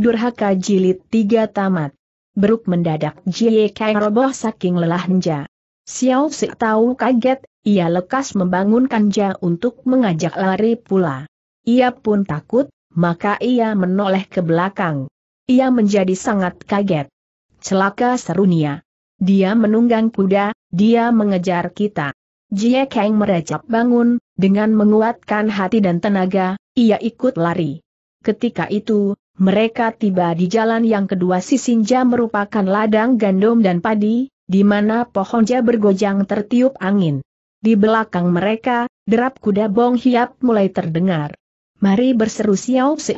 Durhaka Jilid tiga Tamat. Beruk mendadak Jie Kai roboh saking lelahnya. Xiao Si tahu kaget, ia lekas membangunkan Ja untuk mengajak lari pula. Ia pun takut, maka ia menoleh ke belakang. Ia menjadi sangat kaget. Celaka serunia. Dia menunggang kuda, dia mengejar kita. Jie Kang meracap bangun, dengan menguatkan hati dan tenaga, ia ikut lari. Ketika itu, mereka tiba di jalan yang kedua sisinja merupakan ladang gandum dan padi, di mana pohonja bergojang tertiup angin. Di belakang mereka, derap kuda bong hiap mulai terdengar. Mari berseru siau Si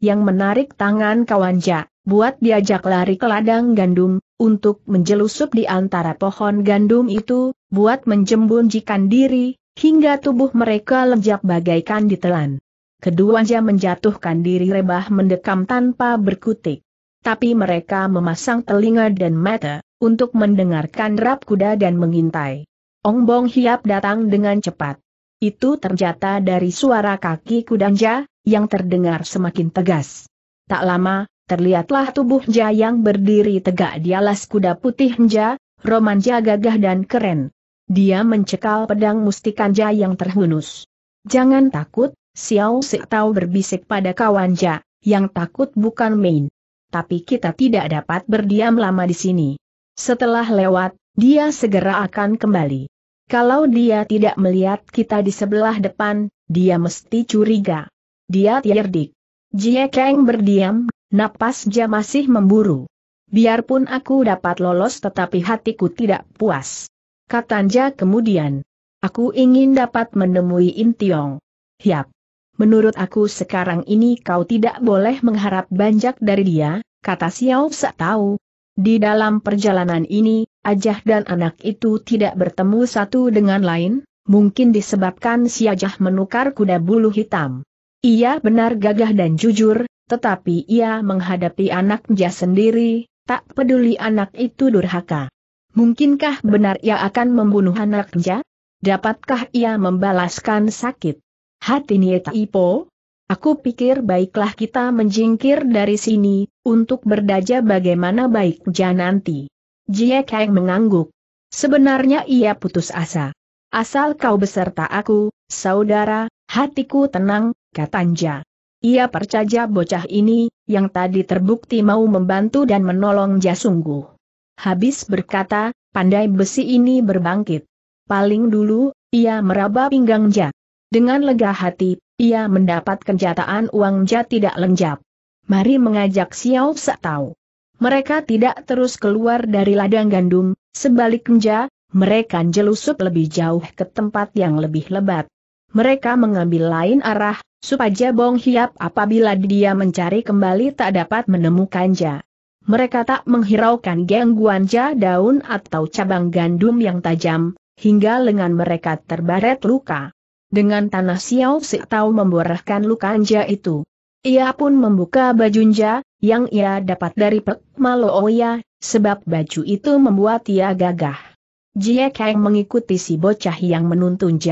yang menarik tangan kawanja, buat diajak lari ke ladang gandum, untuk menjelusup di antara pohon gandum itu, buat menjembunjikan diri, hingga tubuh mereka lejak bagaikan ditelan keduanya menjatuhkan diri rebah mendekam tanpa berkutik. Tapi mereka memasang telinga dan mata, untuk mendengarkan rap kuda dan mengintai. Ong Bong Hiap datang dengan cepat. Itu terjata dari suara kaki kudanja, yang terdengar semakin tegas. Tak lama, terlihatlah tubuh Nja yang berdiri tegak di alas kuda putih Nja, Romanja gagah dan keren. Dia mencekal pedang mustikan yang terhunus. Jangan takut, Xiao Si tahu berbisik pada kawan Ja, yang takut bukan main. Tapi kita tidak dapat berdiam lama di sini. Setelah lewat, dia segera akan kembali. Kalau dia tidak melihat kita di sebelah depan, dia mesti curiga. Dia tiardik. Jie Kang berdiam, napas Ja masih memburu. Biarpun aku dapat lolos tetapi hatiku tidak puas. Katanja kemudian. Aku ingin dapat menemui Intiong. Hiap. Menurut aku sekarang ini kau tidak boleh mengharap banyak dari dia, kata Xiao Sa tahu. Di dalam perjalanan ini, Ajah dan anak itu tidak bertemu satu dengan lain, mungkin disebabkan si Ajah menukar kuda bulu hitam. Ia benar gagah dan jujur, tetapi ia menghadapi anaknya sendiri, tak peduli anak itu durhaka. Mungkinkah benar ia akan membunuh anaknya? Dapatkah ia membalaskan sakit? Hati Nieta Ipo? Aku pikir baiklah kita menjingkir dari sini, untuk berdaja bagaimana baiknya nanti. Jie Kang mengangguk. Sebenarnya ia putus asa. Asal kau beserta aku, saudara, hatiku tenang, katanya. Ia percaya bocah ini, yang tadi terbukti mau membantu dan menolong sungguh. Habis berkata, pandai besi ini berbangkit. Paling dulu, ia meraba pinggang Jia. Dengan lega hati, ia mendapat kenyataan uang jat tidak lenjap. Mari mengajak Xiao Sa tahu. Mereka tidak terus keluar dari ladang gandum, sebaliknya, mereka jelusup lebih jauh ke tempat yang lebih lebat. Mereka mengambil lain arah, supaya Bong Hiap apabila dia mencari kembali tak dapat menemukan Ja. Mereka tak menghiraukan gangguan Ja daun atau cabang gandum yang tajam, hingga lengan mereka terbaret luka. Dengan tanah Xiao Si tahu memborahkan luka Anja itu. Ia pun membuka bajunja, yang ia dapat dari Pek Malooya, sebab baju itu membuat ia gagah. Jie Kang mengikuti si bocah yang menuntun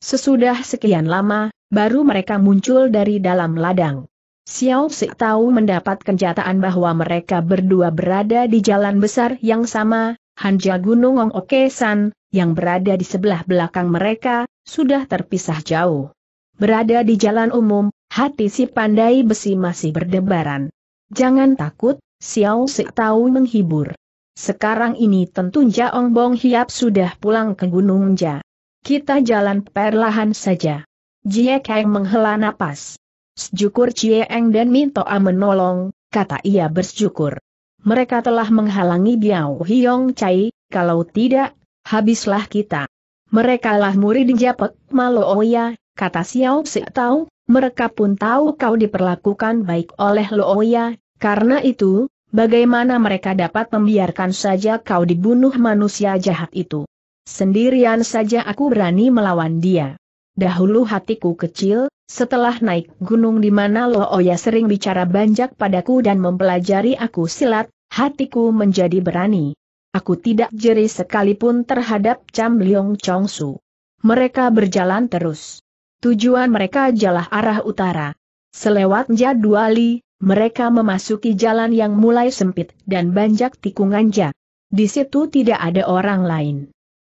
Sesudah sekian lama, baru mereka muncul dari dalam ladang. Xiao Si tahu mendapat kenyataan bahwa mereka berdua berada di jalan besar yang sama, Hanja Gunung Ong Oke San, yang berada di sebelah belakang mereka, sudah terpisah jauh. Berada di jalan umum, hati si pandai besi masih berdebaran. Jangan takut, Xiao Si tahu menghibur. Sekarang ini tentu Jaong Bong Hiap sudah pulang ke Gunung Ja. Kita jalan perlahan saja. Jie Kang menghela napas. Sejukur Jie Eng dan A menolong, kata ia bersyukur. Mereka telah menghalangi Biao Hiong Chai, kalau tidak, Habislah kita. Merekalah murid Japot, Oya, kata Xiao Si tahu, mereka pun tahu kau diperlakukan baik oleh Lo Oya, karena itu, bagaimana mereka dapat membiarkan saja kau dibunuh manusia jahat itu. Sendirian saja aku berani melawan dia. Dahulu hatiku kecil, setelah naik gunung di mana Lo Oya sering bicara banyak padaku dan mempelajari aku silat, hatiku menjadi berani. Aku tidak jeri sekalipun terhadap Cam Leong Chong Su. Mereka berjalan terus. Tujuan mereka jalah arah utara. Selewat Jadwali, mereka memasuki jalan yang mulai sempit dan banjak tikungan ja. Di situ tidak ada orang lain.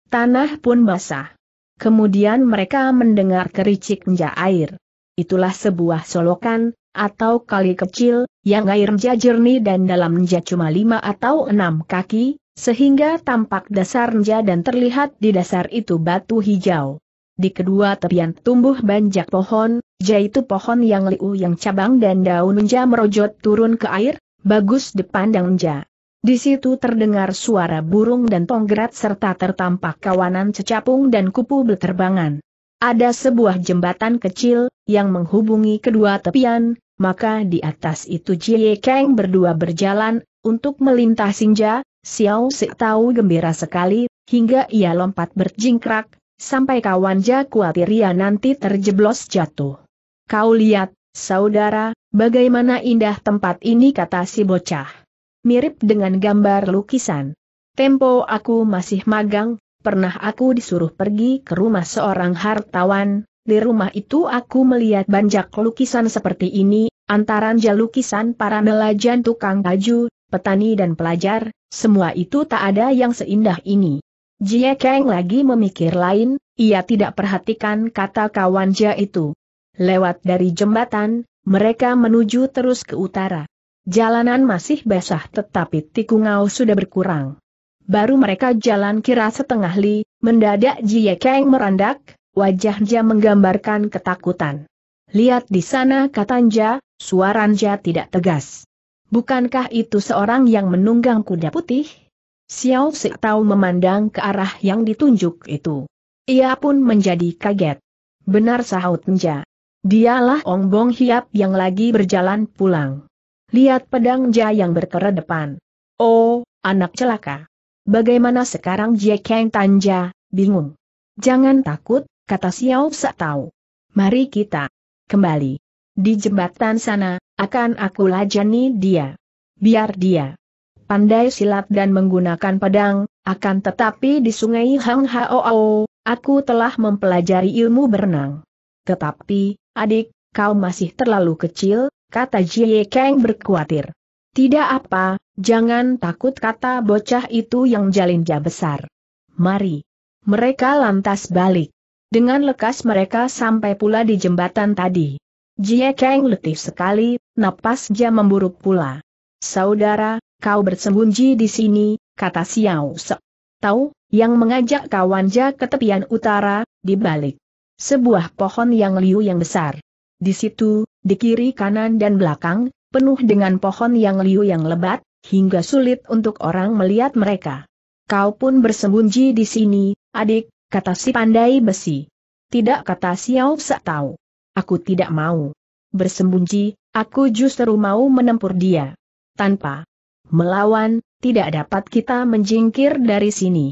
Tanah pun basah. Kemudian mereka mendengar kericik nja air. Itulah sebuah solokan, atau kali kecil, yang air nja jernih dan dalam nja cuma lima atau enam kaki, sehingga tampak dasarnya dan terlihat di dasar itu batu hijau. Di kedua tepian tumbuh banyak pohon, yaitu pohon yang liu yang cabang dan daun daunnya merojot turun ke air, bagus dipandangnya. Di situ terdengar suara burung dan tonggerat serta tertampak kawanan cecapung dan kupu berterbangan. Ada sebuah jembatan kecil, yang menghubungi kedua tepian, maka di atas itu Jie Kang berdua berjalan, untuk melintasi nja. Xiao Si tahu gembira sekali, hingga ia lompat berjingkrak, sampai kawan ia nanti terjeblos jatuh. Kau lihat, saudara, bagaimana indah tempat ini kata si bocah. Mirip dengan gambar lukisan. Tempo aku masih magang, pernah aku disuruh pergi ke rumah seorang hartawan, di rumah itu aku melihat banyak lukisan seperti ini, antara lukisan para nelayan tukang baju, petani dan pelajar, semua itu tak ada yang seindah ini. Jie Kang lagi memikir lain, ia tidak perhatikan kata kawan Jia itu. Lewat dari jembatan, mereka menuju terus ke utara. Jalanan masih basah tetapi tikungau sudah berkurang. Baru mereka jalan kira setengah li, mendadak Jie Kang merandak, wajah Jia menggambarkan ketakutan. Lihat di sana kata suara Jia tidak tegas. Bukankah itu seorang yang menunggang kuda putih? Xiao Si tahu memandang ke arah yang ditunjuk itu. Ia pun menjadi kaget. Benar sahut Nja. Dialah Ong Bong Hiap yang lagi berjalan pulang. Lihat pedang Nja yang berkera depan. Oh, anak celaka. Bagaimana sekarang Jie Kang Tanja, bingung. Jangan takut, kata Xiao Si tahu. Mari kita kembali. Di jembatan sana, akan aku lajani dia. Biar dia pandai silat dan menggunakan pedang, akan tetapi di sungai Hang Hao, aku telah mempelajari ilmu berenang. Tetapi, adik, kau masih terlalu kecil, kata Jie Kang berkuatir. Tidak apa, jangan takut kata bocah itu yang jalinja besar. Mari. Mereka lantas balik. Dengan lekas mereka sampai pula di jembatan tadi. Jie Kang letih sekali, napas jam memburuk pula. Saudara, kau bersembunyi di sini, kata Xiao Se. Tahu, yang mengajak kawannya ke tepian utara, di balik sebuah pohon yang liu yang besar. Di situ, di kiri kanan dan belakang, penuh dengan pohon yang liu yang lebat, hingga sulit untuk orang melihat mereka. Kau pun bersembunyi di sini, adik, kata si pandai besi. Tidak kata Xiao Se tahu. Aku tidak mau. Bersembunyi, Aku justru mau menempur dia. Tanpa melawan, tidak dapat kita menjingkir dari sini.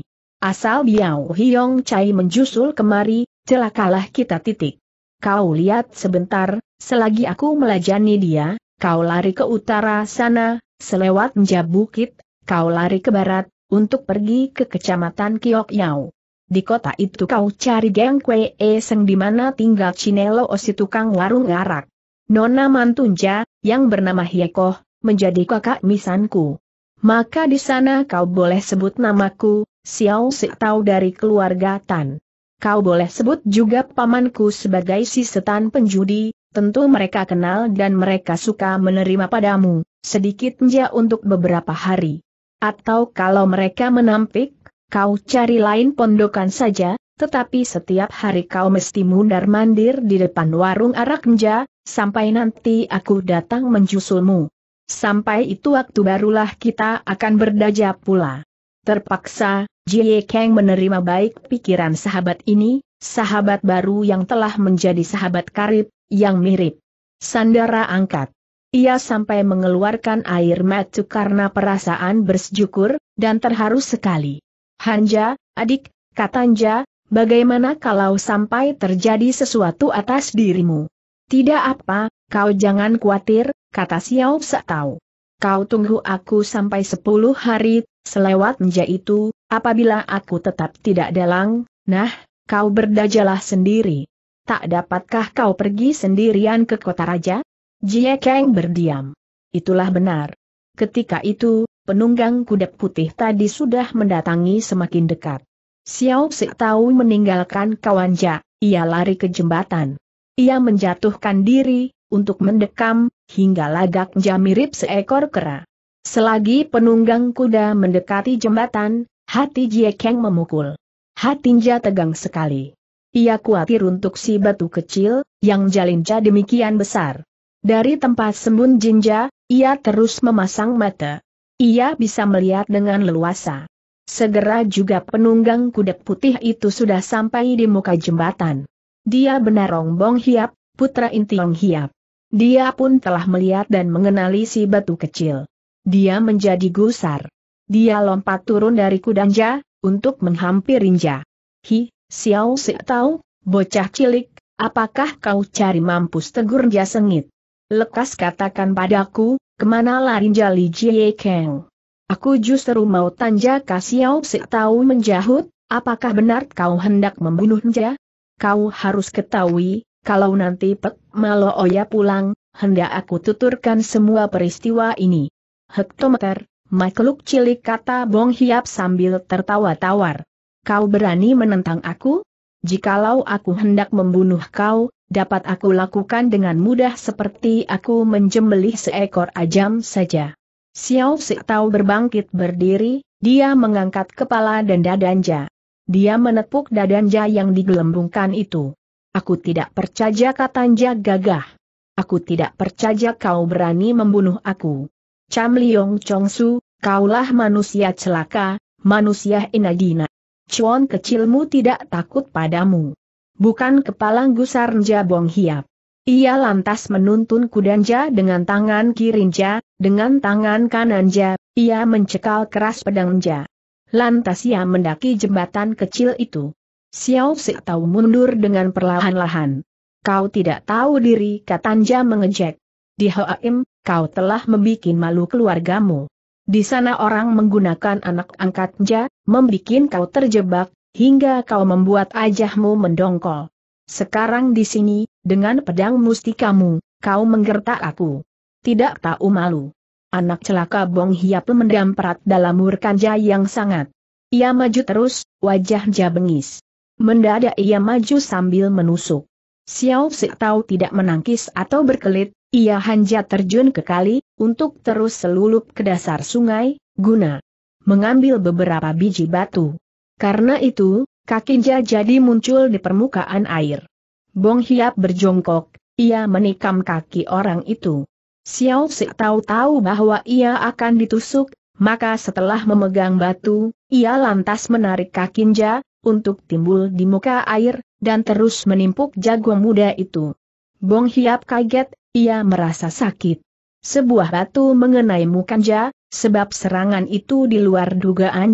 Asal Biao Hiong Chai menjusul kemari, celakalah kita titik. Kau lihat sebentar, selagi aku melajani dia, kau lari ke utara sana, selewat menjab Bukit, kau lari ke barat, untuk pergi ke kecamatan Kiok Yao. Di kota itu kau cari Geng Kwe E Seng di mana tinggal Cinelo Osi tukang warung arak. Nona Mantunja, yang bernama Hiekoh, menjadi kakak misanku. Maka di sana kau boleh sebut namaku, Xiao Si Tau dari keluarga Tan. Kau boleh sebut juga pamanku sebagai si setan penjudi, tentu mereka kenal dan mereka suka menerima padamu, sedikitnya untuk beberapa hari. Atau kalau mereka menampik, kau cari lain pondokan saja, tetapi setiap hari kau mesti mundar-mandir di depan warung arak nja, sampai nanti aku datang menjusulmu. Sampai itu waktu barulah kita akan berdaja pula. Terpaksa, Jie Kang menerima baik pikiran sahabat ini, sahabat baru yang telah menjadi sahabat karib, yang mirip. Sandara angkat. Ia sampai mengeluarkan air mata karena perasaan bersyukur, dan terharu sekali. Hanja, adik, katanja, Bagaimana kalau sampai terjadi sesuatu atas dirimu? Tidak apa, kau jangan khawatir, kata Xiao Sa tahu. Kau tunggu aku sampai sepuluh hari, selewat menja itu, apabila aku tetap tidak dalang, nah, kau berdajalah sendiri. Tak dapatkah kau pergi sendirian ke kota raja? Jie Kang berdiam. Itulah benar. Ketika itu, penunggang kuda putih tadi sudah mendatangi semakin dekat. Xiao Si tahu meninggalkan kawanja, ia lari ke jembatan. Ia menjatuhkan diri, untuk mendekam, hingga lagaknya mirip seekor kera. Selagi penunggang kuda mendekati jembatan, hati Jie Kang memukul. Hatinya tegang sekali. Ia khawatir untuk si batu kecil, yang jalinca demikian besar. Dari tempat sembun jinja, ia terus memasang mata. Ia bisa melihat dengan leluasa. Segera juga penunggang kuda putih itu sudah sampai di muka jembatan. Dia benar Rongbong Hiap, putra inti yang Hiap. Dia pun telah melihat dan mengenali si batu kecil. Dia menjadi gusar. Dia lompat turun dari kudanja, untuk menghampirinja. Hi, Xiao Si tahu, bocah cilik, apakah kau cari mampus tegur dia sengit. Lekas katakan padaku, kemana larinja Li Jie Kang. Aku justru mau tanja Kasiau Psi tahu menjahut, apakah benar kau hendak membunuhnya? Kau harus ketahui, kalau nanti Pek Malo Oya pulang, hendak aku tuturkan semua peristiwa ini. Hektometer, makhluk cilik kata Bong Hiap sambil tertawa tawar. Kau berani menentang aku? Jikalau aku hendak membunuh kau, dapat aku lakukan dengan mudah seperti aku menjembelih seekor ajam saja. Xiao Si Tao berbangkit berdiri, dia mengangkat kepala dan dadanja. Dia menepuk dadanja yang digelembungkan itu. Aku tidak percaya katanya gagah. Aku tidak percaya kau berani membunuh aku. Cham Liong Chong Su, kaulah manusia celaka, manusia inadina. Cuan kecilmu tidak takut padamu. Bukan kepala gusar Bong Hiap. Ia lantas menuntun kudanja dengan tangan kirinja, dengan tangan kananja, ia mencekal keras pedangja. Lantas ia mendaki jembatan kecil itu. Xiao Si tahu mundur dengan perlahan-lahan. Kau tidak tahu diri katanja mengejek. Di Hoaim, kau telah membuat malu keluargamu. Di sana orang menggunakan anak angkatnya, membuat kau terjebak, hingga kau membuat ajahmu mendongkol. Sekarang di sini, dengan pedang mustikamu, kau menggertak aku. Tidak tahu malu. Anak celaka Bong Hiap perat dalam murkanja yang sangat. Ia maju terus, wajahnya bengis. Mendadak ia maju sambil menusuk. Xiao Si tahu tidak menangkis atau berkelit, ia hanya terjun ke kali, untuk terus selulup ke dasar sungai, guna mengambil beberapa biji batu. Karena itu, kakinya jadi muncul di permukaan air. Bong Hiap berjongkok, ia menikam kaki orang itu. Xiao Si tahu-tahu bahwa ia akan ditusuk, maka setelah memegang batu, ia lantas menarik kakinja, untuk timbul di muka air, dan terus menimpuk jago muda itu. Bong Hiap kaget, ia merasa sakit. Sebuah batu mengenai mukanja, sebab serangan itu di luar dugaan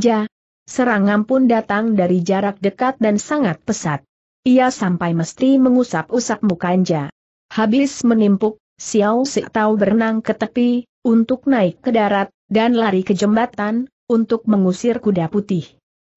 Serangan pun datang dari jarak dekat dan sangat pesat. Ia sampai mesti mengusap-usap mukanya. Habis menimpuk, Xiao Si tahu berenang ke tepi, untuk naik ke darat, dan lari ke jembatan, untuk mengusir kuda putih.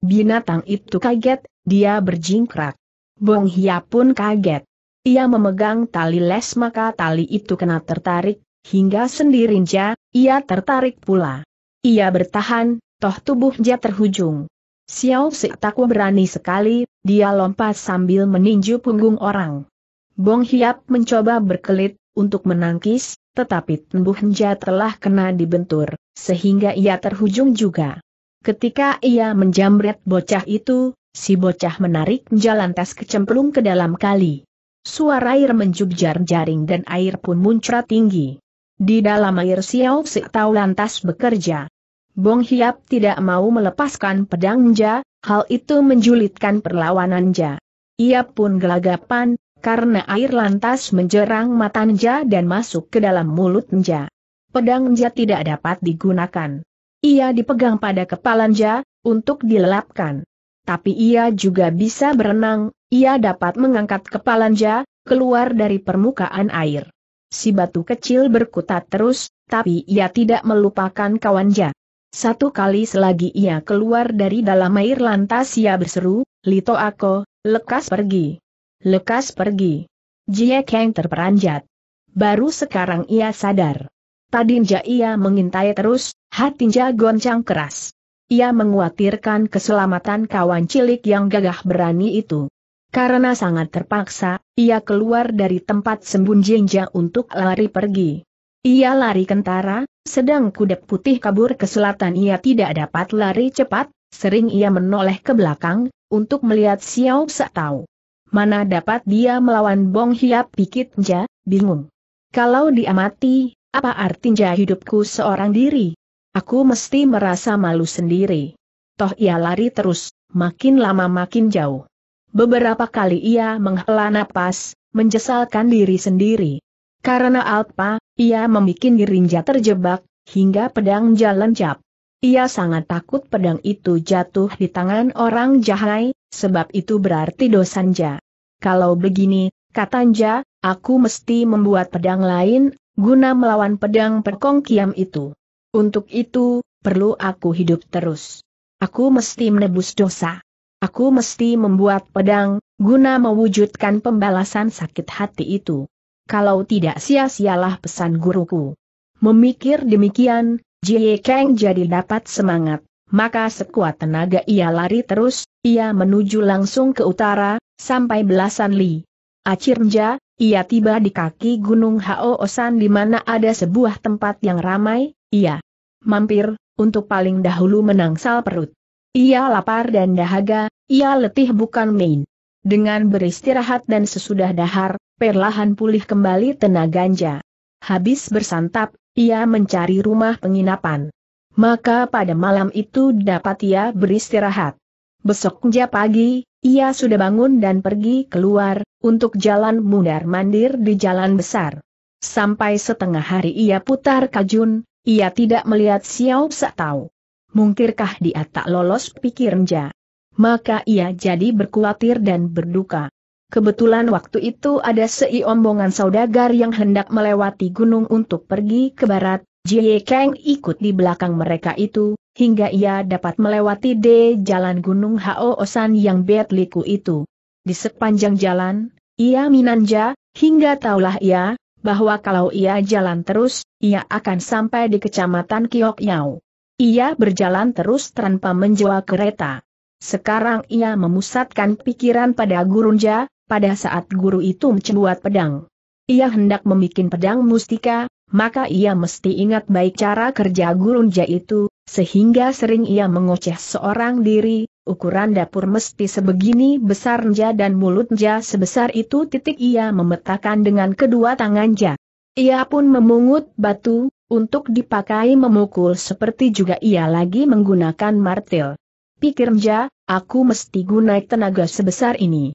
Binatang itu kaget, dia berjingkrak. Bong Hia pun kaget. Ia memegang tali les maka tali itu kena tertarik, hingga sendirinja ia tertarik pula. Ia bertahan, toh tubuhnya terhujung. Xiao Si Taku berani sekali, dia lompat sambil meninju punggung orang. Bong Hiap mencoba berkelit, untuk menangkis, tetapi Tembuh telah kena dibentur, sehingga ia terhujung juga. Ketika ia menjamret bocah itu, si bocah menarik jalan tas kecemplung ke dalam kali. Suara air menjubjar jaring dan air pun muncrat tinggi. Di dalam air Xiao Si Tau lantas bekerja. Bong Hiap tidak mau melepaskan pedang Ja, hal itu menjulitkan perlawanan Ja. Ia pun gelagapan, karena air lantas menjerang mata Nja dan masuk ke dalam mulut Nja. Pedang Nja tidak dapat digunakan. Ia dipegang pada kepala Nja, untuk dilelapkan. Tapi ia juga bisa berenang, ia dapat mengangkat kepala Nja, keluar dari permukaan air. Si batu kecil berkutat terus, tapi ia tidak melupakan kawan Nja. Satu kali selagi ia keluar dari dalam air lantas ia berseru, Lito Ako, lekas pergi. Lekas pergi. Jie Kang terperanjat. Baru sekarang ia sadar. Tadinja ia mengintai terus, hatinja goncang keras. Ia menguatirkan keselamatan kawan cilik yang gagah berani itu. Karena sangat terpaksa, ia keluar dari tempat sembunjinja untuk lari pergi. Ia lari kentara, sedang kudep putih kabur ke selatan ia tidak dapat lari cepat, sering ia menoleh ke belakang, untuk melihat Xiao Sa tahu. Mana dapat dia melawan Bong Hiap pikitnya, bingung. Kalau diamati, apa artinya hidupku seorang diri? Aku mesti merasa malu sendiri. Toh ia lari terus, makin lama makin jauh. Beberapa kali ia menghela napas, menyesalkan diri sendiri. Karena Alpa, ia membuat Girinja terjebak, hingga pedang jalan cap. Ia sangat takut pedang itu jatuh di tangan orang jahai, sebab itu berarti dosanja. Kalau begini, katanja, aku mesti membuat pedang lain, guna melawan pedang perkong itu. Untuk itu, perlu aku hidup terus. Aku mesti menebus dosa. Aku mesti membuat pedang, guna mewujudkan pembalasan sakit hati itu kalau tidak sia-sialah pesan guruku. Memikir demikian, Jie Kang jadi dapat semangat, maka sekuat tenaga ia lari terus, ia menuju langsung ke utara, sampai belasan li. Acirnja, ia tiba di kaki Gunung Hao Osan di mana ada sebuah tempat yang ramai, ia mampir, untuk paling dahulu menangsal perut. Ia lapar dan dahaga, ia letih bukan main. Dengan beristirahat dan sesudah dahar, perlahan pulih kembali tenaganya. Habis bersantap, ia mencari rumah penginapan. Maka pada malam itu dapat ia beristirahat. Besoknya pagi, ia sudah bangun dan pergi keluar, untuk jalan mundar-mandir di jalan besar. Sampai setengah hari ia putar kajun, ia tidak melihat Xiao Satau. Mungkirkah dia tak lolos pikirnya? Maka ia jadi berkhawatir dan berduka. Kebetulan waktu itu ada seiombongan saudagar yang hendak melewati gunung untuk pergi ke barat, Jie Kang ikut di belakang mereka itu, hingga ia dapat melewati de jalan gunung Hao Osan yang Betliku itu. Di sepanjang jalan, ia minanja, hingga taulah ia, bahwa kalau ia jalan terus, ia akan sampai di kecamatan Yau. Ia berjalan terus tanpa menjual kereta. Sekarang ia memusatkan pikiran pada Gurunja, pada saat guru itu mencebuat pedang. Ia hendak membuat pedang mustika, maka ia mesti ingat baik cara kerja gurunja itu, sehingga sering ia mengoceh seorang diri, ukuran dapur mesti sebegini besar nja dan mulut nja sebesar itu titik ia memetakan dengan kedua tangan tangannya. Ia pun memungut batu, untuk dipakai memukul seperti juga ia lagi menggunakan martil. Pikir nja, aku mesti gunai tenaga sebesar ini.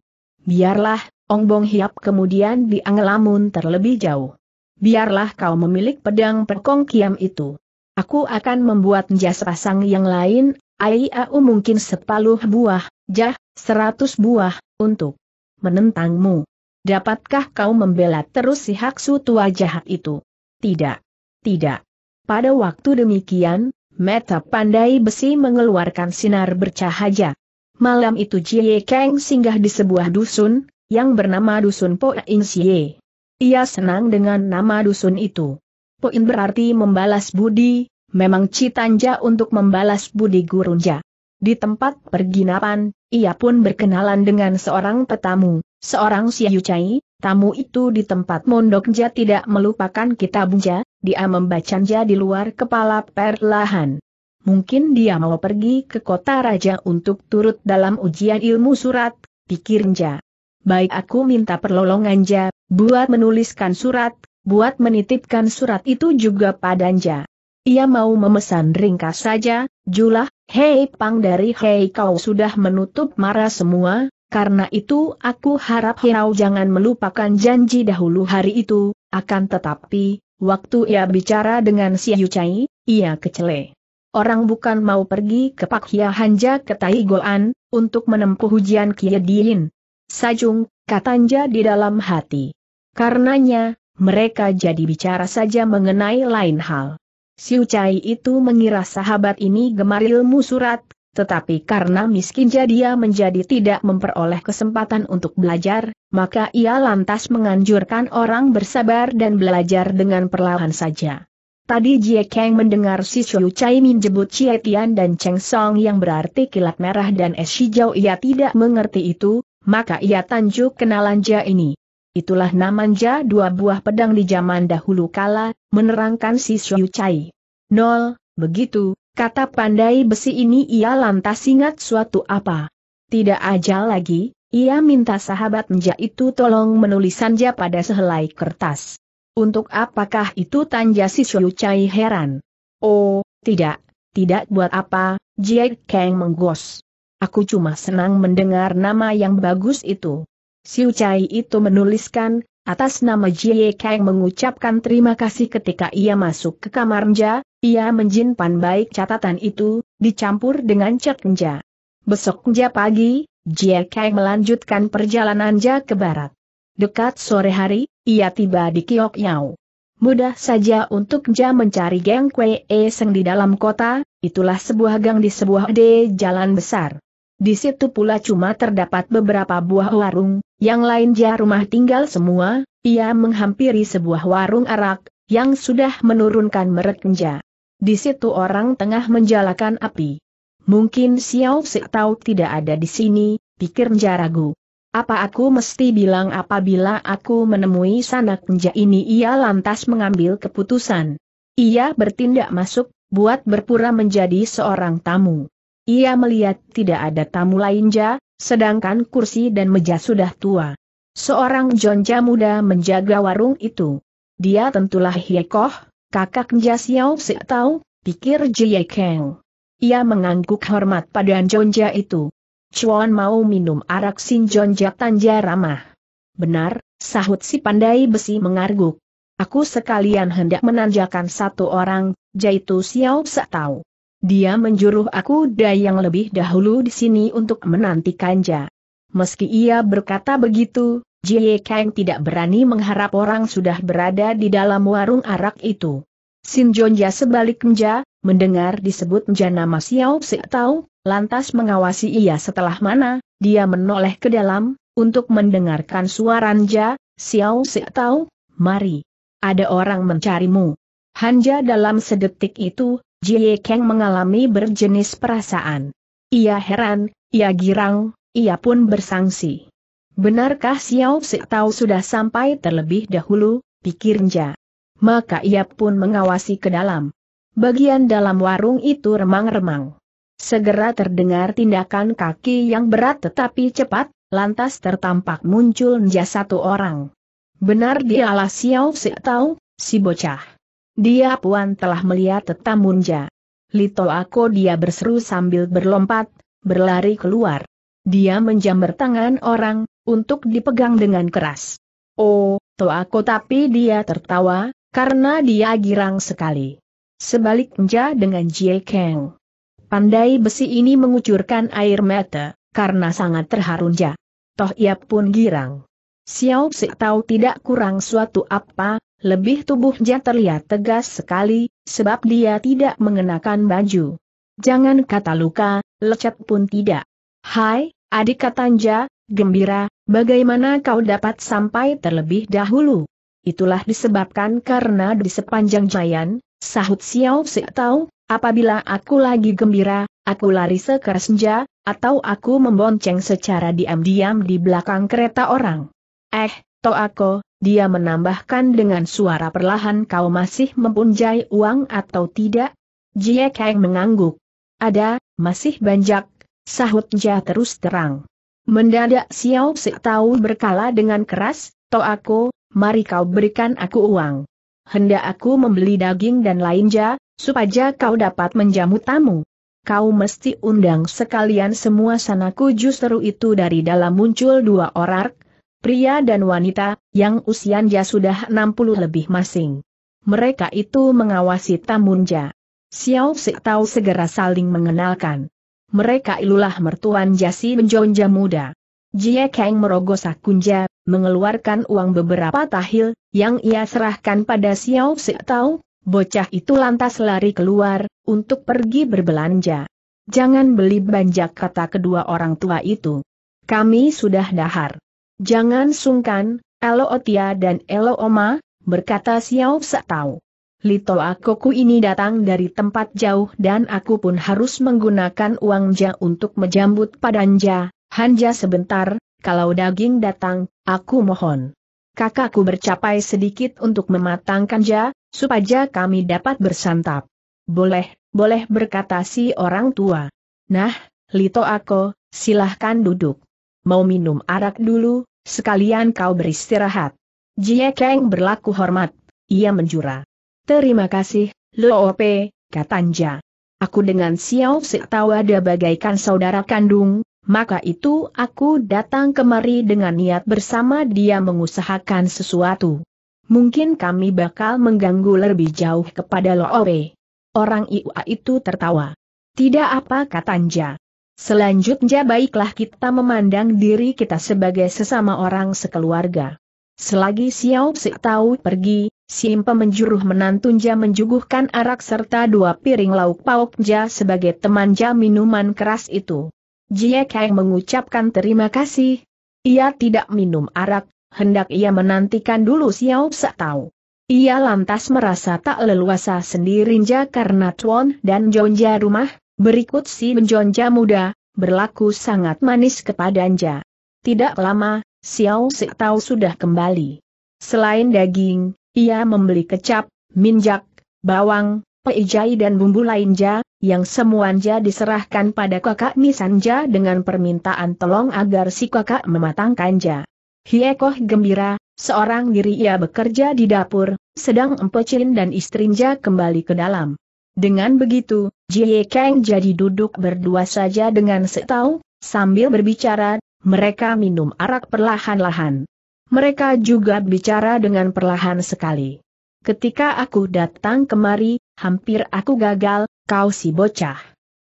Biarlah, Ong Bong Hiap kemudian diangelamun terlebih jauh. Biarlah kau memilik pedang perkong kiam itu. Aku akan membuat jas pasang yang lain, ai Aiau mungkin sepuluh buah, jah, seratus buah, untuk menentangmu. Dapatkah kau membela terus si Haksu tua jahat itu? Tidak. Tidak. Pada waktu demikian, meta pandai besi mengeluarkan sinar bercahaya, Malam itu Jie Kang singgah di sebuah dusun, yang bernama Dusun Po In Xie. Ia senang dengan nama dusun itu. Po In berarti membalas budi, memang Citanja untuk membalas budi Gurunja. Di tempat perginapan, ia pun berkenalan dengan seorang petamu, seorang Chai, tamu itu di tempat mondokja tidak melupakan kitabunja, dia membacanya di luar kepala perlahan mungkin dia mau pergi ke kota raja untuk turut dalam ujian ilmu surat, pikir Nja. Baik aku minta perlolongan Nja, buat menuliskan surat, buat menitipkan surat itu juga pada Nja. Ia mau memesan ringkas saja, julah, hei pang dari hei kau sudah menutup marah semua, karena itu aku harap kau jangan melupakan janji dahulu hari itu, akan tetapi, waktu ia bicara dengan si Yucai, ia kecele. Orang bukan mau pergi ke Pak Hia Hanja ke Taigoan, untuk menempuh ujian Kia Sajung, katanya di dalam hati. Karenanya, mereka jadi bicara saja mengenai lain hal. Si Ucai itu mengira sahabat ini gemar ilmu surat, tetapi karena miskin jadi ia menjadi tidak memperoleh kesempatan untuk belajar, maka ia lantas menganjurkan orang bersabar dan belajar dengan perlahan saja. Tadi Jie Kang mendengar si Xiu Chai menjemput Chie Tian dan Cheng Song yang berarti kilat merah dan es hijau ia tidak mengerti itu, maka ia tanjuk kenalan Jia ini. Itulah namanya dua buah pedang di zaman dahulu kala, menerangkan si Xiu Chai. Nol, begitu, kata pandai besi ini ia lantas ingat suatu apa. Tidak aja lagi, ia minta sahabat Jia itu tolong menulis menulisannya pada sehelai kertas. Untuk apakah itu tanja si Xiu Chai heran? Oh, tidak, tidak buat apa, Jie Kang menggos. Aku cuma senang mendengar nama yang bagus itu. Siucai Chai itu menuliskan, atas nama Jie Kang mengucapkan terima kasih ketika ia masuk ke kamar Nja, ia menjinpan baik catatan itu, dicampur dengan cek Nja. Besok Nja pagi, Jie Kang melanjutkan perjalanan Nja ke barat. Dekat sore hari, ia tiba di Kiok Mudah saja untuk Ja mencari geng Kwe E Seng di dalam kota, itulah sebuah gang di sebuah de jalan besar. Di situ pula cuma terdapat beberapa buah warung, yang lain Ja rumah tinggal semua, ia menghampiri sebuah warung arak, yang sudah menurunkan merek Di situ orang tengah menjalakan api. Mungkin Xiao Si tahu tidak ada di sini, pikir Ja ragu. Apa aku mesti bilang apabila aku menemui sanak penja ini ia lantas mengambil keputusan. Ia bertindak masuk, buat berpura menjadi seorang tamu. Ia melihat tidak ada tamu lain ja, sedangkan kursi dan meja sudah tua. Seorang jonja muda menjaga warung itu. Dia tentulah Hiekoh, kakak Nja Xiao Se tahu, pikir Jie keng. Ia mengangguk hormat pada jonja itu. Chuan mau minum arak sinjon tanja ramah. Benar, sahut si pandai besi mengarguk. Aku sekalian hendak menanjakan satu orang, yaitu Xiao Satau. Dia menjuruh aku dayang lebih dahulu di sini untuk menanti kanja. Meski ia berkata begitu, Jie Kang tidak berani mengharap orang sudah berada di dalam warung arak itu. Sin Jonja sebalik Mja, mendengar disebut Mja nama Xiao Satau, lantas mengawasi ia setelah mana, dia menoleh ke dalam, untuk mendengarkan suara Anja, Xiao Si tahu, mari. Ada orang mencarimu. Hanja dalam sedetik itu, Jie Kang mengalami berjenis perasaan. Ia heran, ia girang, ia pun bersangsi. Benarkah Xiao Si tahu sudah sampai terlebih dahulu, pikir Maka ia pun mengawasi ke dalam. Bagian dalam warung itu remang-remang. Segera terdengar tindakan kaki yang berat tetapi cepat, lantas tertampak muncul satu orang. Benar dialah Xiao Si Tau, si bocah. Dia puan telah melihat tetamunja. Lito aku dia berseru sambil berlompat, berlari keluar. Dia menjamber tangan orang, untuk dipegang dengan keras. Oh, to aku tapi dia tertawa, karena dia girang sekali. Sebaliknya dengan Jie Kang. Pandai besi ini mengucurkan air mata, karena sangat terharunja. Toh ia pun girang. Xiao Si tahu tidak kurang suatu apa, lebih tubuhnya terlihat tegas sekali, sebab dia tidak mengenakan baju. Jangan kata luka, lecet pun tidak. Hai, adik Katanja, gembira, bagaimana kau dapat sampai terlebih dahulu? Itulah disebabkan karena di sepanjang jalan, sahut Xiao Si tahu, Apabila aku lagi gembira, aku lari sekeras senja, atau aku membonceng secara diam-diam di belakang kereta orang. Eh, aku, dia menambahkan dengan suara perlahan kau masih mempunyai uang atau tidak? Jie Kang mengangguk. Ada, masih banyak, sahut sahutnya terus terang. Mendadak Xiao Si tahu berkala dengan keras, aku, mari kau berikan aku uang hendak aku membeli daging dan lainnya, supaya kau dapat menjamu tamu. Kau mesti undang sekalian semua sanaku justru itu dari dalam muncul dua orang, pria dan wanita, yang usianya sudah 60 lebih masing. Mereka itu mengawasi tamunja. Xiao Si Tao segera saling mengenalkan. Mereka ilulah mertuan Jasi menjonja muda. Jie Kang merogoh sakunja, mengeluarkan uang beberapa tahil, yang ia serahkan pada Xiao Si Tao, bocah itu lantas lari keluar, untuk pergi berbelanja. Jangan beli banjak kata kedua orang tua itu. Kami sudah dahar. Jangan sungkan, Elo Otia dan Elo Oma, berkata Xiao Si Tao. Lito Akoku ini datang dari tempat jauh dan aku pun harus menggunakan uang untuk menjambut padanja. Hanja sebentar, kalau daging datang, aku mohon. Kakakku bercapai sedikit untuk mematangkan ja, supaya kami dapat bersantap. Boleh, boleh berkata si orang tua. Nah, Lito Ako, silahkan duduk. Mau minum arak dulu, sekalian kau beristirahat. Jie Kang berlaku hormat, ia menjura. Terima kasih, Loope, kata Anja. Aku dengan Xiao Sik ada bagaikan saudara kandung, maka itu aku datang kemari dengan niat bersama dia mengusahakan sesuatu. Mungkin kami bakal mengganggu lebih jauh kepada Lowe. Orang Iua itu tertawa. Tidak apa katanya. Selanjutnya baiklah kita memandang diri kita sebagai sesama orang sekeluarga. Selagi Xiao Si tahu pergi, Simpa menjuruh menantunja menjuguhkan arak serta dua piring lauk pauk ja sebagai teman ja minuman keras itu. Jie Kai mengucapkan terima kasih. Ia tidak minum arak, hendak ia menantikan dulu Xiao Sa tahu. Ia lantas merasa tak leluasa sendirinja karena Tuan dan Jonja rumah, berikut si Jonja muda, berlaku sangat manis kepada Anja. Tidak lama, Xiao Sa Tao sudah kembali. Selain daging, ia membeli kecap, minyak, bawang, peijai dan bumbu lain lainnya, yang semuanya diserahkan pada kakak Nisanja dengan permintaan tolong agar si kakak mematangkan mematangkanja. Hiekoh gembira, seorang diri ia bekerja di dapur, sedang Chin dan istrinya kembali ke dalam. Dengan begitu, Jie Kang jadi duduk berdua saja dengan setau, sambil berbicara, mereka minum arak perlahan-lahan. Mereka juga bicara dengan perlahan sekali. Ketika aku datang kemari, hampir aku gagal, Kau si bocah.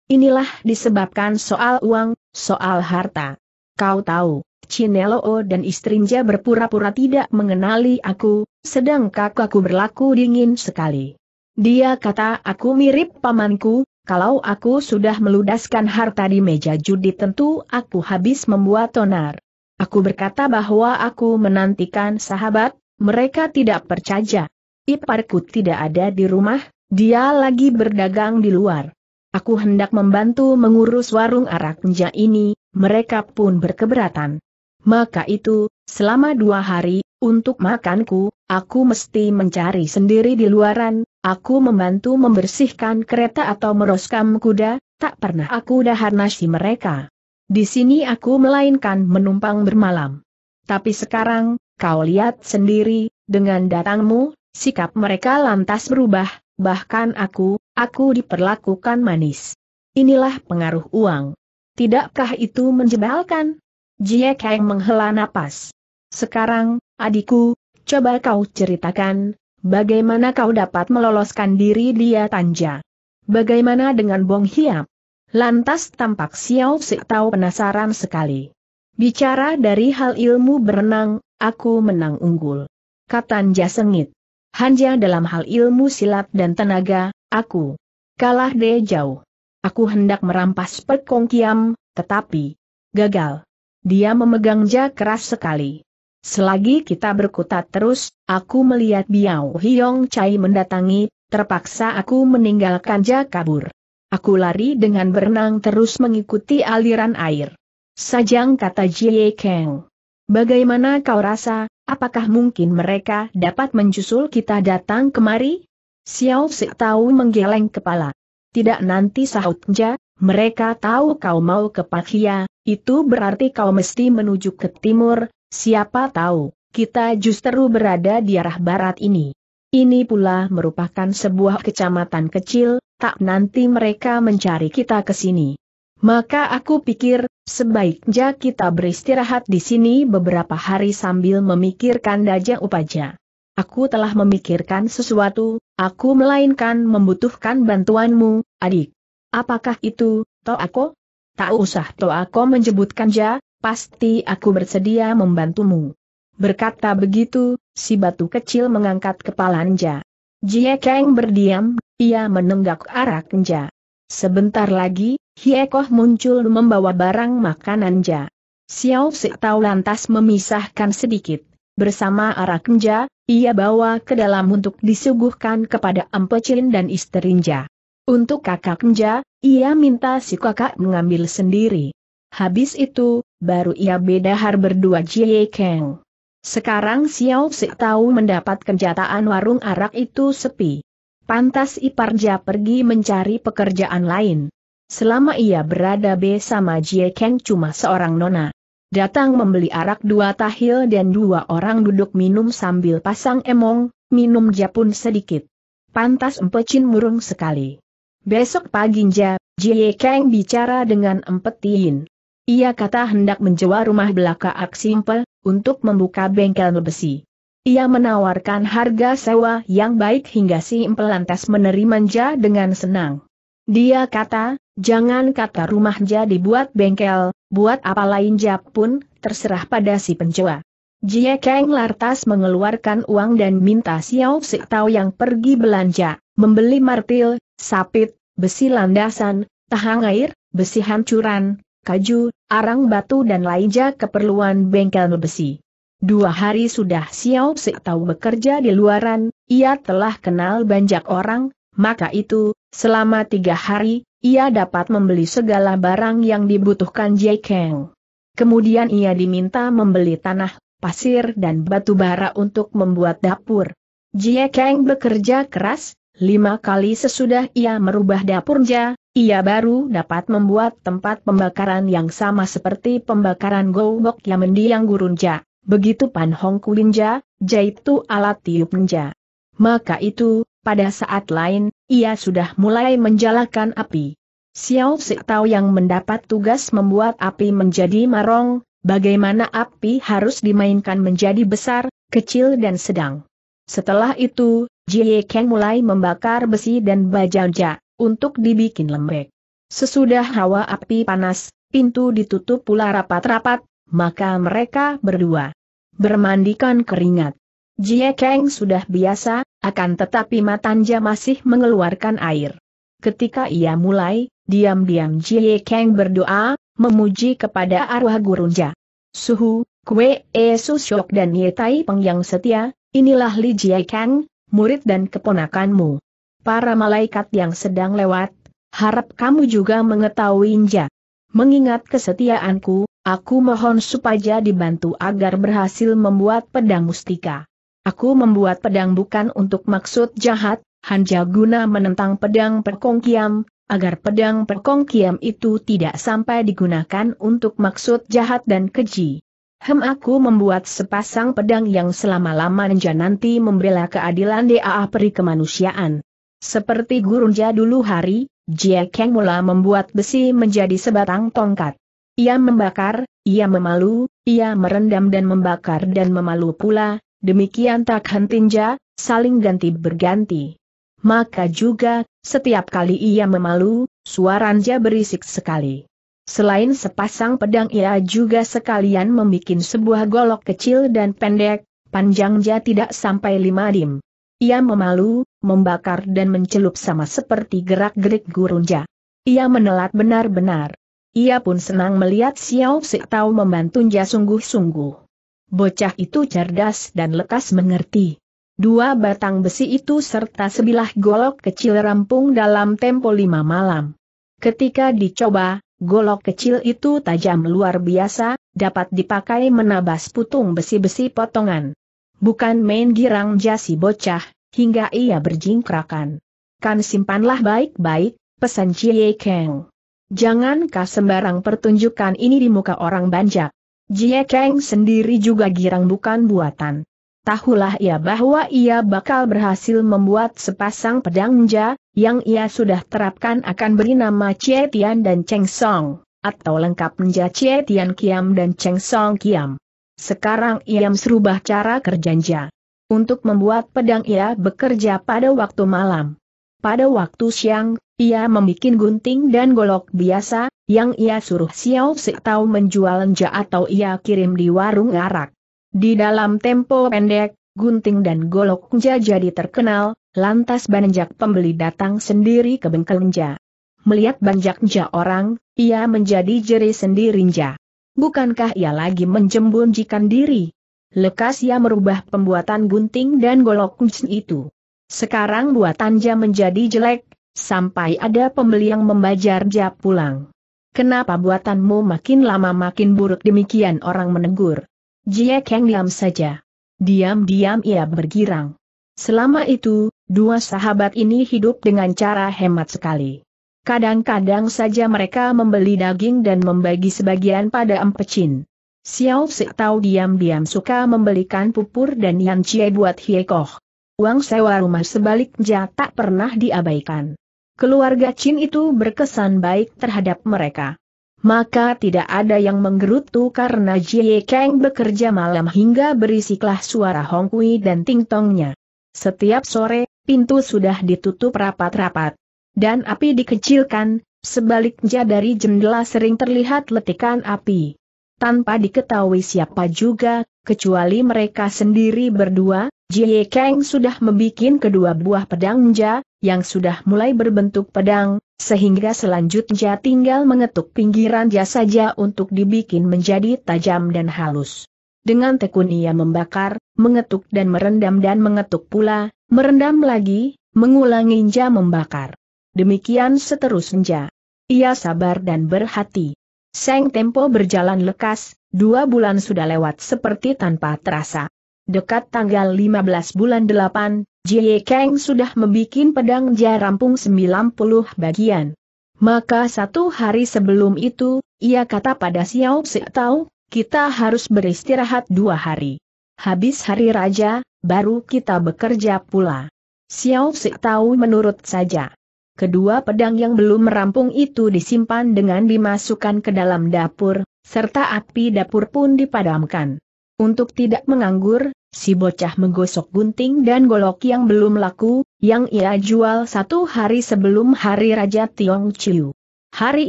Inilah disebabkan soal uang, soal harta. Kau tahu, Cineloo dan istrinya berpura-pura tidak mengenali aku, sedang kakakku berlaku dingin sekali. Dia kata aku mirip pamanku, kalau aku sudah meludaskan harta di meja judi tentu aku habis membuat tonar. Aku berkata bahwa aku menantikan sahabat, mereka tidak percaya. Iparku tidak ada di rumah, dia lagi berdagang di luar. Aku hendak membantu mengurus warung arak ini, mereka pun berkeberatan. Maka itu, selama dua hari, untuk makanku, aku mesti mencari sendiri di luaran, aku membantu membersihkan kereta atau meroskam kuda, tak pernah aku dahar nasi mereka. Di sini aku melainkan menumpang bermalam. Tapi sekarang, kau lihat sendiri, dengan datangmu, sikap mereka lantas berubah, bahkan aku, aku diperlakukan manis. Inilah pengaruh uang. Tidakkah itu menjebalkan? Jie Kang menghela napas. Sekarang, adikku, coba kau ceritakan, bagaimana kau dapat meloloskan diri dia tanja. Bagaimana dengan Bong Hiap? Lantas tampak Xiao Si tahu penasaran sekali. Bicara dari hal ilmu berenang, aku menang unggul. Tanja sengit. Hanya dalam hal ilmu silat dan tenaga, aku kalah deh jauh. Aku hendak merampas perkongkiam, tetapi gagal. Dia memegang ja keras sekali. Selagi kita berkutat terus, aku melihat Biao Hiong Chai mendatangi, terpaksa aku meninggalkan ja kabur. Aku lari dengan berenang terus mengikuti aliran air. Sajang kata Jie Kang. Bagaimana kau rasa, Apakah mungkin mereka dapat mencusul kita datang kemari? Xiao Si tahu menggeleng kepala. Tidak nanti sahutnya, mereka tahu kau mau ke Pakhia, itu berarti kau mesti menuju ke timur, siapa tahu, kita justru berada di arah barat ini. Ini pula merupakan sebuah kecamatan kecil, tak nanti mereka mencari kita ke sini. Maka aku pikir, Sebaiknya kita beristirahat di sini beberapa hari sambil memikirkan Daja Upaja. Aku telah memikirkan sesuatu, aku melainkan membutuhkan bantuanmu, adik. Apakah itu, Toako? Tak usah Toako menyebutkan Ja, pasti aku bersedia membantumu. Berkata begitu, si batu kecil mengangkat kepala Nja. Jie Kang berdiam, ia menenggak arah Nja. Sebentar lagi, Hiekoh muncul membawa barang makanan Ja. Xiao Si tahu lantas memisahkan sedikit. Bersama arak ja, ia bawa ke dalam untuk disuguhkan kepada Empecin dan ja. Untuk kakak ja, ia minta si kakak mengambil sendiri. Habis itu, baru ia bedahar berdua Jie Kang. Sekarang Xiao Si tahu mendapat kenyataan warung arak itu sepi. Pantas Iparja pergi mencari pekerjaan lain. Selama ia berada bersama Jie Kang cuma seorang nona. Datang membeli arak dua tahil dan dua orang duduk minum sambil pasang emong, minum japun sedikit. Pantas empecin murung sekali. Besok pagi Nja, Jie Kang bicara dengan empetin. Ia kata hendak menjual rumah belaka Aksimpe, untuk membuka bengkel besi. Ia menawarkan harga sewa yang baik hingga si Impel lantas menerima Nja dengan senang. Dia kata, Jangan kata rumah jadi buat bengkel, buat apa lain jap pun, terserah pada si penjual. Jie Kang lartas mengeluarkan uang dan minta Xiao Si Tao yang pergi belanja, membeli martil, sapit, besi landasan, tahang air, besi hancuran, kaju, arang batu dan lainnya keperluan bengkel besi. Dua hari sudah Xiao Si Tao bekerja di luaran, ia telah kenal banyak orang, maka itu, Selama tiga hari, ia dapat membeli segala barang yang dibutuhkan Jai Kang. Kemudian ia diminta membeli tanah, pasir dan batu bara untuk membuat dapur. Jie Kang bekerja keras, lima kali sesudah ia merubah dapurnya, ia baru dapat membuat tempat pembakaran yang sama seperti pembakaran gobok yang mendiang gurunja, begitu Pan Hong Kulinja, jaitu alat tiupnya. Maka itu, pada saat lain, ia sudah mulai menjalankan api. Xiao Tao yang mendapat tugas membuat api menjadi marong, bagaimana api harus dimainkan menjadi besar, kecil dan sedang. Setelah itu, Jie Kang mulai membakar besi dan bajaja, untuk dibikin lembek. Sesudah hawa api panas, pintu ditutup pula rapat-rapat, maka mereka berdua bermandikan keringat. Jie Kang sudah biasa, akan tetapi Matanja masih mengeluarkan air. Ketika ia mulai, diam-diam Jie Kang berdoa, memuji kepada arwah gurunja. Suhu, Kwe, E Susyok dan Ye Tai Peng yang setia, inilah Li Jie Kang, murid dan keponakanmu. Para malaikat yang sedang lewat, harap kamu juga mengetahui Nja. Mengingat kesetiaanku, aku mohon supaya dibantu agar berhasil membuat pedang mustika. Aku membuat pedang bukan untuk maksud jahat, hanya guna menentang pedang perkongkiam, agar pedang perkongkiam itu tidak sampai digunakan untuk maksud jahat dan keji. Hem aku membuat sepasang pedang yang selama lama nenja nanti membela keadilan DAA peri kemanusiaan. Seperti gurunja dulu hari, Jia Kang mula membuat besi menjadi sebatang tongkat. Ia membakar, ia memalu, ia merendam dan membakar dan memalu pula, demikian tak hentinja, saling ganti berganti. Maka juga, setiap kali ia memalu, suaranya berisik sekali. Selain sepasang pedang ia juga sekalian membuat sebuah golok kecil dan pendek, panjangnya tidak sampai lima dim. Ia memalu, membakar dan mencelup sama seperti gerak-gerik gurunja. Ia menelat benar-benar. Ia pun senang melihat Xiao Si Tao membantunya sungguh-sungguh. Bocah itu cerdas dan lekas mengerti. Dua batang besi itu serta sebilah golok kecil rampung dalam tempo lima malam. Ketika dicoba, golok kecil itu tajam luar biasa, dapat dipakai menabas putung besi-besi potongan. Bukan main girang jasi bocah, hingga ia berjingkrakan. Kan simpanlah baik-baik, pesan Cie Kang. Jangan sembarang pertunjukan ini di muka orang banyak. Jie Kang sendiri juga girang bukan buatan. Tahulah ia bahwa ia bakal berhasil membuat sepasang pedang ninja, yang ia sudah terapkan akan beri nama Chie Tian dan Cheng Song, atau lengkap ninja Chie Tian Kiam dan Cheng Song Kiam. Sekarang ia serubah cara kerja kerjanya. Untuk membuat pedang ia bekerja pada waktu malam. Pada waktu siang, ia membuat gunting dan golok biasa, yang ia suruh Xiao Si Tau menjual lenja atau ia kirim di warung arak. Di dalam tempo pendek, Gunting dan Golok Lenja jadi terkenal, lantas banjak pembeli datang sendiri ke bengkel Lenja. Melihat banjak Lenja orang, ia menjadi jeri sendiri Lenja. Bukankah ia lagi menjembunjikan diri? Lekas ia merubah pembuatan gunting dan golok itu. Sekarang buatan Ja menjadi jelek, sampai ada pembeli yang membajar Ja pulang. Kenapa buatanmu makin lama makin buruk demikian orang menegur? Jie Kang diam saja. Diam-diam ia bergirang. Selama itu, dua sahabat ini hidup dengan cara hemat sekali. Kadang-kadang saja mereka membeli daging dan membagi sebagian pada empecin. Xiao Si tahu diam-diam suka membelikan pupur dan yang cie buat Hiekoh. Uang sewa rumah sebaliknya tak pernah diabaikan keluarga Chin itu berkesan baik terhadap mereka. Maka tidak ada yang menggerutu karena Jie Kang bekerja malam hingga berisiklah suara Hong Kui dan Ting Tongnya. Setiap sore, pintu sudah ditutup rapat-rapat. Dan api dikecilkan, sebaliknya dari jendela sering terlihat letikan api. Tanpa diketahui siapa juga, kecuali mereka sendiri berdua, Jie Kang sudah membuat kedua buah pedangnya, yang sudah mulai berbentuk pedang, sehingga selanjutnya tinggal mengetuk pinggiran dia saja untuk dibikin menjadi tajam dan halus. Dengan tekun ia membakar, mengetuk dan merendam dan mengetuk pula, merendam lagi, mengulangi inja membakar. Demikian seterusnya. Ia sabar dan berhati. Seng tempo berjalan lekas, dua bulan sudah lewat seperti tanpa terasa. Dekat tanggal 15 bulan 8, Jie Kang sudah membuat pedang jarampung 90 bagian. Maka satu hari sebelum itu, ia kata pada Xiao Si Tao, kita harus beristirahat dua hari. Habis hari raja, baru kita bekerja pula. Xiao Si Tao menurut saja. Kedua pedang yang belum merampung itu disimpan dengan dimasukkan ke dalam dapur, serta api dapur pun dipadamkan. Untuk tidak menganggur, Si bocah menggosok gunting dan golok yang belum laku, yang ia jual satu hari sebelum hari Raja Tiong Chiu. Hari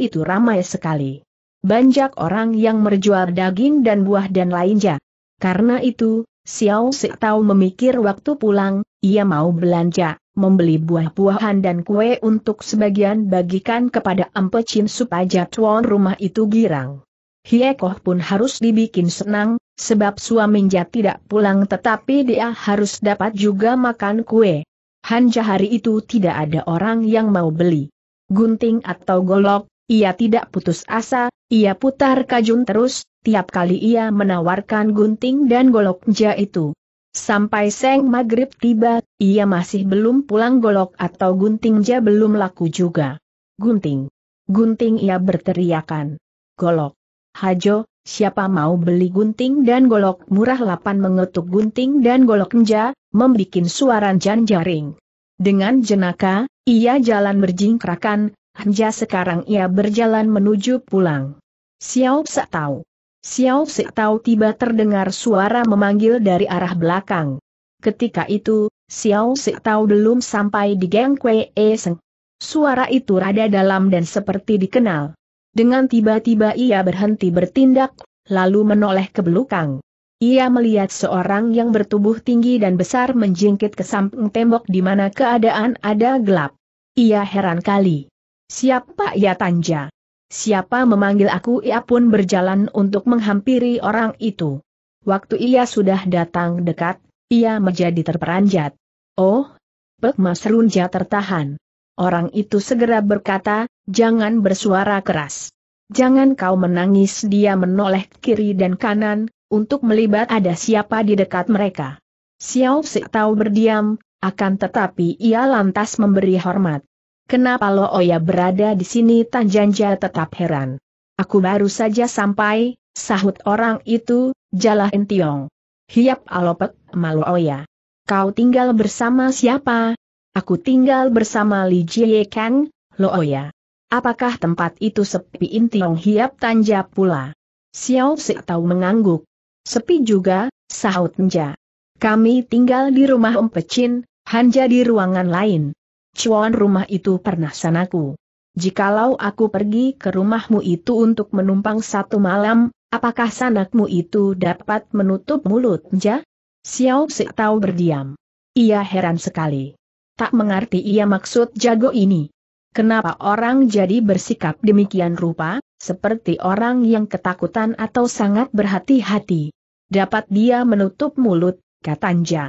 itu ramai sekali. Banyak orang yang merjual daging dan buah dan lainnya. Karena itu, Xiao Si Tao memikir waktu pulang, ia mau belanja, membeli buah-buahan dan kue untuk sebagian bagikan kepada Empe Chin supaya tuan rumah itu girang. Hiekoh pun harus dibikin senang, sebab suaminya tidak pulang tetapi dia harus dapat juga makan kue. Hanja hari itu tidak ada orang yang mau beli. Gunting atau golok, ia tidak putus asa, ia putar kajun terus, tiap kali ia menawarkan gunting dan goloknya itu. Sampai seng maghrib tiba, ia masih belum pulang golok atau guntingnya belum laku juga. Gunting. Gunting ia berteriakan. Golok. Hajo, siapa mau beli gunting dan golok murah lapan mengetuk gunting dan golok enja, membikin suara janjaring. Dengan jenaka, ia jalan berjingkrakan, hanya sekarang ia berjalan menuju pulang. Xiao Psa tahu. Xiao Psa tahu tiba terdengar suara memanggil dari arah belakang. Ketika itu, Xiao Psa tahu belum sampai di Geng Kwe Seng. Suara itu rada dalam dan seperti dikenal. Dengan tiba-tiba ia berhenti bertindak, lalu menoleh ke belakang. Ia melihat seorang yang bertubuh tinggi dan besar menjingkit ke samping tembok di mana keadaan ada gelap. Ia heran kali. Siapa ia ya, tanja? Siapa memanggil aku ia pun berjalan untuk menghampiri orang itu. Waktu ia sudah datang dekat, ia menjadi terperanjat. Oh, Pek Mas Runja tertahan. Orang itu segera berkata, jangan bersuara keras. Jangan kau menangis dia menoleh kiri dan kanan, untuk melibat ada siapa di dekat mereka. Xiao Si tahu berdiam, akan tetapi ia lantas memberi hormat. Kenapa Lo Oya oh berada di sini Tanjanja tetap heran. Aku baru saja sampai, sahut orang itu, Jalah Entiong. Hiap alopek, malu Oya. Oh kau tinggal bersama siapa, Aku tinggal bersama Li Jie Kang, ya. Apakah tempat itu sepi Intiong Hiap Tanja pula? Xiao Si tahu mengangguk. Sepi juga, sahut Nja. Kami tinggal di rumah Om Pecin, Hanja di ruangan lain. Cuan rumah itu pernah sanaku. Jikalau aku pergi ke rumahmu itu untuk menumpang satu malam, apakah sanakmu itu dapat menutup mulut, Nja? Xiao Si tahu berdiam. Ia heran sekali tak mengerti ia maksud jago ini. Kenapa orang jadi bersikap demikian rupa, seperti orang yang ketakutan atau sangat berhati-hati? Dapat dia menutup mulut, kata Anja.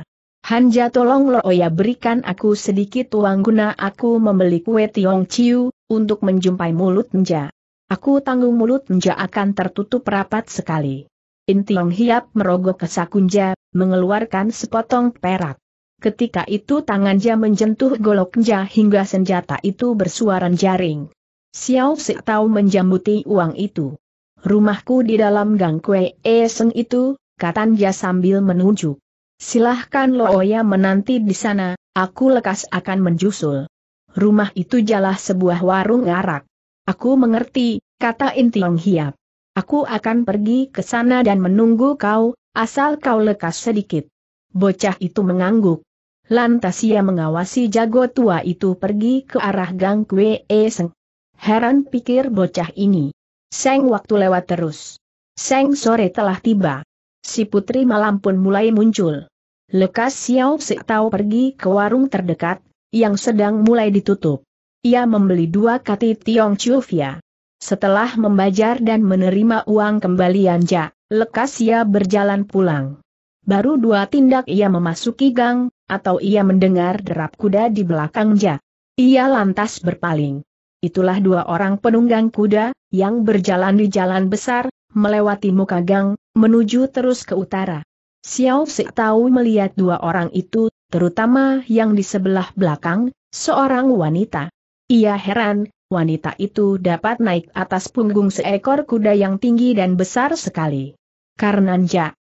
Hanja tolong ya berikan aku sedikit uang guna aku membeli kue Tiong Chiu, untuk menjumpai mulut Nja. Aku tanggung mulut Nja akan tertutup rapat sekali. Tiong Hiap merogoh ke sakunja, mengeluarkan sepotong perak. Ketika itu tangannya menjentuh goloknya hingga senjata itu bersuara jaring. Xiao Si Tao menjambuti uang itu. Rumahku di dalam gang kue eseng itu, kata Jia sambil menunjuk. Silahkan Oya menanti di sana, aku lekas akan menjusul. Rumah itu jalah sebuah warung arak. Aku mengerti, kata Inti Intiong Hiap. Aku akan pergi ke sana dan menunggu kau, asal kau lekas sedikit. Bocah itu mengangguk. Lantas ia mengawasi jago tua itu pergi ke arah Gang Kwe e Seng. Heran pikir bocah ini. Seng waktu lewat terus. Seng sore telah tiba. Si putri malam pun mulai muncul. Lekas Xiao Si tahu pergi ke warung terdekat, yang sedang mulai ditutup. Ia membeli dua kati Tiong Chufia. Setelah membajar dan menerima uang kembalian Ja, lekas ia berjalan pulang. Baru dua tindak ia memasuki gang, atau ia mendengar derap kuda di belakang Jak. Ia lantas berpaling. Itulah dua orang penunggang kuda, yang berjalan di jalan besar, melewati muka gang, menuju terus ke utara. Xiao Si tahu melihat dua orang itu, terutama yang di sebelah belakang, seorang wanita. Ia heran, wanita itu dapat naik atas punggung seekor kuda yang tinggi dan besar sekali. Karena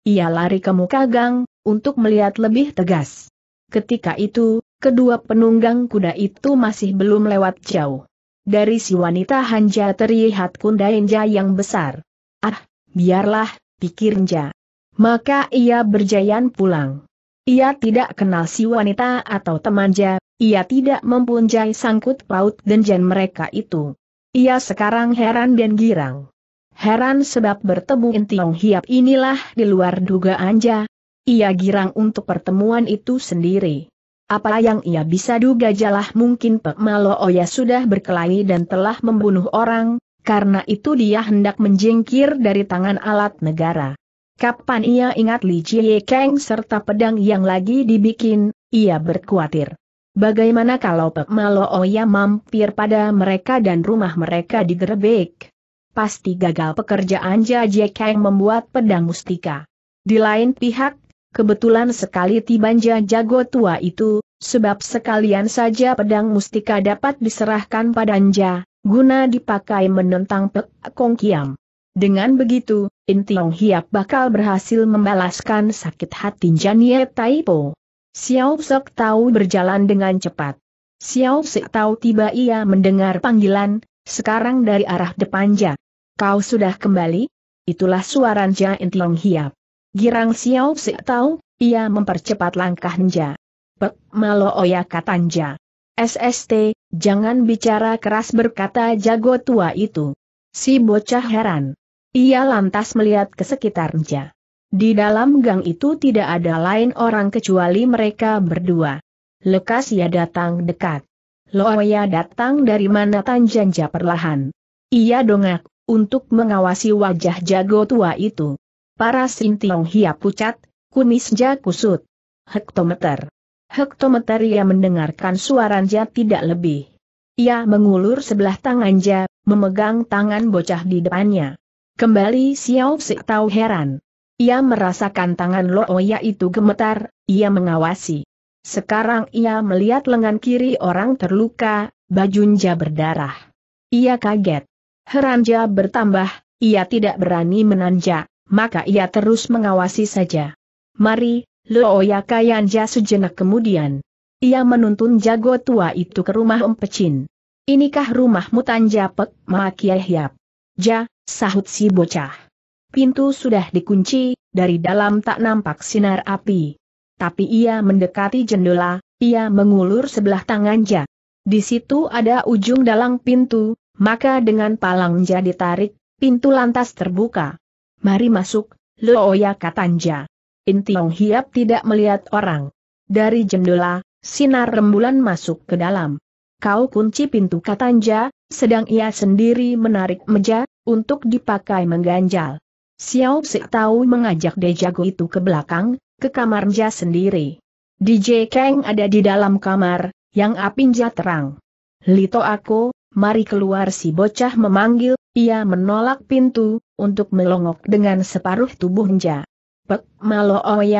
ia lari ke muka gang, untuk melihat lebih tegas. Ketika itu, kedua penunggang kuda itu masih belum lewat jauh. Dari si wanita Hanja terlihat kuda Enja yang besar. Ah, biarlah, pikir Maka ia berjayan pulang. Ia tidak kenal si wanita atau temannya, ia tidak mempunyai sangkut paut dengan mereka itu. Ia sekarang heran dan girang. Heran sebab bertemu Intiong Hiap inilah di luar dugaan Anja, ia girang untuk pertemuan itu sendiri. Apa yang ia bisa duga jalah mungkin Pek Malo Oya sudah berkelahi dan telah membunuh orang, karena itu dia hendak menjengkir dari tangan alat negara. Kapan ia ingat Li Chie Kang serta pedang yang lagi dibikin, ia berkuatir. Bagaimana kalau Pek Malo Oya mampir pada mereka dan rumah mereka digerebek? Pasti gagal pekerjaan Jajie Kang membuat pedang mustika. Di lain pihak, Kebetulan sekali tibanja jago tua itu, sebab sekalian saja pedang mustika dapat diserahkan pada padanja, guna dipakai menentang Pek Kong Kiam. Dengan begitu, Intiong Hiap bakal berhasil membalaskan sakit hati Janie Taipo. Xiao Sek tahu berjalan dengan cepat. Xiao Sek tahu tiba ia mendengar panggilan, sekarang dari arah depan Ja. Kau sudah kembali? Itulah suara Ja Tiong Hiap. Girang Xiao Si tahu, ia mempercepat langkah Nja. Pek malo oya kata Nja. SST, jangan bicara keras berkata jago tua itu. Si bocah heran. Ia lantas melihat ke sekitar Nja. Di dalam gang itu tidak ada lain orang kecuali mereka berdua. Lekas ia datang dekat. Loya datang dari mana Tanjanja perlahan. Ia dongak, untuk mengawasi wajah jago tua itu. Para Sintiong Hia pucat, kunisja kusut. Hektometer. Hektometer ia mendengarkan suara Nja tidak lebih. Ia mengulur sebelah tangan Nja, memegang tangan bocah di depannya. Kembali Xiao Si tahu heran. Ia merasakan tangan Lo Oya itu gemetar, ia mengawasi. Sekarang ia melihat lengan kiri orang terluka, bajunja berdarah. Ia kaget. Heranja bertambah, ia tidak berani menanjak maka ia terus mengawasi saja. Mari, Looya Kayanja sejenak kemudian. Ia menuntun jago tua itu ke rumah Empecin. Inikah rumahmu Tanjapek, Makiahyap? Ja, sahut si bocah. Pintu sudah dikunci, dari dalam tak nampak sinar api. Tapi ia mendekati jendela, ia mengulur sebelah tangan Ja. Di situ ada ujung dalang pintu, maka dengan palang Ja ditarik, pintu lantas terbuka mari masuk, Looya oh Katanja. Intiong Hiap tidak melihat orang. Dari jendela, sinar rembulan masuk ke dalam. Kau kunci pintu Katanja, sedang ia sendiri menarik meja, untuk dipakai mengganjal. Xiao Si tahu mengajak Dejago itu ke belakang, ke kamarnya sendiri. DJ Kang ada di dalam kamar, yang apinja terang. Lito aku, mari keluar si bocah memanggil, ia menolak pintu, untuk melongok dengan separuh tubuhnya. Pek Malo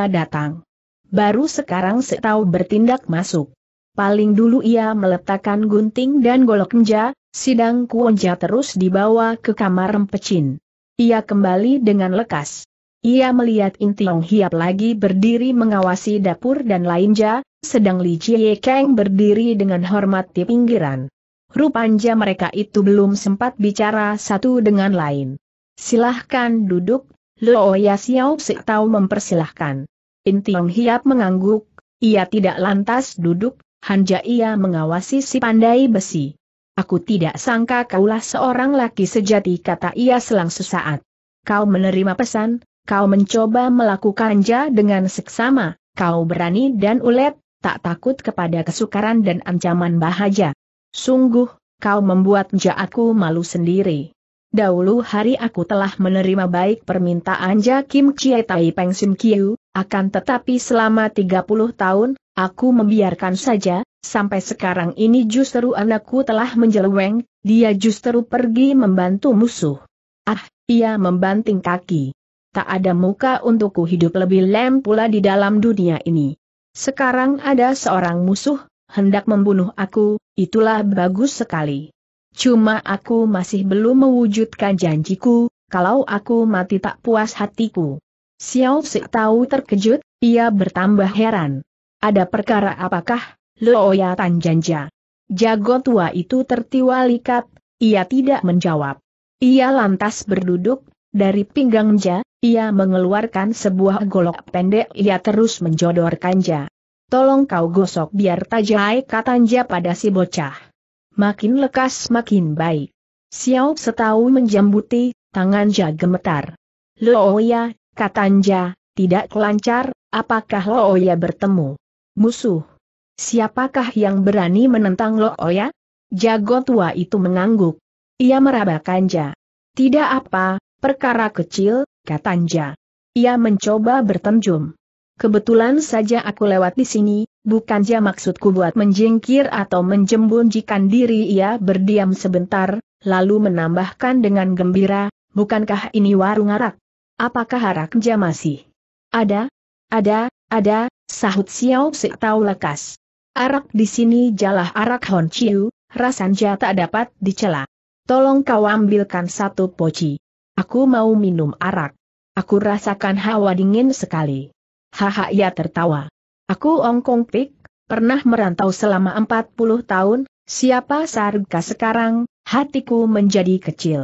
datang. Baru sekarang setau bertindak masuk. Paling dulu ia meletakkan gunting dan golok nja, sidang kuonja terus dibawa ke kamar pecin. Ia kembali dengan lekas. Ia melihat Intiong Hiap lagi berdiri mengawasi dapur dan lainnya, sedang Li Jie Kang berdiri dengan hormat di pinggiran. Rupanya mereka itu belum sempat bicara satu dengan lain. Silahkan duduk, Luo Ya Xiao Si mempersilahkan. Intiong Hiap mengangguk, ia tidak lantas duduk, hanya ia mengawasi si pandai besi. Aku tidak sangka kaulah seorang laki sejati kata ia selang sesaat. Kau menerima pesan, kau mencoba melakukan ja dengan seksama, kau berani dan ulet, tak takut kepada kesukaran dan ancaman bahaja. Sungguh, kau membuat ja aku malu sendiri. Dahulu hari aku telah menerima baik permintaan Jakim Chie Tai Peng Sim Kiu, akan tetapi selama 30 tahun, aku membiarkan saja, sampai sekarang ini justru anakku telah menjeleweng, dia justru pergi membantu musuh. Ah, ia membanting kaki. Tak ada muka untukku hidup lebih lem pula di dalam dunia ini. Sekarang ada seorang musuh, hendak membunuh aku, itulah bagus sekali. Cuma aku masih belum mewujudkan janjiku, kalau aku mati tak puas hatiku. Xiao Si tahu terkejut, ia bertambah heran. Ada perkara apakah, Looya Tan Janja? Jago tua itu tertiwa likat, ia tidak menjawab. Ia lantas berduduk, dari pinggang ia mengeluarkan sebuah golok pendek ia terus menjodorkan Ja. Tolong kau gosok biar tajai katanja pada si bocah makin lekas makin baik. Xiao setahu menjambuti, tangan Ja gemetar. Looya, katanja, tidak kelancar. apakah Looya bertemu? Musuh. Siapakah yang berani menentang Looya? Jago tua itu mengangguk. Ia meraba kanja. Tidak apa, perkara kecil, katanja. Ia mencoba bertenjum. Kebetulan saja aku lewat di sini, Bukan jam maksudku buat menjengkir atau menjembunjikan diri ia berdiam sebentar, lalu menambahkan dengan gembira, bukankah ini warung arak? Apakah arak jam masih? Ada, ada, ada, sahut Xiao Si tahu lekas. Arak di sini jalah arak Hon Chiu, rasanya tak dapat dicela. Tolong kau ambilkan satu poci. Aku mau minum arak. Aku rasakan hawa dingin sekali. Haha ia tertawa. Aku Ong Kong Pik, pernah merantau selama 40 tahun, siapa Sarga sekarang, hatiku menjadi kecil.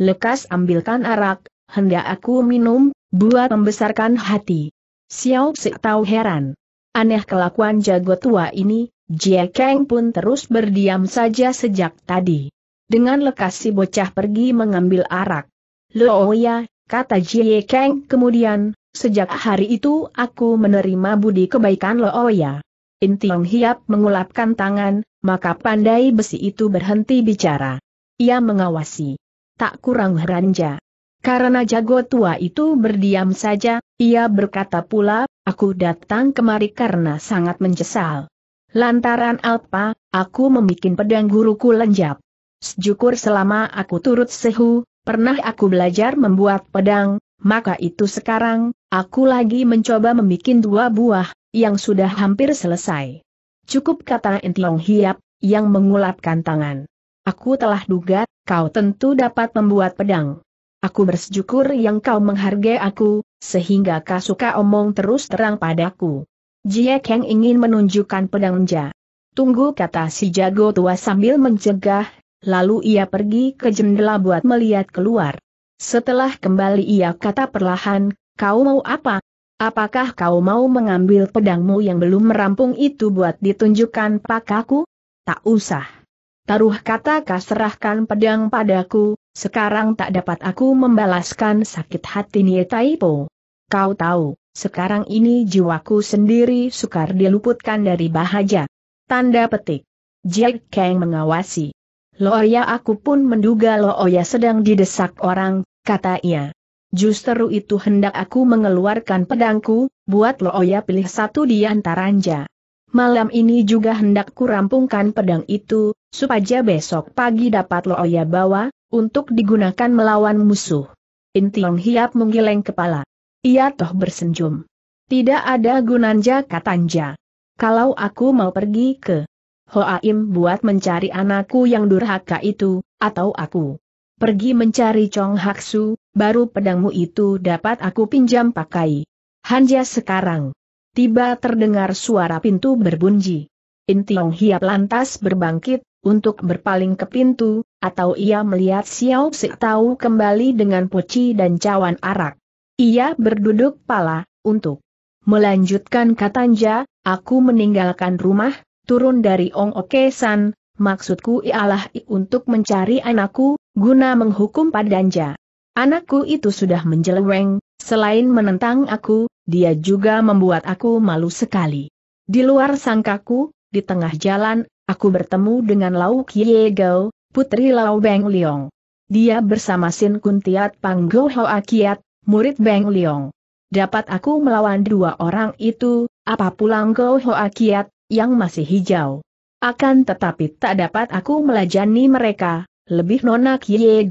Lekas ambilkan arak, hendak aku minum, buat membesarkan hati. Xiao Si tahu heran. Aneh kelakuan jago tua ini, Jie Kang pun terus berdiam saja sejak tadi. Dengan lekas si bocah pergi mengambil arak. ya, kata Jie Kang kemudian, Sejak hari itu aku menerima budi kebaikan oh ya. Intiong Hiap mengulapkan tangan, maka pandai besi itu berhenti bicara. Ia mengawasi. Tak kurang heranja. Karena jago tua itu berdiam saja, ia berkata pula, aku datang kemari karena sangat menyesal. Lantaran apa, aku memikin pedang guruku lenjap. Sejukur selama aku turut sehu, pernah aku belajar membuat pedang, maka itu sekarang, Aku lagi mencoba membuat dua buah, yang sudah hampir selesai. Cukup kata Entiong Hiap, yang mengulapkan tangan. Aku telah duga, kau tentu dapat membuat pedang. Aku bersyukur yang kau menghargai aku, sehingga kau suka omong terus terang padaku. Jie Kang ingin menunjukkan pedangnya. Tunggu kata si jago tua sambil mencegah, lalu ia pergi ke jendela buat melihat keluar. Setelah kembali ia kata perlahan, Kau mau apa? Apakah kau mau mengambil pedangmu yang belum merampung itu buat ditunjukkan pakaku? Tak usah. Taruh kata kau serahkan pedang padaku, sekarang tak dapat aku membalaskan sakit hati Nietaipo. Kau tahu, sekarang ini jiwaku sendiri sukar diluputkan dari bahaja. Tanda petik. Jack Kang mengawasi. Loya aku pun menduga Loya oh, sedang didesak orang, kata ia. Justru itu hendak aku mengeluarkan pedangku, buat Looya pilih satu di antaranya. Malam ini juga hendak rampungkan pedang itu, supaya besok pagi dapat Looya bawa, untuk digunakan melawan musuh. Intiong Hiap menggeleng kepala. Ia toh bersenjum. Tidak ada gunanja katanja. Kalau aku mau pergi ke Hoaim buat mencari anakku yang durhaka itu, atau aku pergi mencari Chong Haksu, baru pedangmu itu dapat aku pinjam pakai. Hanja sekarang. Tiba terdengar suara pintu berbunyi. Intiong Hiap lantas berbangkit, untuk berpaling ke pintu, atau ia melihat Xiao Si tahu kembali dengan poci dan cawan arak. Ia berduduk pala, untuk melanjutkan katanja, aku meninggalkan rumah, turun dari Ong Oke San, maksudku ialah untuk mencari anakku, guna menghukum Padanja. Anakku itu sudah menjeleweng, selain menentang aku, dia juga membuat aku malu sekali. Di luar sangkaku, di tengah jalan, aku bertemu dengan Lau Kie putri Lau Beng Liong. Dia bersama Sin Kuntiat Panggo Ho Akiat, murid Beng Liong. Dapat aku melawan dua orang itu, apa pulang Go Ho Akiat, yang masih hijau. Akan tetapi tak dapat aku melajani mereka, lebih nona Kie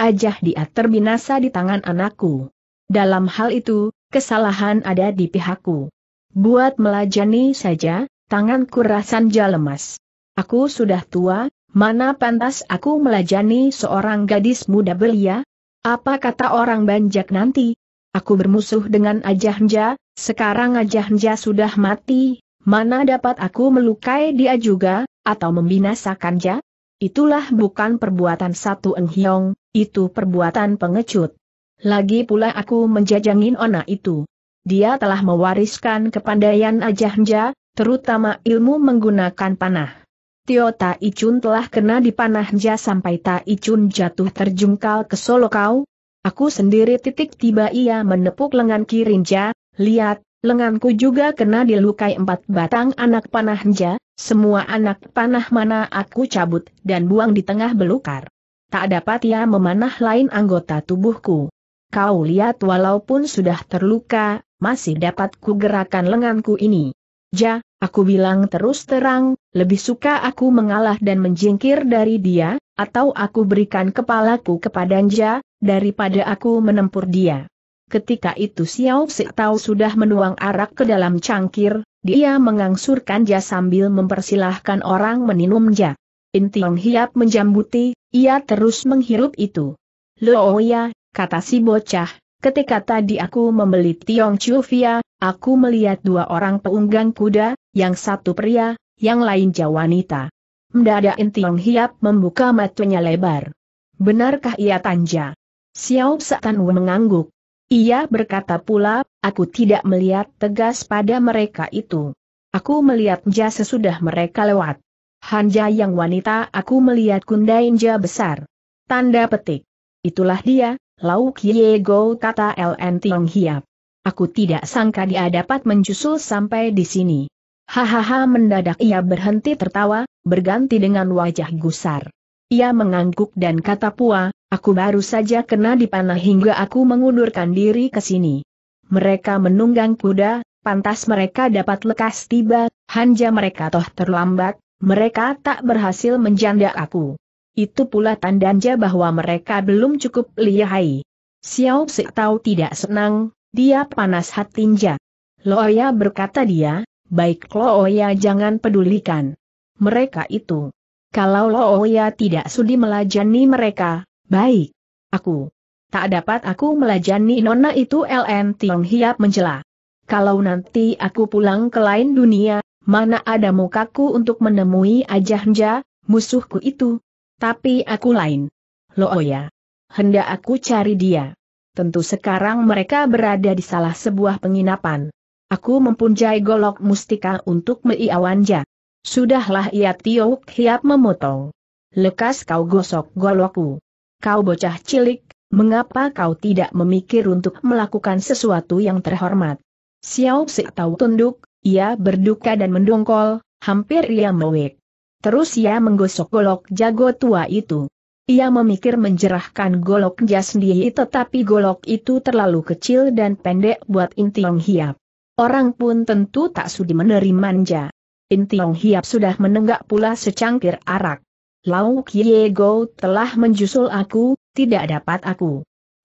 ajah dia terbinasa di tangan anakku. Dalam hal itu, kesalahan ada di pihakku. Buat melajani saja, tanganku rasanja lemas. Aku sudah tua, mana pantas aku melajani seorang gadis muda belia? Apa kata orang banjak nanti? Aku bermusuh dengan ajahnja, sekarang Ajahnya sudah mati, mana dapat aku melukai dia juga, atau membinasakan ja? Itulah bukan perbuatan satu Enghiong, itu perbuatan pengecut. Lagi pula aku menjajangin ona itu. Dia telah mewariskan kepandaian Ajahnya, terutama ilmu menggunakan panah. Tio Ta Icun telah kena di panahnya sampai Ta Icun jatuh terjungkal ke solo kau. Aku sendiri titik tiba ia menepuk lengan kirinja, lihat, lenganku juga kena dilukai empat batang anak panahnya, semua anak panah mana aku cabut dan buang di tengah belukar. Tak dapat ia memanah lain anggota tubuhku. Kau lihat walaupun sudah terluka, masih dapat kugerakan lenganku ini. Ja, aku bilang terus terang, lebih suka aku mengalah dan menjingkir dari dia, atau aku berikan kepalaku kepada Ja, daripada aku menempur dia. Ketika itu Xiao Si Tao sudah menuang arak ke dalam cangkir, dia mengangsurkan Ja sambil mempersilahkan orang meninum Ja. Intiong Hiap menjambuti, ia terus menghirup itu. Lo oh ya, kata si bocah, ketika tadi aku membeli Tiong Chufia, aku melihat dua orang peunggang kuda, yang satu pria, yang lain wanita. Mendadak Intiong Hiap membuka matanya lebar. Benarkah ia tanja? Xiao Satan mengangguk. Ia berkata pula, aku tidak melihat tegas pada mereka itu. Aku melihat jasa sesudah mereka lewat. Hanja yang wanita aku melihat kundainja besar. Tanda petik. Itulah dia, Lau Kiego kata LN Tiong Hiap. Aku tidak sangka dia dapat menjusul sampai di sini. Hahaha mendadak ia berhenti tertawa, berganti dengan wajah gusar. Ia mengangguk dan kata pua, aku baru saja kena dipanah hingga aku mengundurkan diri ke sini. Mereka menunggang kuda, pantas mereka dapat lekas tiba, hanja mereka toh terlambat, mereka tak berhasil menjanda aku. Itu pula tandanya bahwa mereka belum cukup lihai. Xiao Si tahu tidak senang, dia panas hatinya. Loya berkata dia, baik Loya jangan pedulikan. Mereka itu. Kalau Loya tidak sudi melajani mereka, baik. Aku. Tak dapat aku melajani nona itu LN Tiong Hiap menjela. Kalau nanti aku pulang ke lain dunia, mana ada mukaku untuk menemui Ajahnja, musuhku itu. Tapi aku lain. Looya. Oh Hendak aku cari dia. Tentu sekarang mereka berada di salah sebuah penginapan. Aku mempunyai golok mustika untuk meiawanja. Sudahlah ia tiok hiap memotong. Lekas kau gosok golokku. Kau bocah cilik, mengapa kau tidak memikir untuk melakukan sesuatu yang terhormat? Xiao Si tahu tunduk, ia berduka dan mendongkol, hampir ia mewek. Terus ia menggosok golok jago tua itu. Ia memikir menjerahkan golok jas sendiri tetapi golok itu terlalu kecil dan pendek buat Intiong Hiap. Orang pun tentu tak sudi menerima manja. Intiong Hiap sudah menenggak pula secangkir arak. Lau Kiego telah menjusul aku, tidak dapat aku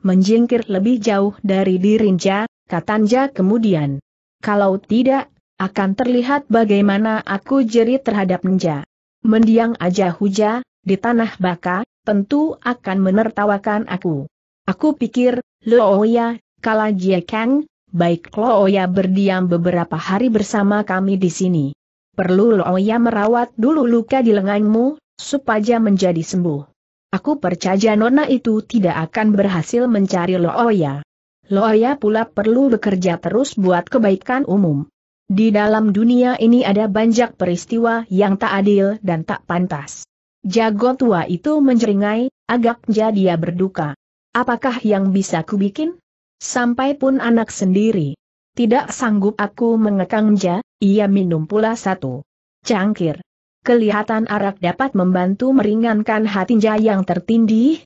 menjingkir lebih jauh dari dirinja, katanja kemudian. Kalau tidak, akan terlihat bagaimana aku jerit terhadap Nja. Mendiang aja Huja, di tanah baka, tentu akan menertawakan aku. Aku pikir, Looya, kala Jie Kang, baik Looya berdiam beberapa hari bersama kami di sini. Perlu Looya merawat dulu luka di lenganmu, supaya menjadi sembuh. Aku percaya Nona itu tidak akan berhasil mencari Looya. Looya pula perlu bekerja terus buat kebaikan umum. Di dalam dunia ini ada banyak peristiwa yang tak adil dan tak pantas. Jago tua itu menjeringai, agaknya dia berduka. Apakah yang bisa kubikin? Sampai pun anak sendiri. Tidak sanggup aku mengekangnya, ia minum pula satu cangkir. Kelihatan arak dapat membantu meringankan hatinya yang tertindih.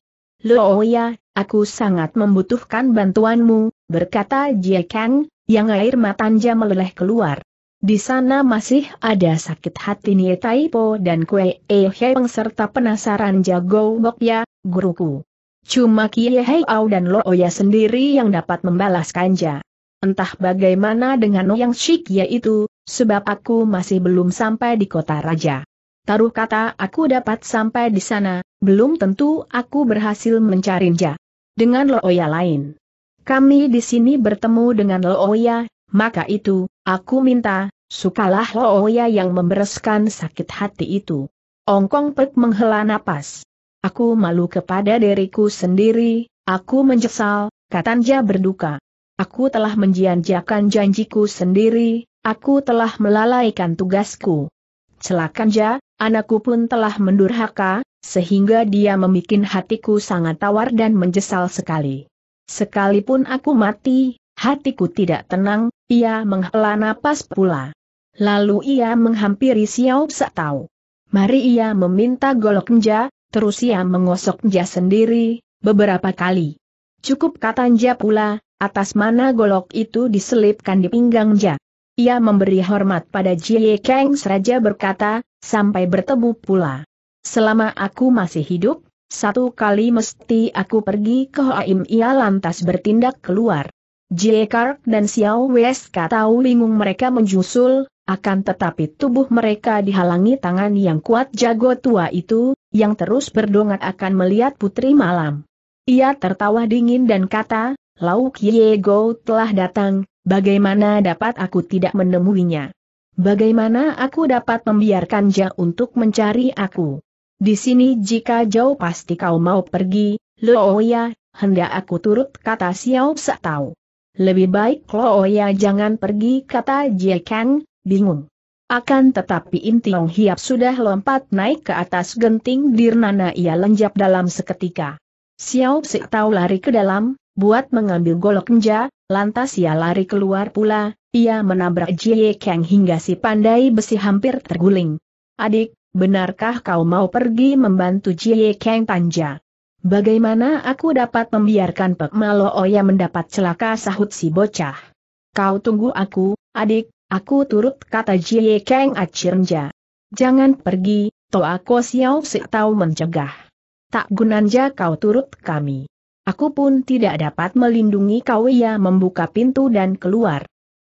Oh ya, aku sangat membutuhkan bantuanmu, berkata Jie Kang, yang air matanya meleleh keluar. Di sana masih ada sakit hati Nie Taipo dan Kue E Heng serta penasaran jago bok ya guruku. Cuma Kie Hei Au dan Lo Oya sendiri yang dapat membalaskan kanja. Entah bagaimana dengan Yang ya itu, sebab aku masih belum sampai di kota raja. Taruh kata aku dapat sampai di sana, belum tentu aku berhasil mencari Ja. Dengan Lo Oya lain. Kami di sini bertemu dengan Looya, maka itu, aku minta, sukalah Looya yang membereskan sakit hati itu. Ongkong Pek menghela napas. Aku malu kepada diriku sendiri, aku menyesal, katanya berduka. Aku telah menjianjakan janjiku sendiri, aku telah melalaikan tugasku. Celakanja, anakku pun telah mendurhaka, sehingga dia membuat hatiku sangat tawar dan menyesal sekali. Sekalipun aku mati, hatiku tidak tenang, ia menghela napas pula. Lalu ia menghampiri Xiao Tao. Mari ia meminta golok nja, terus ia mengosok nja sendiri, beberapa kali. Cukup kata nja pula, atas mana golok itu diselipkan di pinggang nja. Ia memberi hormat pada Jie Kang Seraja berkata, sampai bertemu pula. Selama aku masih hidup, satu kali mesti aku pergi ke Hoaim ia lantas bertindak keluar. Jie dan Xiao Wes tahu lingung mereka menjusul, akan tetapi tubuh mereka dihalangi tangan yang kuat jago tua itu, yang terus berdongak akan melihat putri malam. Ia tertawa dingin dan kata, Lauk Kiego telah datang, bagaimana dapat aku tidak menemuinya? Bagaimana aku dapat membiarkan Jia untuk mencari aku? Di sini jika jauh pasti kau mau pergi, Looya, oh hendak aku turut kata Xiao Sa tahu. Lebih baik Looya oh jangan pergi kata Jie Kang, bingung. Akan tetapi Intiong Hiap sudah lompat naik ke atas genting Dirnana ia lenjap dalam seketika. Xiao Psi tahu lari ke dalam, buat mengambil golok nja, lantas ia lari keluar pula, ia menabrak Jie Kang hingga si pandai besi hampir terguling. Adik, benarkah kau mau pergi membantu Jie Kang Tanja? Bagaimana aku dapat membiarkan Pek Malo Oya mendapat celaka sahut si bocah? Kau tunggu aku, adik, aku turut kata Jie Kang Acirnja. Jangan pergi, Toako Xiao Si tau mencegah. Tak gunanja kau turut kami. Aku pun tidak dapat melindungi kau ia membuka pintu dan keluar.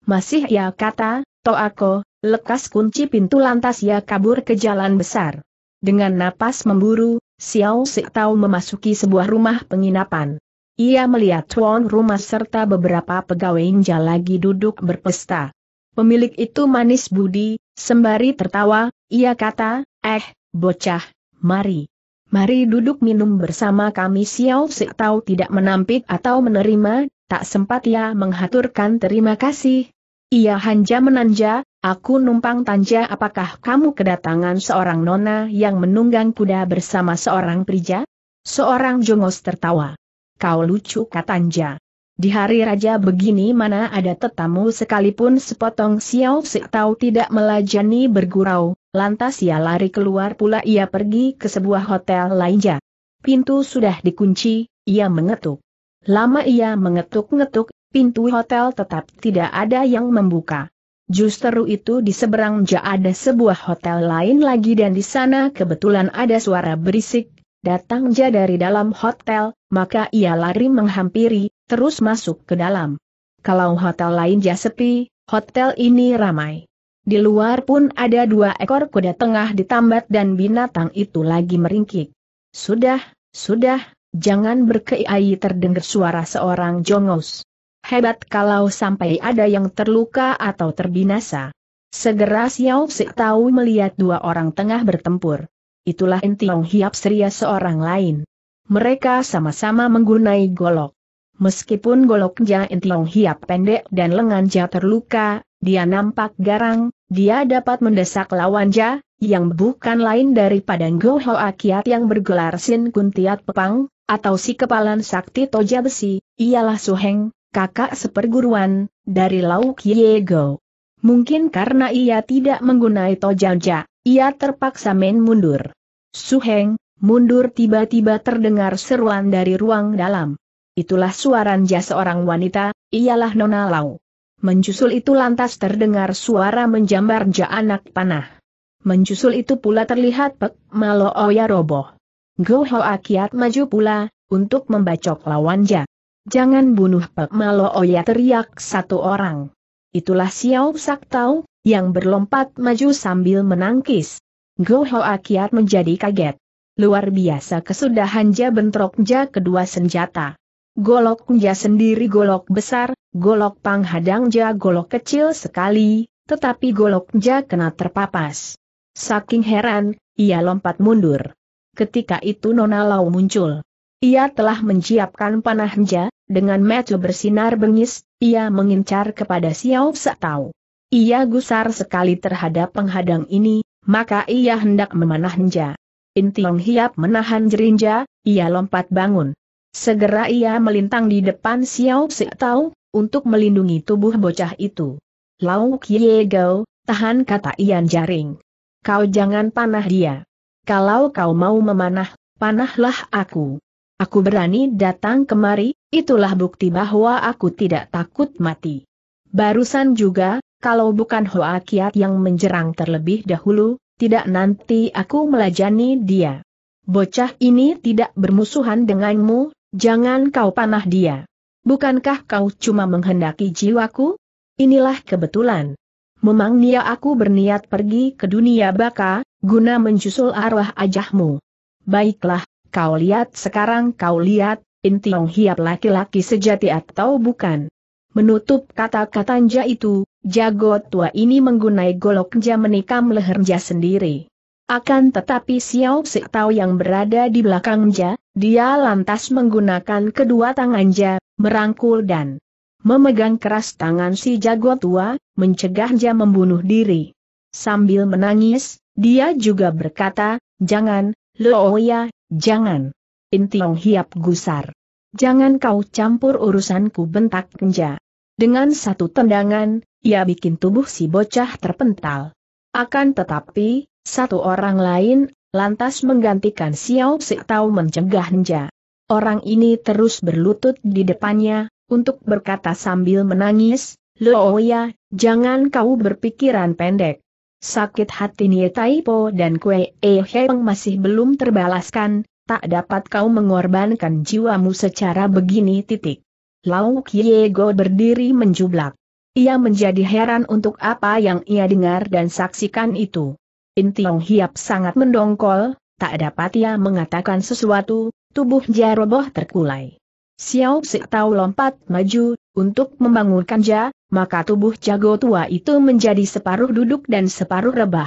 Masih ya kata, Toako, lekas kunci pintu lantas ia kabur ke jalan besar. Dengan napas memburu, Xiao Si Tao memasuki sebuah rumah penginapan. Ia melihat tuan rumah serta beberapa pegawai inja lagi duduk berpesta. Pemilik itu manis budi, sembari tertawa, ia kata, eh, bocah, mari. Mari duduk minum bersama kami Xiao Si Tao tidak menampik atau menerima, tak sempat ia menghaturkan terima kasih, ia hanya menanja, aku numpang tanja apakah kamu kedatangan seorang nona yang menunggang kuda bersama seorang prija? Seorang jongos tertawa. Kau lucu katanja. Di hari raja begini mana ada tetamu sekalipun sepotong siau tahu tidak melajani bergurau, lantas ia lari keluar pula ia pergi ke sebuah hotel lainnya. Pintu sudah dikunci, ia mengetuk. Lama ia mengetuk-ngetuk pintu hotel tetap tidak ada yang membuka. Justru itu di seberang Ja ada sebuah hotel lain lagi dan di sana kebetulan ada suara berisik, datang Ja dari dalam hotel, maka ia lari menghampiri, terus masuk ke dalam. Kalau hotel lain Ja sepi, hotel ini ramai. Di luar pun ada dua ekor kuda tengah ditambat dan binatang itu lagi meringkik. Sudah, sudah, jangan berkeai terdengar suara seorang jongos. Hebat kalau sampai ada yang terluka atau terbinasa. Segera Xiao Si tahu melihat dua orang tengah bertempur. Itulah Entiong Hiap Seria seorang lain. Mereka sama-sama menggunai golok. Meskipun goloknya Entiong Hiap pendek dan lengan lengannya terluka, dia nampak garang, dia dapat mendesak lawannya, yang bukan lain daripada Ngo Hoa Kiat yang bergelar Sin Kuntiat Pepang, atau si kepalan sakti toja besi, ialah Suheng, kakak seperguruan, dari Lau Kiego. Mungkin karena ia tidak menggunai tojanja, ia terpaksa main mundur. Suheng, mundur tiba-tiba terdengar seruan dari ruang dalam. Itulah suara seorang wanita, ialah Nona Lau. Menjusul itu lantas terdengar suara menjambar ja anak panah. Menjusul itu pula terlihat Pek Malo Oya roboh. Go akiat maju pula, untuk membacok lawan jah. Jangan bunuh Pak Malo Oya oh teriak satu orang. Itulah Xiao Sak Tau, yang berlompat maju sambil menangkis. Go Ho Akiat menjadi kaget. Luar biasa kesudahan Ja bentrok Ja kedua senjata. Golok Ja sendiri golok besar, golok panghadang Ja golok kecil sekali, tetapi golok Ja kena terpapas. Saking heran, ia lompat mundur. Ketika itu Nona Lau muncul. Ia telah menyiapkan ja. Dengan mata bersinar bengis, ia mengincar kepada Xiao Psa Ia gusar sekali terhadap penghadang ini, maka ia hendak memanah Nja. Intiong Hiap menahan jerinja, ia lompat bangun. Segera ia melintang di depan Xiao Psa untuk melindungi tubuh bocah itu. Lau Kie Gao, tahan kata Ian Jaring. Kau jangan panah dia. Kalau kau mau memanah, panahlah aku. Aku berani datang kemari, itulah bukti bahwa aku tidak takut mati. Barusan juga, kalau bukan Hoa Kiat yang menjerang terlebih dahulu, tidak nanti aku melajani dia. Bocah ini tidak bermusuhan denganmu, jangan kau panah dia. Bukankah kau cuma menghendaki jiwaku? Inilah kebetulan. Memang Memangnya aku berniat pergi ke dunia baka, guna menjusul arwah ajahmu. Baiklah, Kau lihat sekarang kau lihat, Intiong Hiap laki-laki sejati atau bukan. Menutup kata-kata Nja itu, jago tua ini menggunai golok Nja menikam leher Nja sendiri. Akan tetapi Xiao Si Tao yang berada di belakang Nja, dia lantas menggunakan kedua tangan Nja, merangkul dan memegang keras tangan si jago tua, mencegah Nja membunuh diri. Sambil menangis, dia juga berkata, Jangan, Looya, Jangan. Intiong hiap gusar. Jangan kau campur urusanku bentak Kenja. Dengan satu tendangan, ia bikin tubuh si bocah terpental. Akan tetapi, satu orang lain, lantas menggantikan Xiao Si tahu mencegah Nja. Orang ini terus berlutut di depannya, untuk berkata sambil menangis, Ya, jangan kau berpikiran pendek. Sakit hati Nie Po dan Kue E Heng masih belum terbalaskan, tak dapat kau mengorbankan jiwamu secara begini titik. Lau Kiego berdiri menjublak. Ia menjadi heran untuk apa yang ia dengar dan saksikan itu. Tiong Hiap sangat mendongkol, tak dapat ia mengatakan sesuatu, Tubuh Jaroboh terkulai. Xiao Si Tao lompat maju, untuk membangunkan Ja, maka tubuh jago tua itu menjadi separuh duduk dan separuh rebah.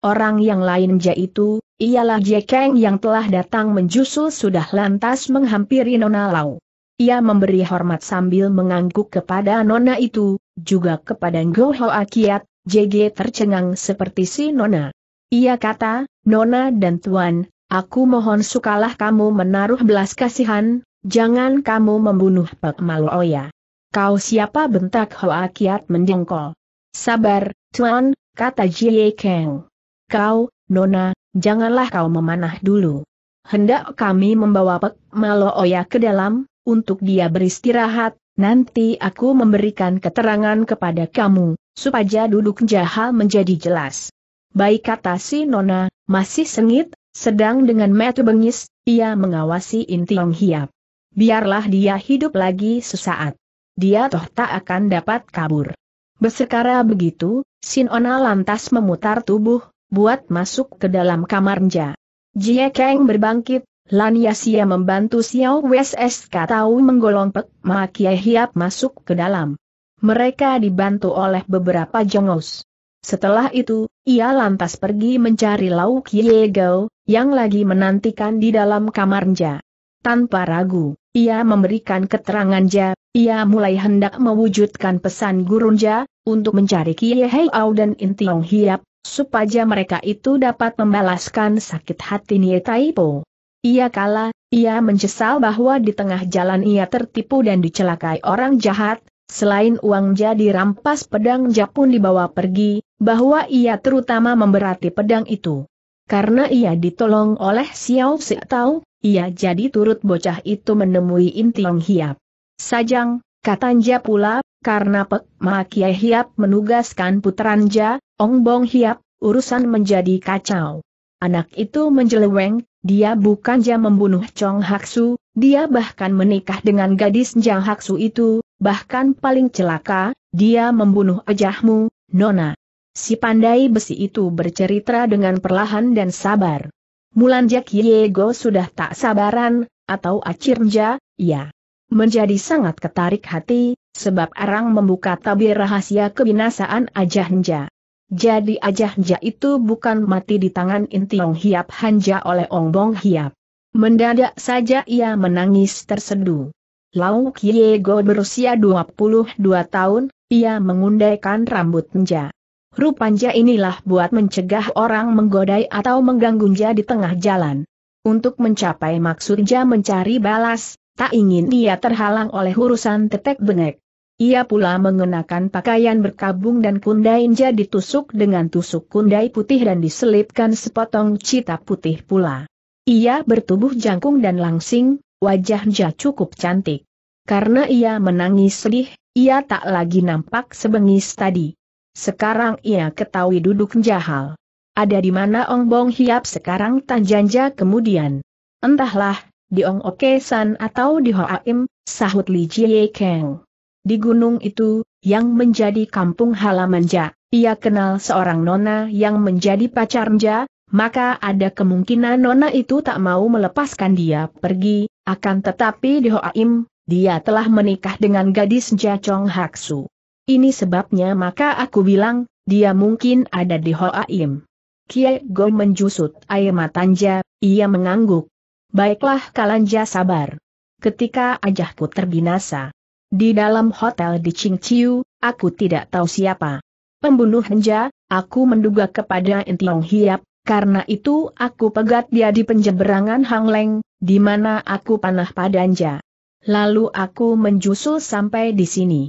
Orang yang lain Ja itu, ialah Jekeng yang telah datang menjusul sudah lantas menghampiri Nona Lau. Ia memberi hormat sambil mengangguk kepada Nona itu, juga kepada Ngo Ho Akiat, JG tercengang seperti si Nona. Ia kata, Nona dan Tuan, aku mohon sukalah kamu menaruh belas kasihan, jangan kamu membunuh Pak Maloya. Kau siapa bentak Hoa Kiat mendengkol. Sabar, Tuan, kata Jie Kang. Kau, Nona, janganlah kau memanah dulu. Hendak kami membawa Pek Malo Oya ke dalam, untuk dia beristirahat, nanti aku memberikan keterangan kepada kamu, supaya duduk jahal menjadi jelas. Baik kata si Nona, masih sengit, sedang dengan metu bengis, ia mengawasi Intiong Hiap. Biarlah dia hidup lagi sesaat dia toh tak akan dapat kabur. Besekara begitu, Sinona lantas memutar tubuh, buat masuk ke dalam Nja. Jie Kang berbangkit, Lan Yasia membantu Xiao WSS Katau menggolong Pek Ma Hiap masuk ke dalam. Mereka dibantu oleh beberapa jongos. Setelah itu, ia lantas pergi mencari Lau Kie Gao, yang lagi menantikan di dalam kamarnya. Tanpa ragu, ia memberikan keterangannya ia mulai hendak mewujudkan pesan Gurunja, untuk mencari Kiai Au dan Intiong Hiap, supaya mereka itu dapat membalaskan sakit hati Nie Taipo. Ia kalah, ia menyesal bahwa di tengah jalan ia tertipu dan dicelakai orang jahat, selain uang jadi rampas pedang Japun dibawa pergi, bahwa ia terutama memberati pedang itu. Karena ia ditolong oleh Xiao Si Tao, ia jadi turut bocah itu menemui Inti Intiong Hiap. Sajang, Katanja pula, karena Pek Ma Hiap menugaskan putranja, Ong Bong Hiap, urusan menjadi kacau. Anak itu menjeleweng, dia bukan bukannya membunuh Chong Haksu, dia bahkan menikah dengan gadis Jang Haksu itu, bahkan paling celaka, dia membunuh ajahmu, Nona. Si pandai besi itu bercerita dengan perlahan dan sabar. Mulanjak Yego sudah tak sabaran, atau acirnja, ya menjadi sangat ketarik hati, sebab Arang membuka tabir rahasia kebinasaan Ajahnya. Jadi Ajahnya itu bukan mati di tangan inti Ong Hiap Hanja oleh Ong Bong Hiap. Mendadak saja ia menangis terseduh. Lau Kiego berusia 22 tahun, ia mengundaikan rambut Nja. Rupanja inilah buat mencegah orang menggodai atau Nja di tengah jalan. Untuk mencapai maksud nja mencari balas, Tak ingin dia terhalang oleh urusan tetek bengek. Ia pula mengenakan pakaian berkabung dan jadi ditusuk dengan tusuk kundai putih dan diselipkan sepotong cita putih pula. Ia bertubuh jangkung dan langsing, wajahnya cukup cantik. Karena ia menangis sedih, ia tak lagi nampak sebengis tadi. Sekarang ia ketahui duduk jahal. Ada di mana Ong Bong Hiap sekarang tanjanja kemudian. Entahlah, di Ong Oke San atau di Hoa Im, sahut Li Jie Kang. Di gunung itu, yang menjadi kampung halaman Ja, ia kenal seorang nona yang menjadi pacar Ja, maka ada kemungkinan nona itu tak mau melepaskan dia pergi, akan tetapi di Hoa Im, dia telah menikah dengan gadis Ja Chong Haksu. Ini sebabnya maka aku bilang, dia mungkin ada di Hoa Im. Kie Go menjusut air matanya, ia mengangguk. Baiklah Kalanja sabar. Ketika ajahku terbinasa. Di dalam hotel di Qingqiu, aku tidak tahu siapa. Pembunuh Henja, aku menduga kepada Intiong Hiap, karena itu aku pegat dia di penjeberangan Hang Leng, di mana aku panah padanja. Lalu aku menjusul sampai di sini.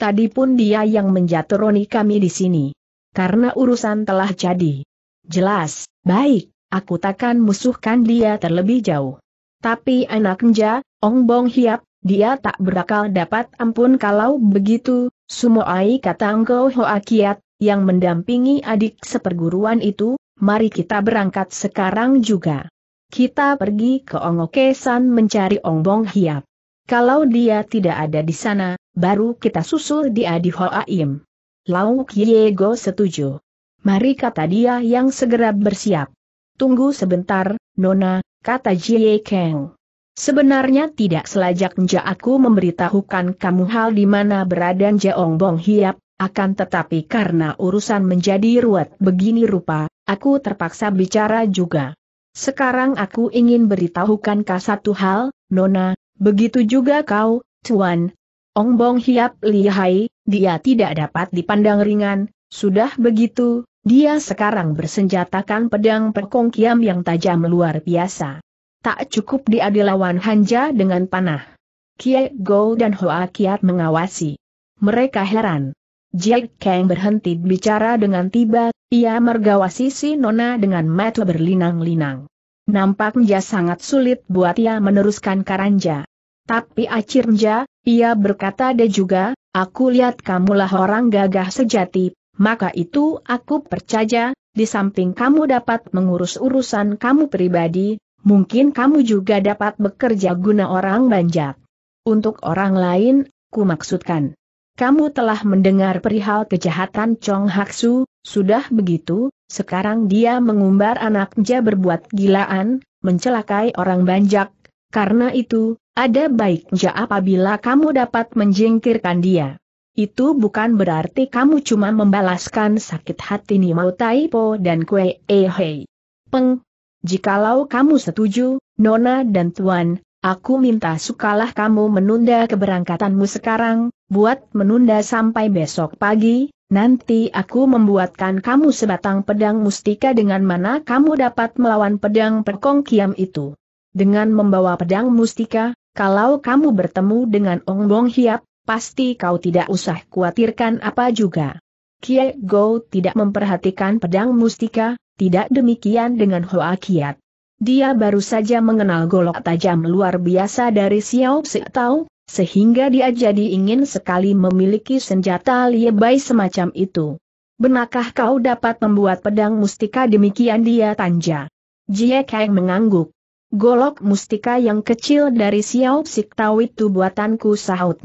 Tadi pun dia yang menjatuhkan kami di sini. Karena urusan telah jadi. Jelas, baik, Aku takkan musuhkan dia terlebih jauh. Tapi anak nja, Ong Bong Hiap, dia tak berakal dapat ampun kalau begitu, Sumoai kata Engkau Kiat, yang mendampingi adik seperguruan itu, mari kita berangkat sekarang juga. Kita pergi ke Ong Ongokesan mencari Ong Bong Hiap. Kalau dia tidak ada di sana, baru kita susul dia di Im. Lau Kiego setuju. Mari kata dia yang segera bersiap. Tunggu sebentar, Nona, kata Jie Kang. Sebenarnya tidak selajak nja aku memberitahukan kamu hal di mana berada Jeong Bong Hiap, akan tetapi karena urusan menjadi ruwet begini rupa, aku terpaksa bicara juga. Sekarang aku ingin beritahukan kau satu hal, Nona, begitu juga kau, Tuan. Ong Bong Hiap lihai, dia tidak dapat dipandang ringan, sudah begitu, dia sekarang bersenjatakan pedang pekong yang tajam luar biasa. Tak cukup dia dilawan Hanja dengan panah. Kie, Go dan Hoa Kiat mengawasi. Mereka heran. Jack Kang berhenti bicara dengan tiba, ia mergawasi si Nona dengan mata berlinang-linang. Nampaknya sangat sulit buat ia meneruskan karanja. Tapi akhirnya, ia berkata dia juga, aku lihat kamulah orang gagah sejati, maka itu aku percaya, di samping kamu dapat mengurus urusan kamu pribadi, mungkin kamu juga dapat bekerja guna orang banyak. Untuk orang lain, ku maksudkan. Kamu telah mendengar perihal kejahatan Chong Haksu, sudah begitu, sekarang dia mengumbar anaknya berbuat gilaan, mencelakai orang banyak, karena itu, ada baiknya apabila kamu dapat menjengkirkan dia. Itu bukan berarti kamu cuma membalaskan sakit hati Nimau Taipo dan Kue Ehei. Peng. Jikalau kamu setuju, Nona dan Tuan, aku minta sukalah kamu menunda keberangkatanmu sekarang, buat menunda sampai besok pagi, nanti aku membuatkan kamu sebatang pedang mustika dengan mana kamu dapat melawan pedang perkong kiam itu. Dengan membawa pedang mustika, kalau kamu bertemu dengan Ong Bong Hiap, pasti kau tidak usah khawatirkan apa juga. Kie Go tidak memperhatikan pedang mustika, tidak demikian dengan Hoa Kiat. Dia baru saja mengenal golok tajam luar biasa dari Xiao Tse Tao, sehingga dia jadi ingin sekali memiliki senjata liebai semacam itu. Benarkah kau dapat membuat pedang mustika demikian dia tanja? Jie Kang mengangguk. Golok mustika yang kecil dari Xiao Sik Tau itu buatanku sahut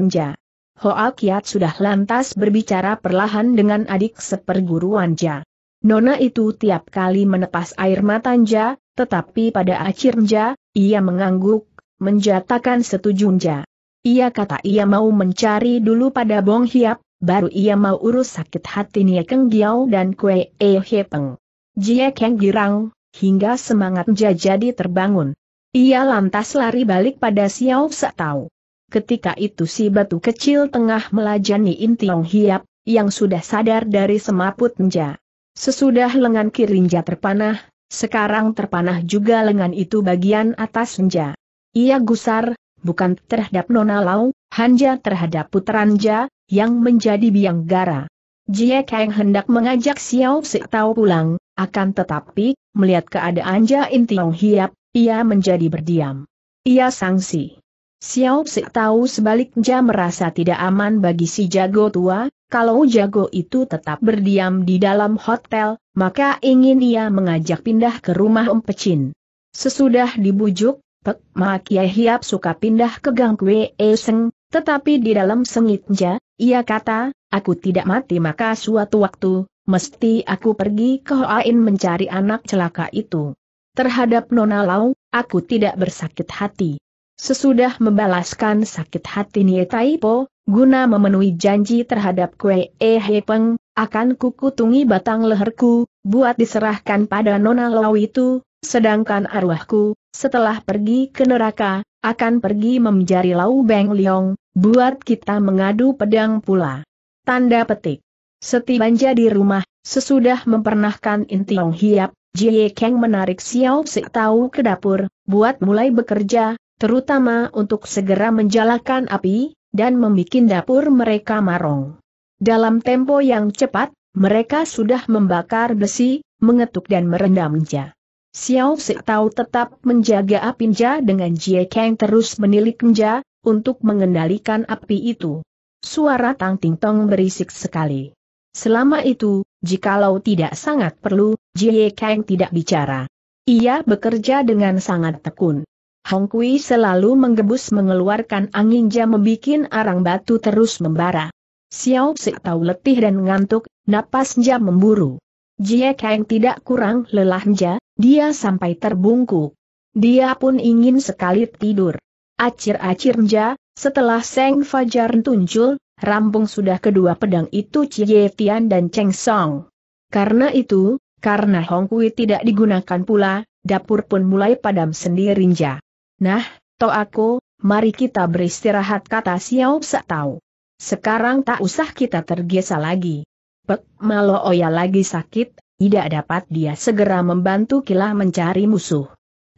Hoa Kiat sudah lantas berbicara perlahan dengan adik seperguruan Ja. Nona itu tiap kali menepas air mata Ja, tetapi pada akhirnya, ia mengangguk, menjatakan setuju Ja. Ia kata ia mau mencari dulu pada Bong Hiap, baru ia mau urus sakit hati Nia Keng Giao dan Kue E Peng. Jie Keng girang, hingga semangat Ja jadi terbangun. Ia lantas lari balik pada Xiao Sa Tau. Ketika itu si batu kecil tengah melajani Intiong Hiap, yang sudah sadar dari semaput menja. Sesudah lengan kirinja terpanah, sekarang terpanah juga lengan itu bagian atas menja. Ia gusar, bukan terhadap Nona Lau, hanya terhadap putranja, yang menjadi biang gara. Jie Kang hendak mengajak Xiao Si Tao pulang, akan tetapi, melihat keadaan Jia intiong Hiap, ia menjadi berdiam. Ia sangsi. Xiao Si tahu sebaliknya merasa tidak aman bagi si jago tua, kalau jago itu tetap berdiam di dalam hotel, maka ingin ia mengajak pindah ke rumah Om Pecin. Sesudah dibujuk, Pek Ma Kiai Hiap suka pindah ke Gang Kwe e Seng, tetapi di dalam sengitnya, ia kata, aku tidak mati maka suatu waktu, mesti aku pergi ke Hoain mencari anak celaka itu. Terhadap Nona Lau, aku tidak bersakit hati. Sesudah membalaskan sakit hati Nie Taipo, guna memenuhi janji terhadap Kue E He Peng, akan kukutungi batang leherku, buat diserahkan pada Nona Lau itu, sedangkan arwahku, setelah pergi ke neraka, akan pergi memjari Lau Beng Liong, buat kita mengadu pedang pula. Tanda petik. Setibanya di rumah, sesudah mempernahkan Intiong Hiap, Jie Kang menarik Xiao Si Tau ke dapur, buat mulai bekerja, terutama untuk segera menjalakan api, dan membuat dapur mereka marong. Dalam tempo yang cepat, mereka sudah membakar besi, mengetuk dan merendamnya. Xiao Si Tao tetap menjaga api nja dengan Jie Kang terus menilik nja untuk mengendalikan api itu. Suara Tang Ting Tong berisik sekali. Selama itu, jikalau tidak sangat perlu, Jie Kang tidak bicara. Ia bekerja dengan sangat tekun. Hong Kui selalu menggebus mengeluarkan angin jam membuat arang batu terus membara. Xiao Si tahu letih dan ngantuk, napas jam memburu. Jie Kang tidak kurang lelah ja, dia sampai terbungkuk. Dia pun ingin sekali tidur. Acir-acir ja, setelah Seng Fajar tuncul, rampung sudah kedua pedang itu Cie Tian dan Cheng Song. Karena itu, karena Hong Kui tidak digunakan pula, dapur pun mulai padam sendiri ja. Nah, to aku, mari kita beristirahat kata Xiao Sa tahu. Sekarang tak usah kita tergesa lagi. Pek Malo Oya lagi sakit, tidak dapat dia segera membantu kila mencari musuh.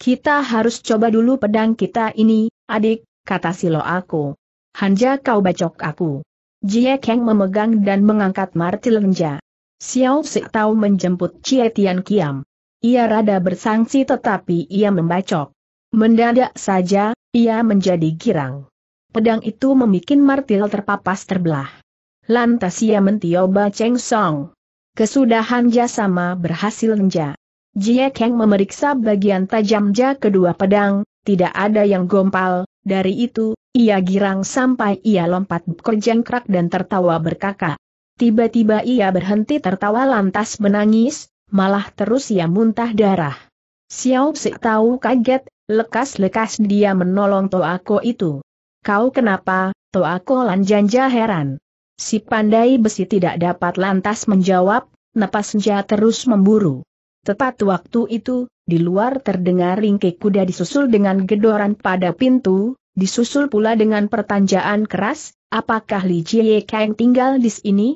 Kita harus coba dulu pedang kita ini, adik, kata Silo aku. Hanja kau bacok aku. Jie Kang memegang dan mengangkat martil Hanja. Xiao Si Tau menjemput Cie Tian Kiam. Ia rada bersangsi tetapi ia membacok. Mendadak saja, ia menjadi girang. Pedang itu memikin martil terpapas terbelah. Lantas ia mentioba Cheng Song. Kesudahan jasama berhasil nja. Jie Kang memeriksa bagian tajam ja kedua pedang, tidak ada yang gompal, dari itu, ia girang sampai ia lompat kerjengkrak dan tertawa berkakak. Tiba-tiba ia berhenti tertawa lantas menangis, malah terus ia muntah darah. Xiao Si tahu kaget, Lekas-lekas dia menolong Toako itu. Kau kenapa, Toako Lanjanja heran. Si pandai besi tidak dapat lantas menjawab, napasnya terus memburu. Tepat waktu itu, di luar terdengar ringkik kuda disusul dengan gedoran pada pintu, disusul pula dengan pertanjaan keras, apakah Li Jie Kang tinggal di sini?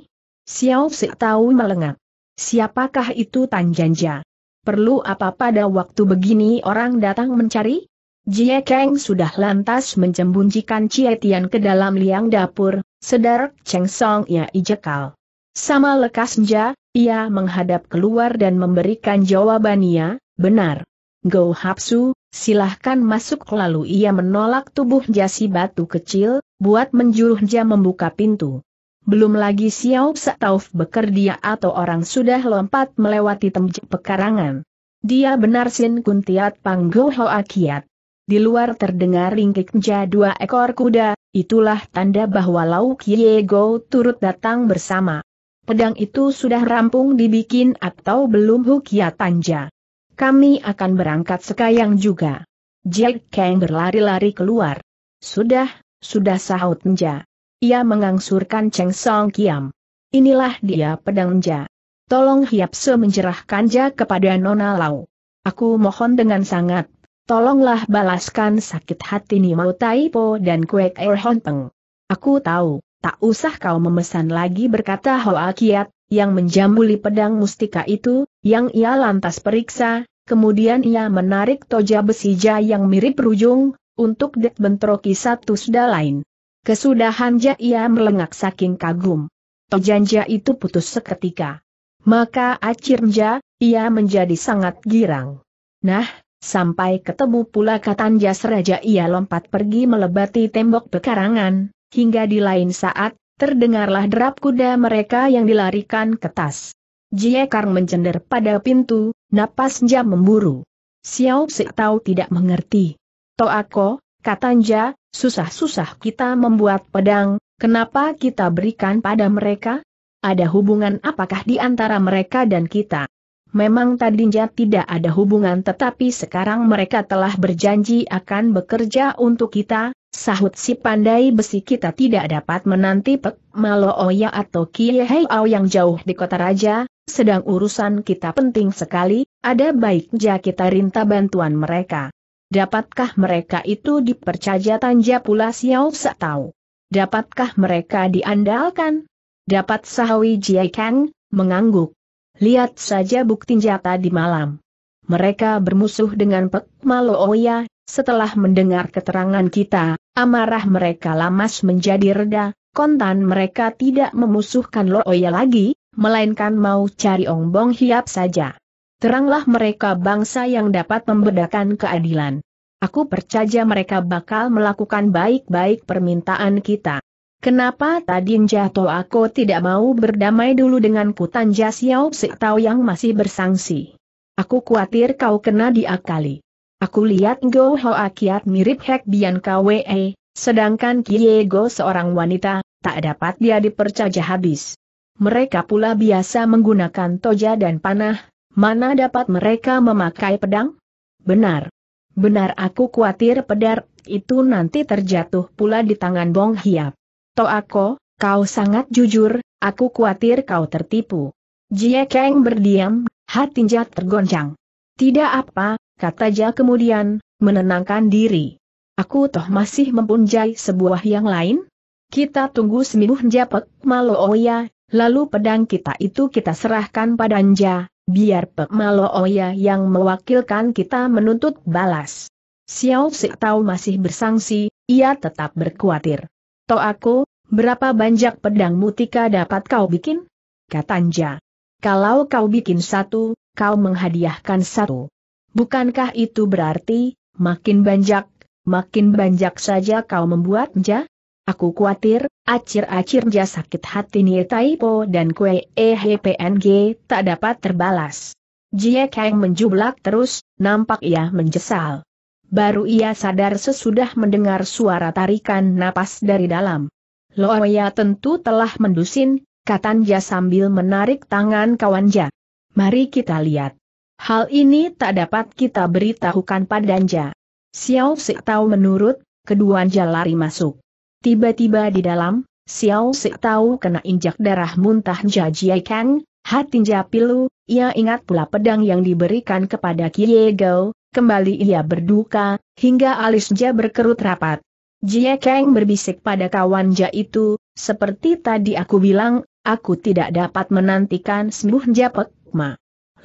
Xiao Si tahu melengak. Siapakah itu Tanjanja? perlu apa pada waktu begini orang datang mencari? Jie Kang sudah lantas menjembuncikan Cie Tian ke dalam liang dapur, sedar Cheng Song ya ijekal. Sama lekas nja, ia menghadap keluar dan memberikan jawabannya, benar. Go Hapsu, silahkan masuk lalu ia menolak tubuh jasi batu kecil, buat menjuruh nja membuka pintu. Belum lagi Xiao Tauf bekerja atau orang sudah lompat melewati tembok pekarangan. Dia benar Sin Kuntiat Panggo akiat. Di luar terdengar ringkik dua ekor kuda, itulah tanda bahwa Lau Kiego turut datang bersama. Pedang itu sudah rampung dibikin atau belum Hukia Tanja. Kami akan berangkat sekayang juga. Jack Kang berlari-lari keluar. Sudah, sudah sahut Nja. Ia mengangsurkan Cheng Song Kiam. Inilah dia pedang Ja. Tolong Se menjerahkan Ja kepada Nona Lau. Aku mohon dengan sangat, tolonglah balaskan sakit hati ni tai po dan kuek Er Honteng. Aku tahu, tak usah kau memesan lagi berkata Hoa Kiat, yang menjambuli pedang mustika itu, yang ia lantas periksa, kemudian ia menarik toja besi besija yang mirip rujung, untuk dek bentroki satu sudah lain. Kesudahan ia melengak saking kagum. Tojanja itu putus seketika. Maka akhirnya, ia menjadi sangat girang. Nah, sampai ketemu pula Katanja Seraja ia lompat pergi melebati tembok pekarangan, hingga di lain saat, terdengarlah derap kuda mereka yang dilarikan ke tas. Jiekang mencender pada pintu, napasnya memburu. Xiao Si tahu tidak mengerti. Toako, Katanja, Susah-susah kita membuat pedang, kenapa kita berikan pada mereka? Ada hubungan apakah di antara mereka dan kita? Memang tadinya tidak ada hubungan tetapi sekarang mereka telah berjanji akan bekerja untuk kita, sahut si pandai besi kita tidak dapat menanti Pek Malooya atau Kiye au yang jauh di kota raja, sedang urusan kita penting sekali, ada baiknya kita rinta bantuan mereka. Dapatkah mereka itu dipercaya tanja pula Xiao Sa tahu? Dapatkah mereka diandalkan? Dapat Sahawi Jie Kang, mengangguk. Lihat saja bukti jata di malam. Mereka bermusuh dengan Pek Malooya, setelah mendengar keterangan kita, amarah mereka lamas menjadi reda, kontan mereka tidak memusuhkan Looya lagi, melainkan mau cari Ong Bong Hiap saja. Teranglah mereka bangsa yang dapat membedakan keadilan. Aku percaya mereka bakal melakukan baik-baik permintaan kita. Kenapa tadi jatuh aku tidak mau berdamai dulu dengan Kutan Jasiao Xiao yang masih bersangsi? Aku khawatir kau kena diakali. Aku lihat Go Hoa Kiat mirip Hek Bian Kwe, sedangkan Kiego seorang wanita, tak dapat dia dipercaya habis. Mereka pula biasa menggunakan toja dan panah, mana dapat mereka memakai pedang? Benar. Benar aku khawatir pedar itu nanti terjatuh pula di tangan Bong Hiap. aku, kau sangat jujur, aku khawatir kau tertipu. Jie Kang berdiam, hati jat tergoncang. Tidak apa, kata Jia kemudian, menenangkan diri. Aku toh masih mempunyai sebuah yang lain? Kita tunggu seminggu malu oya, oh lalu pedang kita itu kita serahkan pada Jia biar Pek Oya yang mewakilkan kita menuntut balas. Xiao Si Tau masih bersangsi, ia tetap berkhawatir. To aku, berapa banyak pedang mutika dapat kau bikin? Katanja. Kalau kau bikin satu, kau menghadiahkan satu. Bukankah itu berarti, makin banyak, makin banyak saja kau membuatnya? Aku khawatir, acir acir jasa sakit hati Nie Taipo dan Kue EHPNG tak dapat terbalas. Jie Kang menjublak terus, nampak ia menjesal. Baru ia sadar sesudah mendengar suara tarikan napas dari dalam. Loya tentu telah mendusin, katanya sambil menarik tangan kawan kawannya. Mari kita lihat. Hal ini tak dapat kita beritahukan padanja. Xiao Si tahu menurut, keduanya lari masuk. Tiba-tiba di dalam, Xiao Si tahu kena injak darah muntah Jiai Kang, hatinya pilu, ia ingat pula pedang yang diberikan kepada Kie Gao, kembali ia berduka, hingga alisnya berkerut rapat. Jie Kang berbisik pada kawan Jia itu, seperti tadi aku bilang, aku tidak dapat menantikan sembuh Japek Ma.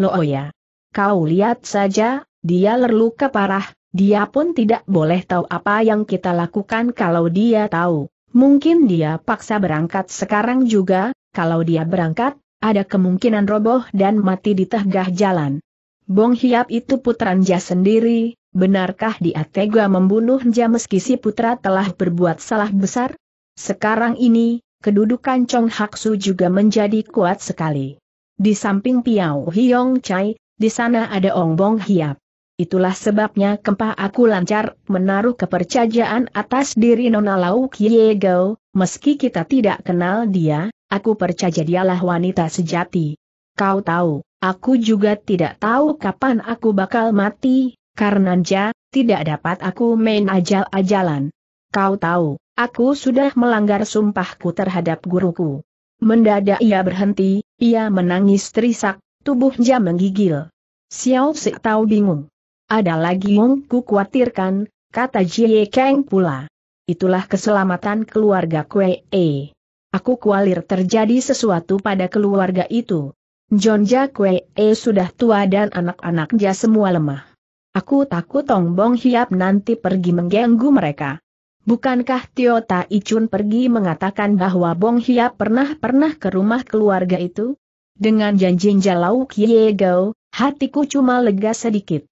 Oh ya, Kau lihat saja, dia terluka parah, dia pun tidak boleh tahu apa yang kita lakukan kalau dia tahu. Mungkin dia paksa berangkat sekarang juga, kalau dia berangkat, ada kemungkinan roboh dan mati di tengah jalan. Bong Hiap itu putra Nja sendiri, benarkah dia tega membunuh Nja meski si putra telah berbuat salah besar? Sekarang ini, kedudukan Chong Haksu juga menjadi kuat sekali. Di samping Piao Hiong Chai, di sana ada Ong Bong Hiap. Itulah sebabnya kempah aku lancar menaruh kepercayaan atas diri Nona Lau Kiego, meski kita tidak kenal dia, aku percaya dialah wanita sejati. Kau tahu, aku juga tidak tahu kapan aku bakal mati, karena ja, tidak dapat aku main ajal-ajalan. Kau tahu, aku sudah melanggar sumpahku terhadap guruku. Mendadak ia berhenti, ia menangis terisak, tubuhnya menggigil. Xiao Si tahu bingung. Ada lagi yang ku khawatirkan, kata Jie Kang pula. Itulah keselamatan keluarga Kwe E. Aku khawatir terjadi sesuatu pada keluarga itu. Jonja Kwe E sudah tua dan anak-anaknya semua lemah. Aku takut Tong Bong Hiap nanti pergi mengganggu mereka. Bukankah Tio Ta Icun pergi mengatakan bahwa Bong Hiap pernah-pernah ke rumah keluarga itu? Dengan janji Jalau Kie hatiku cuma lega sedikit.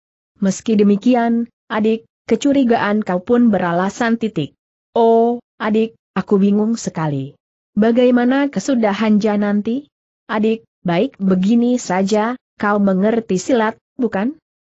Meski demikian, adik, kecurigaan kau pun beralasan titik. Oh, adik, aku bingung sekali. Bagaimana kesudahan Ja nanti? Adik, baik begini saja, kau mengerti silat, bukan?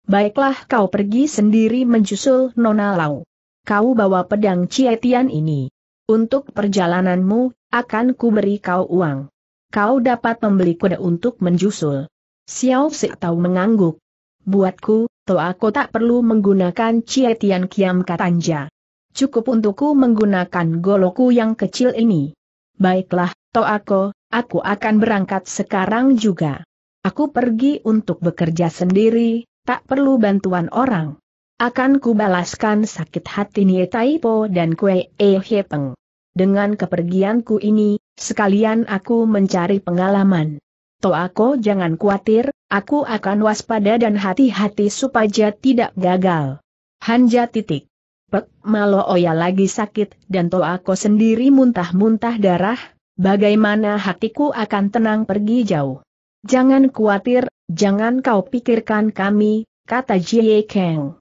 Baiklah kau pergi sendiri menjusul Nona Lau. Kau bawa pedang Cietian ini. Untuk perjalananmu, akan kuberi kau uang. Kau dapat membeli kuda untuk menjusul. Xiao Si tahu mengangguk. Buatku, Toa aku tak perlu menggunakan Cie Tian Kiam Katanja. Cukup untukku menggunakan goloku yang kecil ini. Baiklah, Toako, aku aku akan berangkat sekarang juga. Aku pergi untuk bekerja sendiri, tak perlu bantuan orang. Akan kubalaskan sakit hati Nie Taipo dan Kue E Hepeng. Dengan kepergianku ini, sekalian aku mencari pengalaman aku jangan khawatir, aku akan waspada dan hati-hati supaya tidak gagal. Hanja titik. Pek Malo Oya lagi sakit dan aku sendiri muntah-muntah darah, bagaimana hatiku akan tenang pergi jauh. Jangan khawatir, jangan kau pikirkan kami, kata Jie Kang.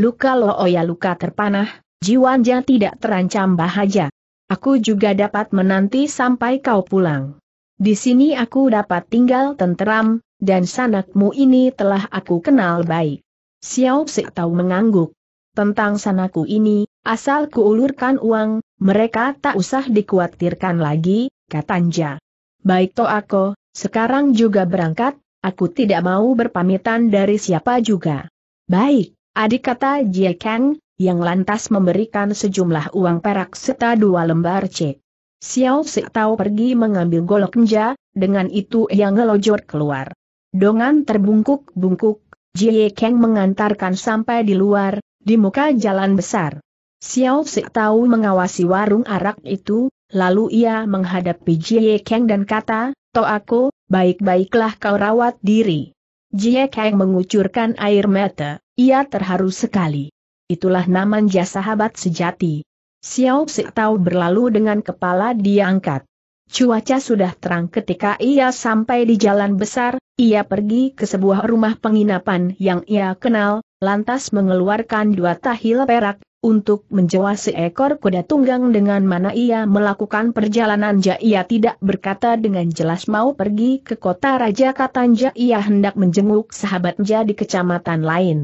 Luka oya luka terpanah, jiwanya tidak terancam bahaya. Aku juga dapat menanti sampai kau pulang. Di sini aku dapat tinggal tenteram, dan sanakmu ini telah aku kenal baik. Xiao Si tahu mengangguk. Tentang sanaku ini, asal kuulurkan uang, mereka tak usah dikhawatirkan lagi, katanya. Baik to aku, sekarang juga berangkat, aku tidak mau berpamitan dari siapa juga. Baik, adik kata Jie Kang, yang lantas memberikan sejumlah uang perak serta dua lembar cek. Xiao Si Tao pergi mengambil golok nja, dengan itu ia ngelojor keluar. Dongan terbungkuk-bungkuk, Jie Kang mengantarkan sampai di luar, di muka jalan besar. Xiao Si Tao mengawasi warung arak itu, lalu ia menghadapi Jie Kang dan kata, "To aku, baik-baiklah kau rawat diri. Jie Kang mengucurkan air mata, ia terharu sekali. Itulah nama jasa sahabat sejati. Xiao Si tahu berlalu dengan kepala diangkat. Cuaca sudah terang ketika ia sampai di jalan besar, ia pergi ke sebuah rumah penginapan yang ia kenal, lantas mengeluarkan dua tahil perak, untuk menjewa seekor kuda tunggang dengan mana ia melakukan perjalanan ja ia tidak berkata dengan jelas mau pergi ke kota Raja Katanja ia hendak menjenguk sahabat sahabatnya di kecamatan lain.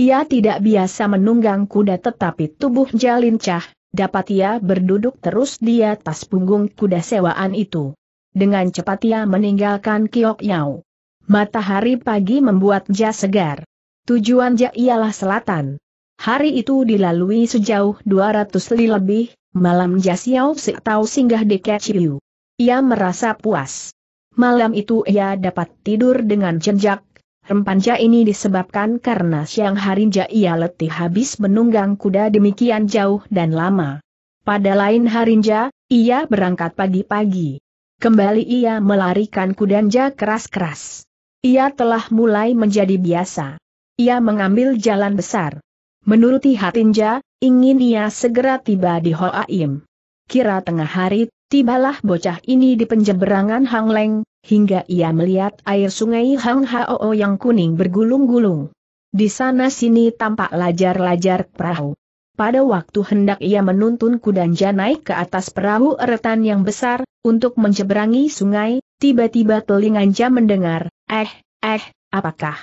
Ia tidak biasa menunggang kuda tetapi tubuh jalincah, dapat ia berduduk terus di atas punggung kuda sewaan itu. Dengan cepat ia meninggalkan Kiok Yau. Matahari pagi membuat Ja segar. Tujuan Ja ialah selatan. Hari itu dilalui sejauh 200 li lebih, malam Ja Xiao si tahu singgah di Keciu. Ia merasa puas. Malam itu ia dapat tidur dengan jenjak. Rempanja ini disebabkan karena siang hari ia letih habis menunggang kuda demikian jauh dan lama. Pada lain harinja, ia berangkat pagi-pagi. Kembali ia melarikan kudanja keras-keras. Ia telah mulai menjadi biasa. Ia mengambil jalan besar. Menuruti Hatinja, ingin ia segera tiba di Hoaim. Kira tengah hari, tibalah bocah ini di penjeberangan Leng hingga ia melihat air sungai Hang Hao yang kuning bergulung-gulung. Di sana-sini tampak lajar-lajar perahu. Pada waktu hendak ia menuntun Kudanja naik ke atas perahu eretan yang besar, untuk menyeberangi sungai, tiba-tiba telinganja mendengar, eh, eh, apakah?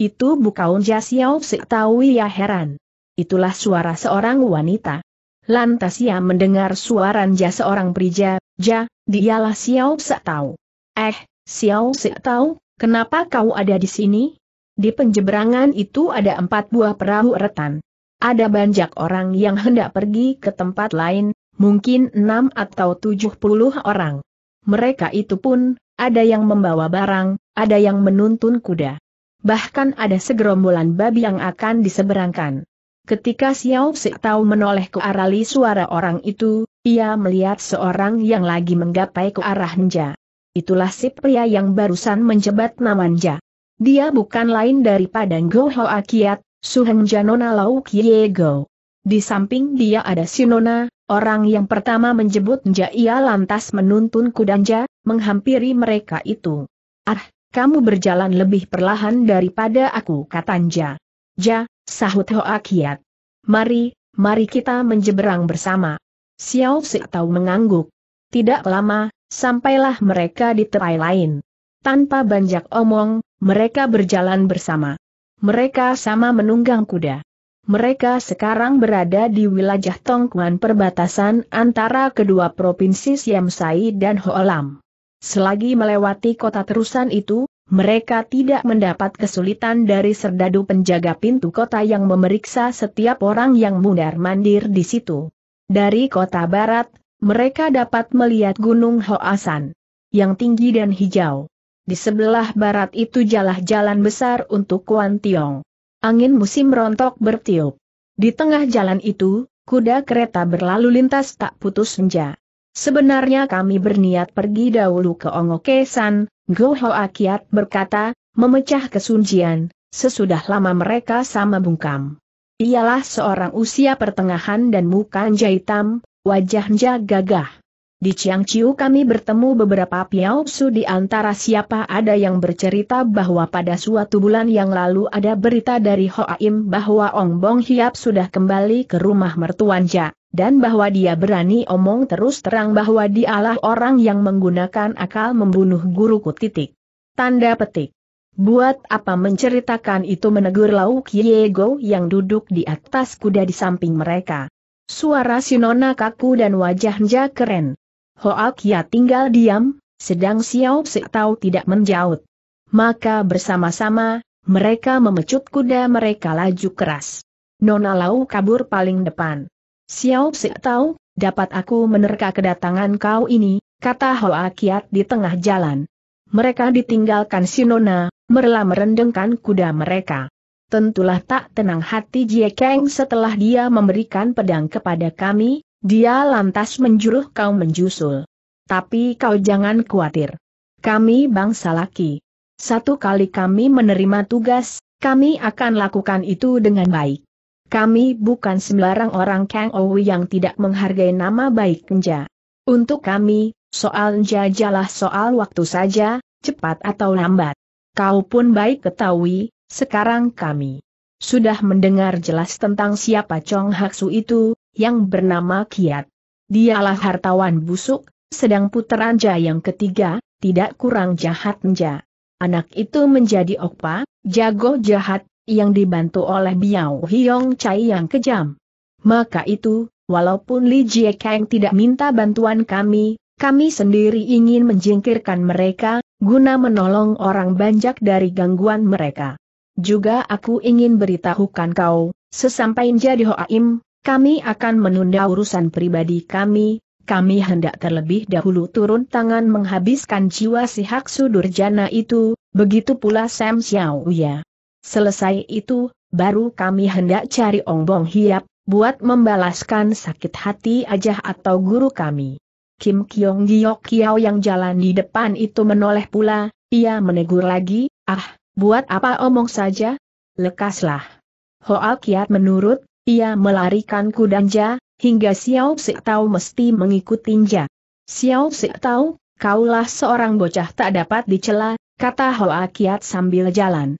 Itu bukan Jasiao sektawi ya heran. Itulah suara seorang wanita. Lantas ia mendengar suara ja seorang prija, ja, dialah Xiao Xiao. Eh, Xiao Si tahu, kenapa kau ada di sini? Di penjebrangan itu ada empat buah perahu retan. Ada banyak orang yang hendak pergi ke tempat lain, mungkin enam atau tujuh puluh orang. Mereka itu pun, ada yang membawa barang, ada yang menuntun kuda. Bahkan ada segerombolan babi yang akan diseberangkan. Ketika Xiao Si Tahu menoleh ke arah li suara orang itu, ia melihat seorang yang lagi menggapai ke arah Nja itulah si pria yang barusan menjebat namanja. Dia bukan lain daripada Go Ho Akiat, Suheng Janona Lau Kiego. Di samping dia ada Sinona, orang yang pertama menjebut Nja Ia lantas menuntun kudanja, menghampiri mereka itu. Ah, kamu berjalan lebih perlahan daripada aku kata Nja. Ja, sahut Ho Akiat. Mari, mari kita menjeberang bersama. Xiao Si tahu mengangguk. Tidak lama, sampailah mereka di terai lain. Tanpa banyak omong, mereka berjalan bersama. Mereka sama menunggang kuda. Mereka sekarang berada di wilayah Tongkuan perbatasan antara kedua provinsi Siamsai dan Hoalam. Selagi melewati kota terusan itu, mereka tidak mendapat kesulitan dari serdadu penjaga pintu kota yang memeriksa setiap orang yang mundar-mandir di situ. Dari kota barat, mereka dapat melihat Gunung Hoasan yang tinggi dan hijau. Di sebelah barat itu jalah jalan besar untuk Kuan Tiong. Angin musim rontok bertiup. Di tengah jalan itu, kuda kereta berlalu lintas tak putus senja. Sebenarnya kami berniat pergi dahulu ke Ongokesan, Go Hoakiat berkata, memecah kesunjian, sesudah lama mereka sama bungkam. Ialah seorang usia pertengahan dan muka hitam, wajahnya gagah. Di Chiang Chiu kami bertemu beberapa Su di antara siapa ada yang bercerita bahwa pada suatu bulan yang lalu ada berita dari Hoaim bahwa Ong Bong Hiap sudah kembali ke rumah mertuanja, dan bahwa dia berani omong terus terang bahwa dialah orang yang menggunakan akal membunuh guruku titik. Tanda petik. Buat apa menceritakan itu menegur Lau Kiego yang duduk di atas kuda di samping mereka. Suara Sinona kaku dan wajahnya keren. Hoa Kia ya, tinggal diam, sedang Xiao si tahu tidak menjaut. Maka bersama-sama, mereka memecut kuda mereka laju keras. Nona Lau kabur paling depan. Xiao si tahu, dapat aku menerka kedatangan kau ini, kata Hoa di tengah jalan. Mereka ditinggalkan Sinona, merela merendengkan kuda mereka tentulah tak tenang hati Jie Kang setelah dia memberikan pedang kepada kami, dia lantas menjuruh kau menjusul. Tapi kau jangan khawatir. Kami bangsa laki. Satu kali kami menerima tugas, kami akan lakukan itu dengan baik. Kami bukan sembarang orang Kang Ou yang tidak menghargai nama baik Nja. Untuk kami, soal Nja jalah soal waktu saja, cepat atau lambat. Kau pun baik ketahui, sekarang kami sudah mendengar jelas tentang siapa Chong Haksu itu, yang bernama Kiat. Dialah hartawan busuk, sedang puteran yang ketiga, tidak kurang jahat Nja. Anak itu menjadi Okpa, jago jahat, yang dibantu oleh Biao Hiong Chai yang kejam. Maka itu, walaupun Li Jie Kang tidak minta bantuan kami, kami sendiri ingin menjingkirkan mereka, guna menolong orang banjak dari gangguan mereka. Juga aku ingin beritahukan kau, sesampainya di Hoaim, kami akan menunda urusan pribadi kami, kami hendak terlebih dahulu turun tangan menghabiskan jiwa si Haksu Durjana itu, begitu pula Sam Xiao ya. Selesai itu, baru kami hendak cari Ong Bong Hiap, buat membalaskan sakit hati ajah atau guru kami. Kim Kyong Giok Kiao yang jalan di depan itu menoleh pula, ia menegur lagi, ah, Buat apa omong saja? Lekaslah. Hoa Kiat menurut, ia melarikan kudanja, hingga Xiao Si Tau mesti mengikutinja. Xiao Si Tau, kaulah seorang bocah tak dapat dicela, kata Hoa Kiat sambil jalan.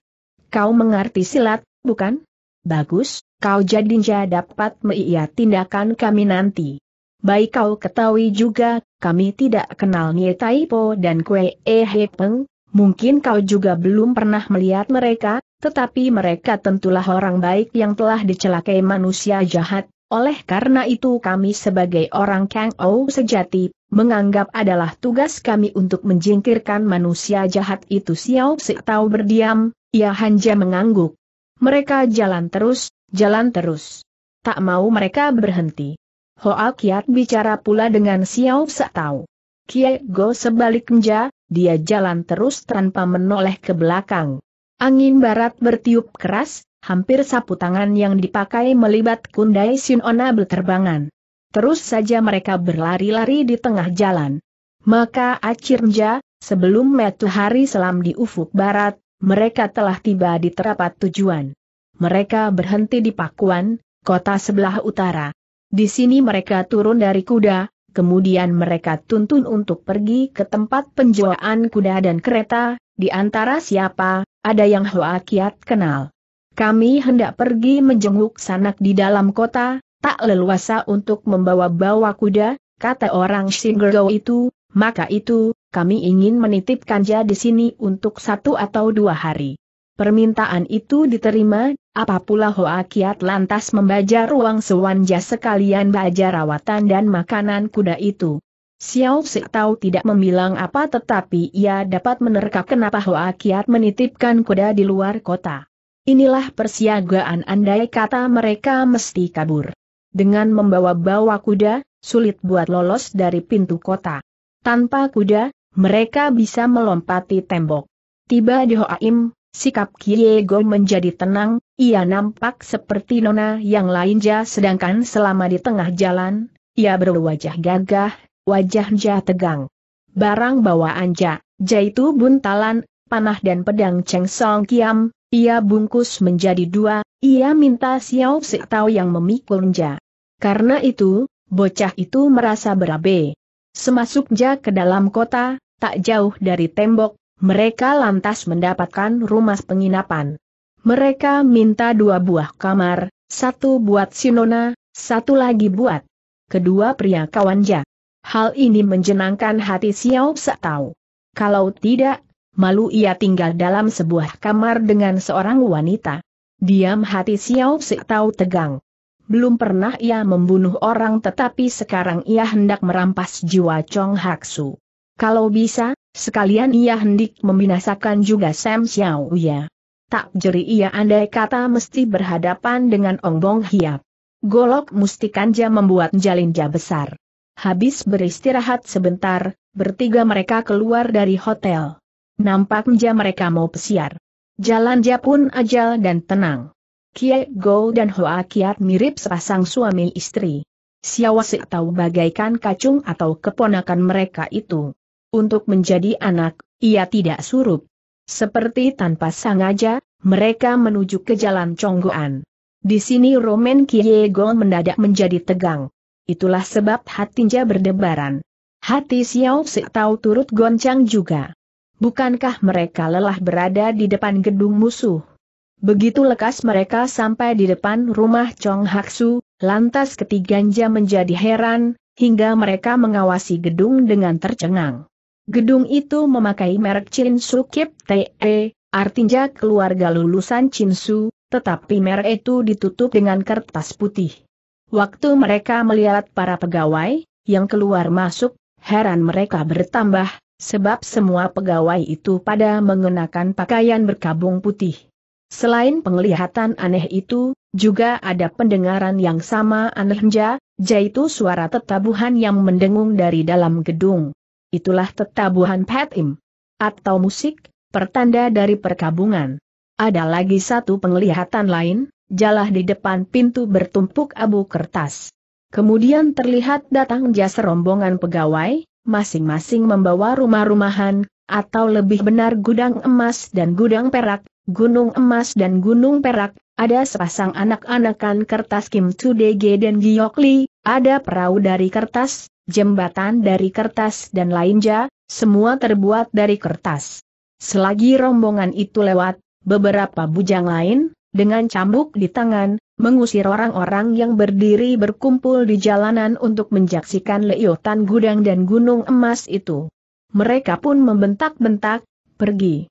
Kau mengerti silat, bukan? Bagus, kau jadi Nja dapat meia tindakan kami nanti. Baik kau ketahui juga, kami tidak kenal Nye Taipo dan Kue Ehe Peng, Mungkin kau juga belum pernah melihat mereka, tetapi mereka tentulah orang baik yang telah dicelakai manusia jahat, oleh karena itu kami sebagai orang Kang Ou sejati, menganggap adalah tugas kami untuk menjingkirkan manusia jahat itu Xiao Si tahu berdiam, ia hanya mengangguk. Mereka jalan terus, jalan terus. Tak mau mereka berhenti. Hoa Kiat bicara pula dengan Xiao Si tahu. Kiai Go menja dia jalan terus tanpa menoleh ke belakang. Angin barat bertiup keras, hampir sapu tangan yang dipakai melibat kundai Sinona berterbangan. Terus saja mereka berlari-lari di tengah jalan. Maka akhirnya, sebelum metu hari selam di ufuk barat, mereka telah tiba di terapat tujuan. Mereka berhenti di Pakuan, kota sebelah utara. Di sini mereka turun dari kuda, kemudian mereka tuntun untuk pergi ke tempat penjualan kuda dan kereta, di antara siapa, ada yang Hoa Kiat kenal. Kami hendak pergi menjenguk sanak di dalam kota, tak leluasa untuk membawa-bawa kuda, kata orang Singero itu, maka itu, kami ingin menitipkan jah di sini untuk satu atau dua hari. Permintaan itu diterima, apa pula Hoa Kiat lantas membajar ruang sewanja sekalian baja rawatan dan makanan kuda itu. Xiao Si tahu tidak membilang apa tetapi ia dapat menerka kenapa Hoa Kiat menitipkan kuda di luar kota. Inilah persiagaan andai kata mereka mesti kabur. Dengan membawa-bawa kuda, sulit buat lolos dari pintu kota. Tanpa kuda, mereka bisa melompati tembok. Tiba di Hoa Im, Sikap Kiego menjadi tenang, ia nampak seperti nona yang lainnya sedangkan selama di tengah jalan, ia berwajah gagah, wajahnya tegang. Barang bawaan Ja, itu buntalan, panah dan pedang Cheng Song Kiam, ia bungkus menjadi dua, ia minta Xiao Si Tao yang memikul Ja. Karena itu, bocah itu merasa berabe. Semasuk Ja ke dalam kota, tak jauh dari tembok, mereka lantas mendapatkan rumah penginapan. Mereka minta dua buah kamar, satu buat Sinona, satu lagi buat kedua pria kawanja. Hal ini menjenangkan hati Xiao Tao. Kalau tidak, malu ia tinggal dalam sebuah kamar dengan seorang wanita. Diam hati Xiao Tao tegang. Belum pernah ia membunuh orang tetapi sekarang ia hendak merampas jiwa Chong Haksu. Kalau bisa, Sekalian ia hendik membinasakan juga Sam Xiao Ya. Tak jeri ia andai kata mesti berhadapan dengan Ong Bong Hiap. Golok Mustikanja membuat Jalinja besar. Habis beristirahat sebentar, bertiga mereka keluar dari hotel. Nampak Nampaknya mereka mau pesiar. Jalan ja pun ajal dan tenang. Kie Go dan Hoa Kiat mirip sepasang suami istri. Siawasi tahu bagaikan kacung atau keponakan mereka itu. Untuk menjadi anak, ia tidak surup. Seperti tanpa sengaja, mereka menuju ke jalan Conggoan. Di sini Roman Kiegong mendadak menjadi tegang. Itulah sebab hatinya berdebaran. Hati Xiao Si tahu turut goncang juga. Bukankah mereka lelah berada di depan gedung musuh? Begitu lekas mereka sampai di depan rumah Chong Haksu, lantas ketiganya menjadi heran, hingga mereka mengawasi gedung dengan tercengang. Gedung itu memakai merek Chin Su Kip Te, artinya keluarga lulusan Chin Su, tetapi merek itu ditutup dengan kertas putih. Waktu mereka melihat para pegawai, yang keluar masuk, heran mereka bertambah, sebab semua pegawai itu pada mengenakan pakaian berkabung putih. Selain penglihatan aneh itu, juga ada pendengaran yang sama anehnya, yaitu suara tetabuhan yang mendengung dari dalam gedung. Itulah tetabuhan petim. Atau musik, pertanda dari perkabungan. Ada lagi satu penglihatan lain, jalah di depan pintu bertumpuk abu kertas. Kemudian terlihat datang jasa rombongan pegawai, masing-masing membawa rumah-rumahan, atau lebih benar gudang emas dan gudang perak, gunung emas dan gunung perak, ada sepasang anak-anakan kertas Kim Tudege dan Giyokli, ada perahu dari kertas, jembatan dari kertas dan lainnya, semua terbuat dari kertas. Selagi rombongan itu lewat, beberapa bujang lain, dengan cambuk di tangan, mengusir orang-orang yang berdiri berkumpul di jalanan untuk menjaksikan leiotan gudang dan gunung emas itu. Mereka pun membentak-bentak, pergi,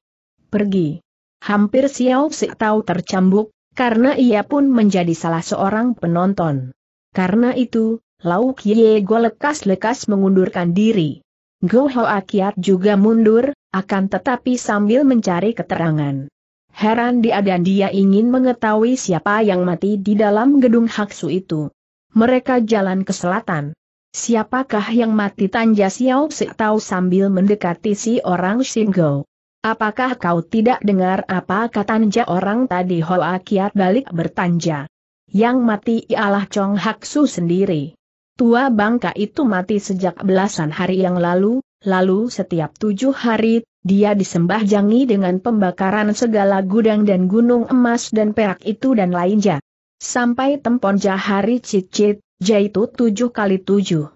pergi. Hampir Xiao Si tahu tercambuk, karena ia pun menjadi salah seorang penonton. Karena itu, Lau Kie Go lekas-lekas mengundurkan diri. Go ho akiat juga mundur, akan tetapi sambil mencari keterangan. Heran dia dan dia ingin mengetahui siapa yang mati di dalam gedung Haksu itu. Mereka jalan ke selatan. Siapakah yang mati Tanja Xiao Si tahu sambil mendekati si orang Shingo. Apakah kau tidak dengar apa kata Tanja orang tadi Hoa Kiat balik bertanja. Yang mati ialah Chong Haksu sendiri. Tua bangka itu mati sejak belasan hari yang lalu, lalu setiap tujuh hari, dia disembah jangi dengan pembakaran segala gudang dan gunung emas dan perak itu dan lainnya. Sampai tempon jahari cicit, yaitu tujuh kali tujuh.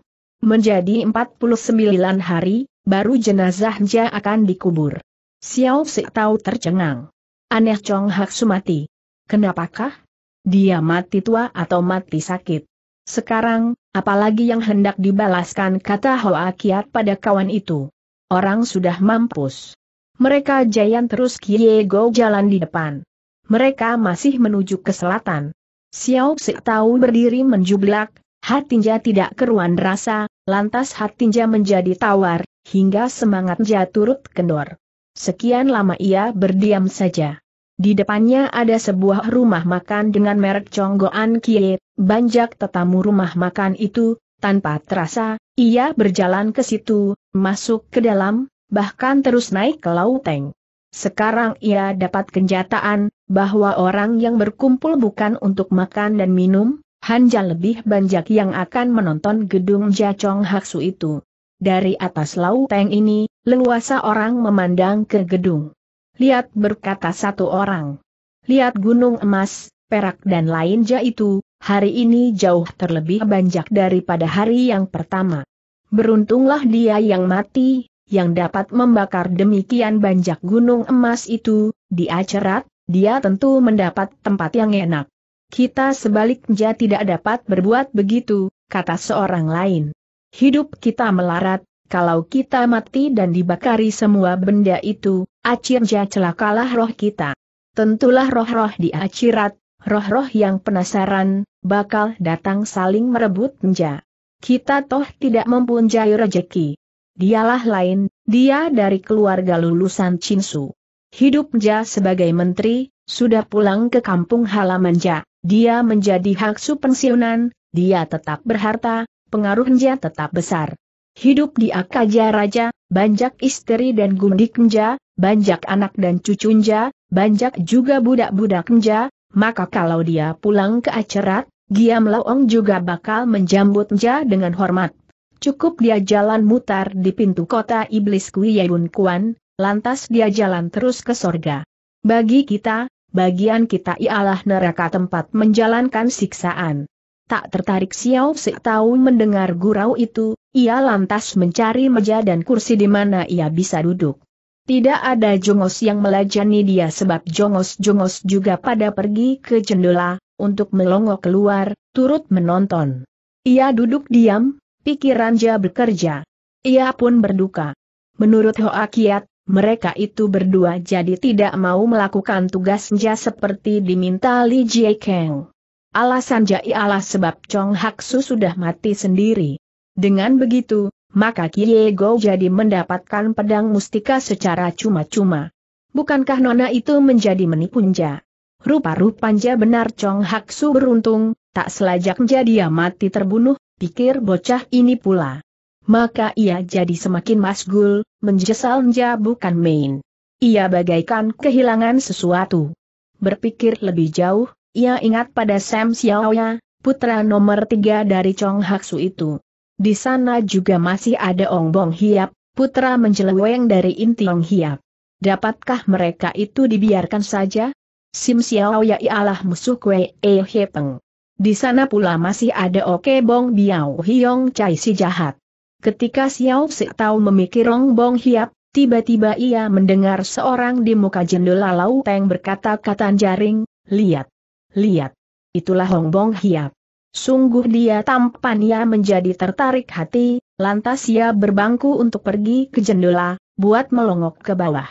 Menjadi empat puluh sembilan hari, baru jenazah Nja akan dikubur. Xiao Si tahu tercengang. Aneh Chong Hak Sumati. Kenapakah? Dia mati tua atau mati sakit? Sekarang, Apalagi yang hendak dibalaskan kata Hoa Kiat pada kawan itu. Orang sudah mampus. Mereka jayan terus Kiego jalan di depan. Mereka masih menuju ke selatan. Xiao Si tahu berdiri menjublak, hatinya tidak keruan rasa, lantas hatinya menjadi tawar, hingga semangatnya turut kendor. Sekian lama ia berdiam saja. Di depannya ada sebuah rumah makan dengan merek Chonggoan Kie, banjak tetamu rumah makan itu, tanpa terasa, ia berjalan ke situ, masuk ke dalam, bahkan terus naik ke lauteng. Sekarang ia dapat kenyataan, bahwa orang yang berkumpul bukan untuk makan dan minum, hanya lebih banyak yang akan menonton gedung Jacong Haksu itu. Dari atas lauteng ini, leluasa orang memandang ke gedung. Lihat berkata satu orang. Lihat gunung emas, perak dan lain itu, hari ini jauh terlebih banyak daripada hari yang pertama. Beruntunglah dia yang mati, yang dapat membakar demikian banyak gunung emas itu, di acerat, dia tentu mendapat tempat yang enak. Kita sebaliknya tidak dapat berbuat begitu, kata seorang lain. Hidup kita melarat, kalau kita mati dan dibakari semua benda itu, Acirja celakalah roh kita. Tentulah roh-roh di acirat, roh-roh yang penasaran, bakal datang saling merebut nja. Kita toh tidak mempunyai rejeki. Dialah lain, dia dari keluarga lulusan Cinsu. Hidup nja sebagai menteri, sudah pulang ke kampung halaman nja. dia menjadi haksu pensiunan, dia tetap berharta, pengaruh nja tetap besar. Hidup di Akaja Raja, banyak istri dan gundik Ja, banjak anak dan cucunja, banjak juga budak-budaknya, maka kalau dia pulang ke Acerat, Giam Laong juga bakal menjambutnya dengan hormat. Cukup dia jalan mutar di pintu kota iblis Kuiyayun Kuan, lantas dia jalan terus ke sorga. Bagi kita, bagian kita ialah neraka tempat menjalankan siksaan. Tak tertarik Xiao Si tahu mendengar gurau itu, ia lantas mencari meja dan kursi di mana ia bisa duduk. Tidak ada jongos yang melajani dia sebab jongos-jongos juga pada pergi ke jendela, untuk melongo keluar, turut menonton. Ia duduk diam, pikiran dia bekerja. Ia pun berduka. Menurut Hoa Kiat, mereka itu berdua jadi tidak mau melakukan tugasnya seperti diminta Li Jie Kang. Alasan jai ialah sebab Chong Haksu sudah mati sendiri. Dengan begitu, maka Go jadi mendapatkan pedang mustika secara cuma-cuma. Bukankah nona itu menjadi menipunja? Rupa-rupanya benar Chong Haksu beruntung, tak selajaknya dia mati terbunuh, pikir bocah ini pula. Maka ia jadi semakin masgul, menjesalnya bukan main. Ia bagaikan kehilangan sesuatu. Berpikir lebih jauh, ia ingat pada Sam Xiaoya, putra nomor tiga dari Chong Haksu itu. Di sana juga masih ada Ong Bong Hiap, putra menjeleweng dari inti Ong Hiap. Dapatkah mereka itu dibiarkan saja? Sim Xiao ya ialah musuh Kue E Hepeng. Di sana pula masih ada Oke Bong Biao Hiong Chai si jahat. Ketika Xiao Si Tau memikir Ong Bong Hiap, tiba-tiba ia mendengar seorang di muka jendela Lau Peng berkata-kata jaring, lihat, lihat. Itulah Ong Bong Hiap. Sungguh dia tampan tampannya menjadi tertarik hati, lantas ia berbangku untuk pergi ke jendela, buat melongok ke bawah.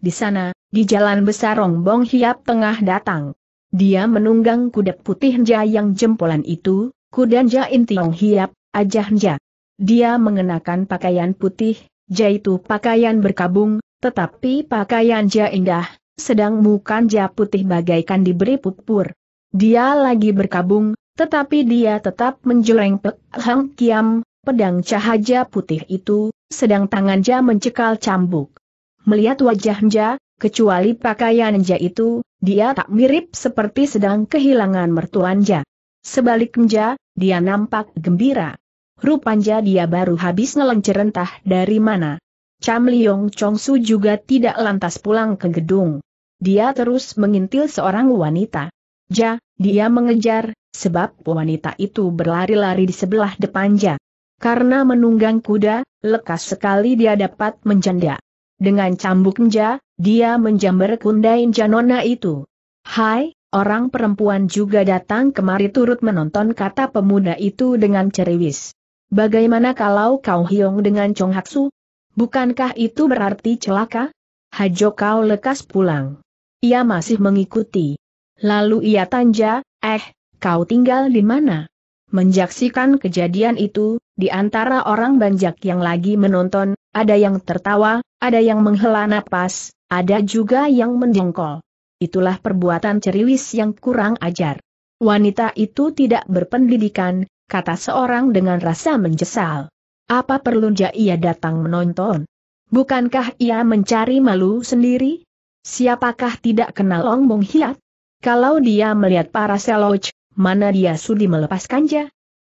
Di sana, di jalan besar rombong hiap tengah datang. Dia menunggang kuda putih Nja yang jempolan itu, kuda Nja Intiong hiap, ajah Nja. Dia mengenakan pakaian putih, jaitu pakaian berkabung, tetapi pakaian Nja indah, sedang muka Nja putih bagaikan diberi pupur. Dia lagi berkabung, tetapi dia tetap menjureng Pek Hang Kiam, pedang cahaya putih itu, sedang tangan tangannya mencekal cambuk. Melihat wajah wajahnya, kecuali pakaian pakaiannya itu, dia tak mirip seperti sedang kehilangan Sebalik Sebaliknya, dia nampak gembira. Rupanya dia baru habis ngelencer entah dari mana. Cam Liong Chong Su juga tidak lantas pulang ke gedung. Dia terus mengintil seorang wanita. Ja, dia mengejar, sebab wanita itu berlari-lari di sebelah depannya. Karena menunggang kuda, lekas sekali dia dapat menjanda. Dengan cambuknya, dia menjamber kundain janona itu. Hai, orang perempuan juga datang kemari turut menonton kata pemuda itu dengan ceriwis. Bagaimana kalau kau hiong dengan Chong Haksu? Bukankah itu berarti celaka? Hajo kau lekas pulang. Ia masih mengikuti. Lalu ia tanja, eh, Kau tinggal di mana? Menjaksikan kejadian itu, di antara orang banyak yang lagi menonton, ada yang tertawa, ada yang menghela napas, ada juga yang mendengkol. Itulah perbuatan ceriwis yang kurang ajar. Wanita itu tidak berpendidikan, kata seorang dengan rasa menyesal. Apa perlu ia datang menonton? Bukankah ia mencari malu sendiri? Siapakah tidak kenal Ong Bong Hiat? Kalau dia melihat para seloj, mana dia sudi melepaskan ja?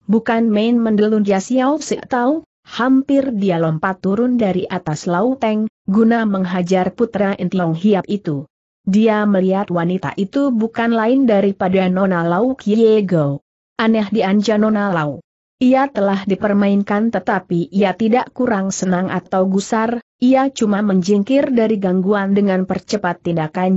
Bukan main mendelun ya Xiao Si tahu, hampir dia lompat turun dari atas lauteng, guna menghajar putra Intiong Hiap itu. Dia melihat wanita itu bukan lain daripada Nona Lau Kiego. Aneh dianja Nona Lau. Ia telah dipermainkan tetapi ia tidak kurang senang atau gusar, ia cuma menjingkir dari gangguan dengan percepat tindakan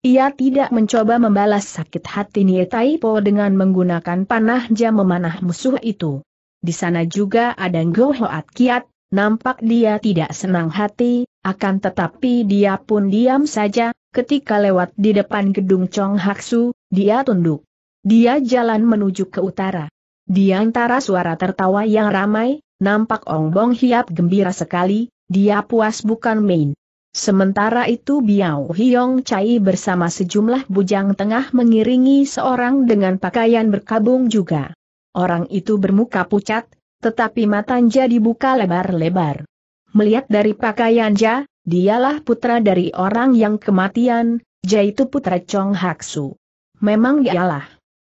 ia tidak mencoba membalas sakit hati Nie Taipo dengan menggunakan panah jam memanah musuh itu. Di sana juga ada Ngo Hoat Kiat, nampak dia tidak senang hati, akan tetapi dia pun diam saja, ketika lewat di depan gedung Chong Haksu, dia tunduk. Dia jalan menuju ke utara. Di antara suara tertawa yang ramai, nampak Ong Bong Hiap gembira sekali, dia puas bukan main. Sementara itu Biao Hiong Chai bersama sejumlah bujang tengah mengiringi seorang dengan pakaian berkabung juga. Orang itu bermuka pucat, tetapi matanya dibuka lebar-lebar. Melihat dari pakaian pakaiannya, dialah putra dari orang yang kematian, yaitu putra Chong Haksu. Memang dialah.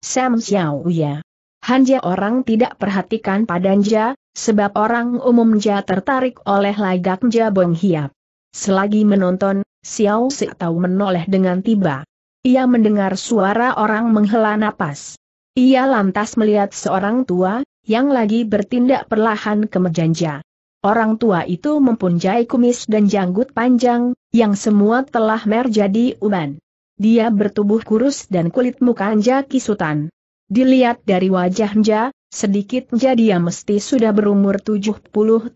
Sam Xiao Ya. Hanja orang tidak perhatikan pada padanja, sebab orang umum umumnya tertarik oleh lagaknya Bong Hiap. Selagi menonton, Xiao Si tahu menoleh dengan tiba. Ia mendengar suara orang menghela napas. Ia lantas melihat seorang tua, yang lagi bertindak perlahan ke mejanja. Orang tua itu mempunyai kumis dan janggut panjang, yang semua telah merjadi uban. Dia bertubuh kurus dan kulit mukanya kisutan. Dilihat dari wajahnya, sedikit jadi dia mesti sudah berumur 70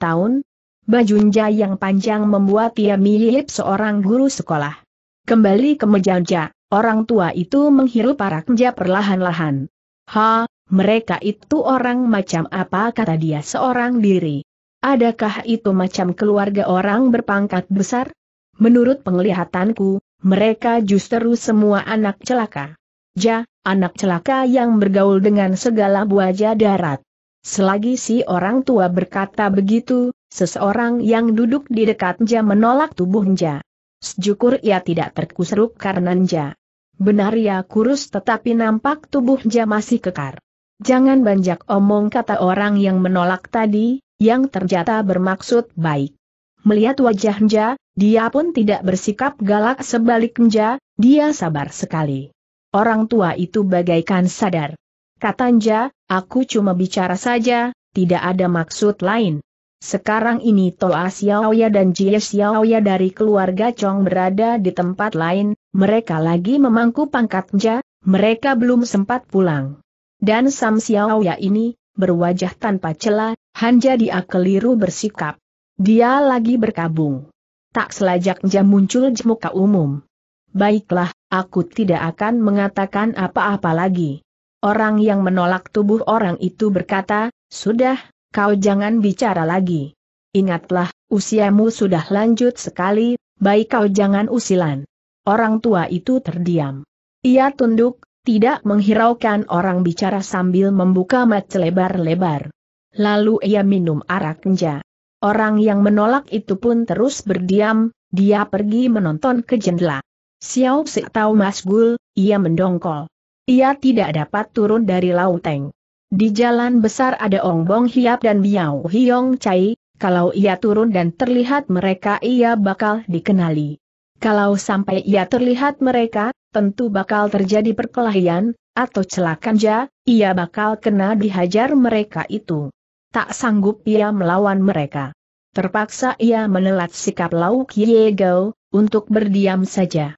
tahun, Bajunja yang panjang membuat ia mirip seorang guru sekolah. Kembali ke meja, orang tua itu menghirup arakja perlahan-lahan. Ha, mereka itu orang macam apa kata dia seorang diri. Adakah itu macam keluarga orang berpangkat besar? Menurut penglihatanku, mereka justru semua anak celaka. Ja, anak celaka yang bergaul dengan segala buaja darat. Selagi si orang tua berkata begitu, Seseorang yang duduk di dekat Nja menolak tubuh Nja. Sejukur ia tidak terkusruk karena Nja. Benar ia kurus tetapi nampak tubuh Nja masih kekar. Jangan banyak omong kata orang yang menolak tadi, yang ternyata bermaksud baik. Melihat wajah Nja, dia pun tidak bersikap galak sebalik Nja, dia sabar sekali. Orang tua itu bagaikan sadar. Kata Nja, aku cuma bicara saja, tidak ada maksud lain. Sekarang ini Toa Xiaoya dan Jie Xiaoya dari keluarga Chong berada di tempat lain, mereka lagi memangku pangkatnya, mereka belum sempat pulang. Dan Sam Xiaoya ini, berwajah tanpa celah, hanya dia keliru bersikap. Dia lagi berkabung. Tak selajaknya muncul jemuka umum. Baiklah, aku tidak akan mengatakan apa-apa lagi. Orang yang menolak tubuh orang itu berkata, sudah, kau jangan bicara lagi. Ingatlah, usiamu sudah lanjut sekali, baik kau jangan usilan. Orang tua itu terdiam. Ia tunduk, tidak menghiraukan orang bicara sambil membuka mata lebar-lebar. Lalu ia minum arak kenja. Orang yang menolak itu pun terus berdiam, dia pergi menonton ke jendela. Xiao Si tahu Mas Gul, ia mendongkol. Ia tidak dapat turun dari lauteng. Di jalan besar ada Ong Bong Hiap dan Biao Hiong cai. kalau ia turun dan terlihat mereka ia bakal dikenali. Kalau sampai ia terlihat mereka, tentu bakal terjadi perkelahian, atau celakanja, ia bakal kena dihajar mereka itu. Tak sanggup ia melawan mereka. Terpaksa ia menelat sikap Lau Kie Gao, untuk berdiam saja.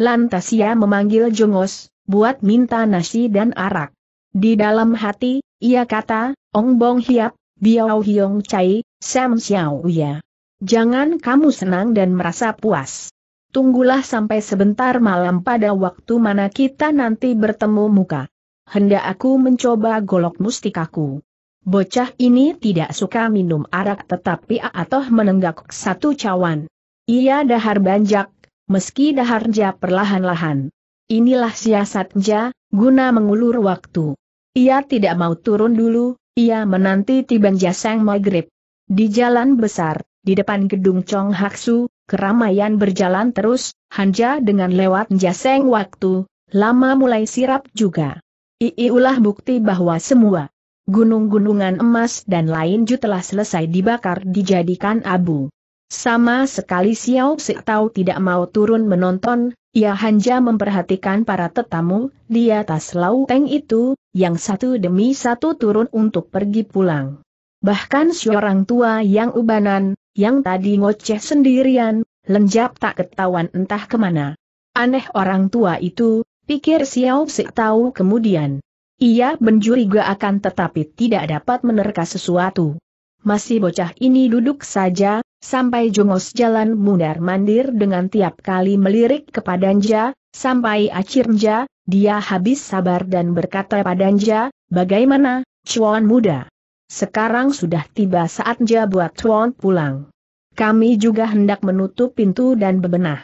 Lantas ia memanggil Jongos, buat minta nasi dan arak. Di dalam hati, ia kata, Ong Bong Hiap, Biao Hiong Chai, Sam Xiao Ya. Jangan kamu senang dan merasa puas. Tunggulah sampai sebentar malam pada waktu mana kita nanti bertemu muka. Hendak aku mencoba golok mustikaku. Bocah ini tidak suka minum arak tetapi atau menenggak satu cawan. Ia dahar banjak, meski daharnya perlahan-lahan. Inilah siasatnya, guna mengulur waktu. Ia tidak mau turun dulu, ia menanti tiba jaseng maghrib. Di jalan besar, di depan gedung Chong Haksu, keramaian berjalan terus, hanja dengan lewat jaseng waktu, lama mulai sirap juga. Iiulah bukti bahwa semua gunung-gunungan emas dan lain ju telah selesai dibakar dijadikan abu. Sama sekali Xiao Si tahu tidak mau turun menonton, ia hanya memperhatikan para tetamu, di atas lauteng itu, yang satu demi satu turun untuk pergi pulang. Bahkan seorang tua yang ubanan, yang tadi ngoceh sendirian, lenjap tak ketahuan entah kemana. Aneh orang tua itu, pikir Xiao Si tahu kemudian. Ia benjuriga akan tetapi tidak dapat menerka sesuatu. Masih bocah ini duduk saja, sampai jongos jalan mundar-mandir dengan tiap kali melirik ke Danja, sampai akhirnya, dia habis sabar dan berkata Danja, bagaimana, cuan muda? Sekarang sudah tiba saatnya buat cuan pulang. Kami juga hendak menutup pintu dan bebenah.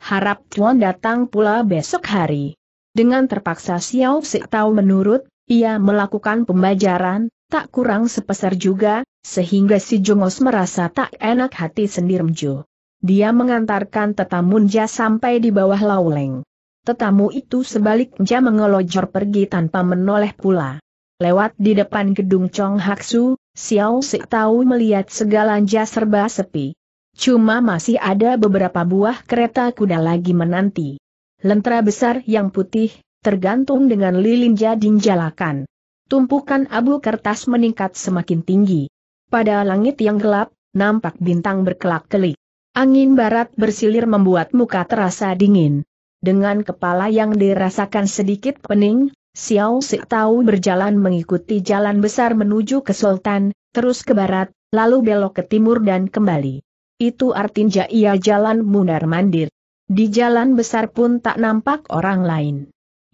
Harap cuan datang pula besok hari. Dengan terpaksa Xiao Si tahu menurut, ia melakukan pembajaran, tak kurang sepeser juga, sehingga si Jongos merasa tak enak hati sendiremjo. Dia mengantarkan tetamunja sampai di bawah lauleng. Tetamu itu sebaliknya mengelojor pergi tanpa menoleh pula. Lewat di depan gedung Chong Haksu, Xiao Si tahu melihat segala serba sepi. Cuma masih ada beberapa buah kereta kuda lagi menanti. Lentera besar yang putih, tergantung dengan lilin jading jalakan tumpukan abu kertas meningkat semakin tinggi. Pada langit yang gelap, nampak bintang berkelak-kelik. Angin barat bersilir membuat muka terasa dingin. Dengan kepala yang dirasakan sedikit pening, Xiao Si Tau berjalan mengikuti jalan besar menuju ke Sultan, terus ke barat, lalu belok ke timur dan kembali. Itu artinya ia jalan mundar-mandir. Di jalan besar pun tak nampak orang lain.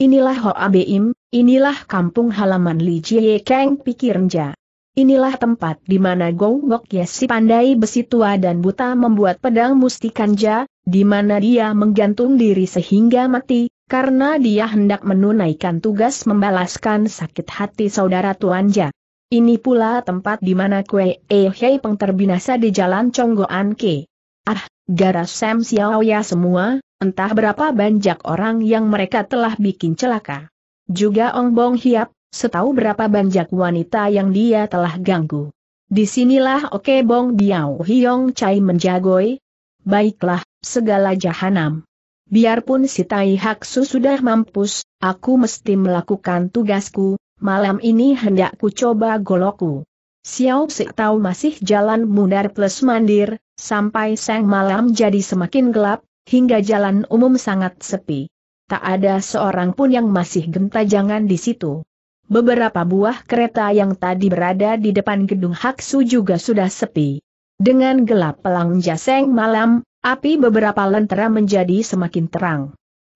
Inilah Hoa Beim, Inilah kampung halaman Li Jie Kang pikir Nja. Inilah tempat di mana Gong Gok Yesi pandai besi tua dan buta membuat pedang mustikanja, di mana dia menggantung diri sehingga mati, karena dia hendak menunaikan tugas membalaskan sakit hati saudara Tuanja. Ini pula tempat di mana Kue E Hei Peng terbinasa di jalan Conggoan Ke. Ah, garas Sam Xiao ya semua, entah berapa banyak orang yang mereka telah bikin celaka. Juga Ong Bong Hiap, setahu berapa banyak wanita yang dia telah ganggu. Disinilah Oke Bong Biao Hiong Chai menjagoi. Baiklah, segala jahanam. Biarpun si Tai Hak su sudah mampus, aku mesti melakukan tugasku, malam ini hendak ku coba goloku. Xiao Si Tau masih jalan mundar plus mandir, sampai sang malam jadi semakin gelap, hingga jalan umum sangat sepi. Tak ada seorang pun yang masih gentajangan di situ. Beberapa buah kereta yang tadi berada di depan gedung Haksu juga sudah sepi. Dengan gelap pelang jaseng malam, api beberapa lentera menjadi semakin terang.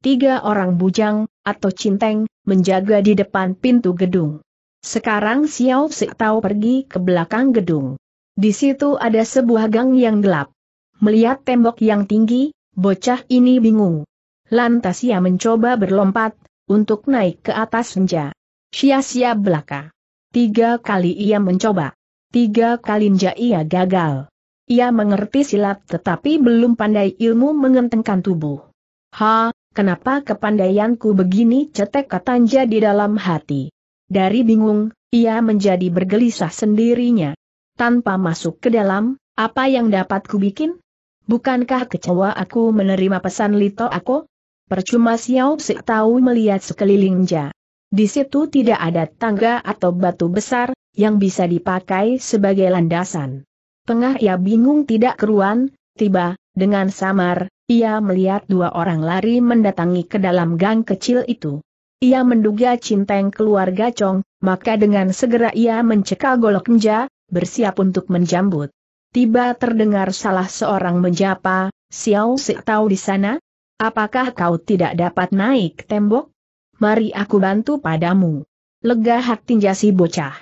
Tiga orang bujang, atau cinteng, menjaga di depan pintu gedung. Sekarang Xiao Si Tao pergi ke belakang gedung. Di situ ada sebuah gang yang gelap. Melihat tembok yang tinggi, bocah ini bingung. Lantas ia mencoba berlompat, untuk naik ke atas senja. Sia-sia belaka. Tiga kali ia mencoba. Tiga kali ia gagal. Ia mengerti silat tetapi belum pandai ilmu mengentengkan tubuh. Ha, kenapa kepandaianku begini cetek katanja di dalam hati. Dari bingung, ia menjadi bergelisah sendirinya. Tanpa masuk ke dalam, apa yang dapat kubikin? Bukankah kecewa aku menerima pesan Lito Ako? Percuma Xiao Si tahu melihat sekelilingnya. Di situ tidak ada tangga atau batu besar, yang bisa dipakai sebagai landasan. Tengah ia bingung tidak keruan, tiba, dengan samar, ia melihat dua orang lari mendatangi ke dalam gang kecil itu. Ia menduga cinteng keluarga Chong, maka dengan segera ia mencekal golok nja, bersiap untuk menjambut. Tiba terdengar salah seorang menjapa, Xiao Si tahu di sana, Apakah kau tidak dapat naik tembok? Mari aku bantu padamu. Lega hatinya si bocah.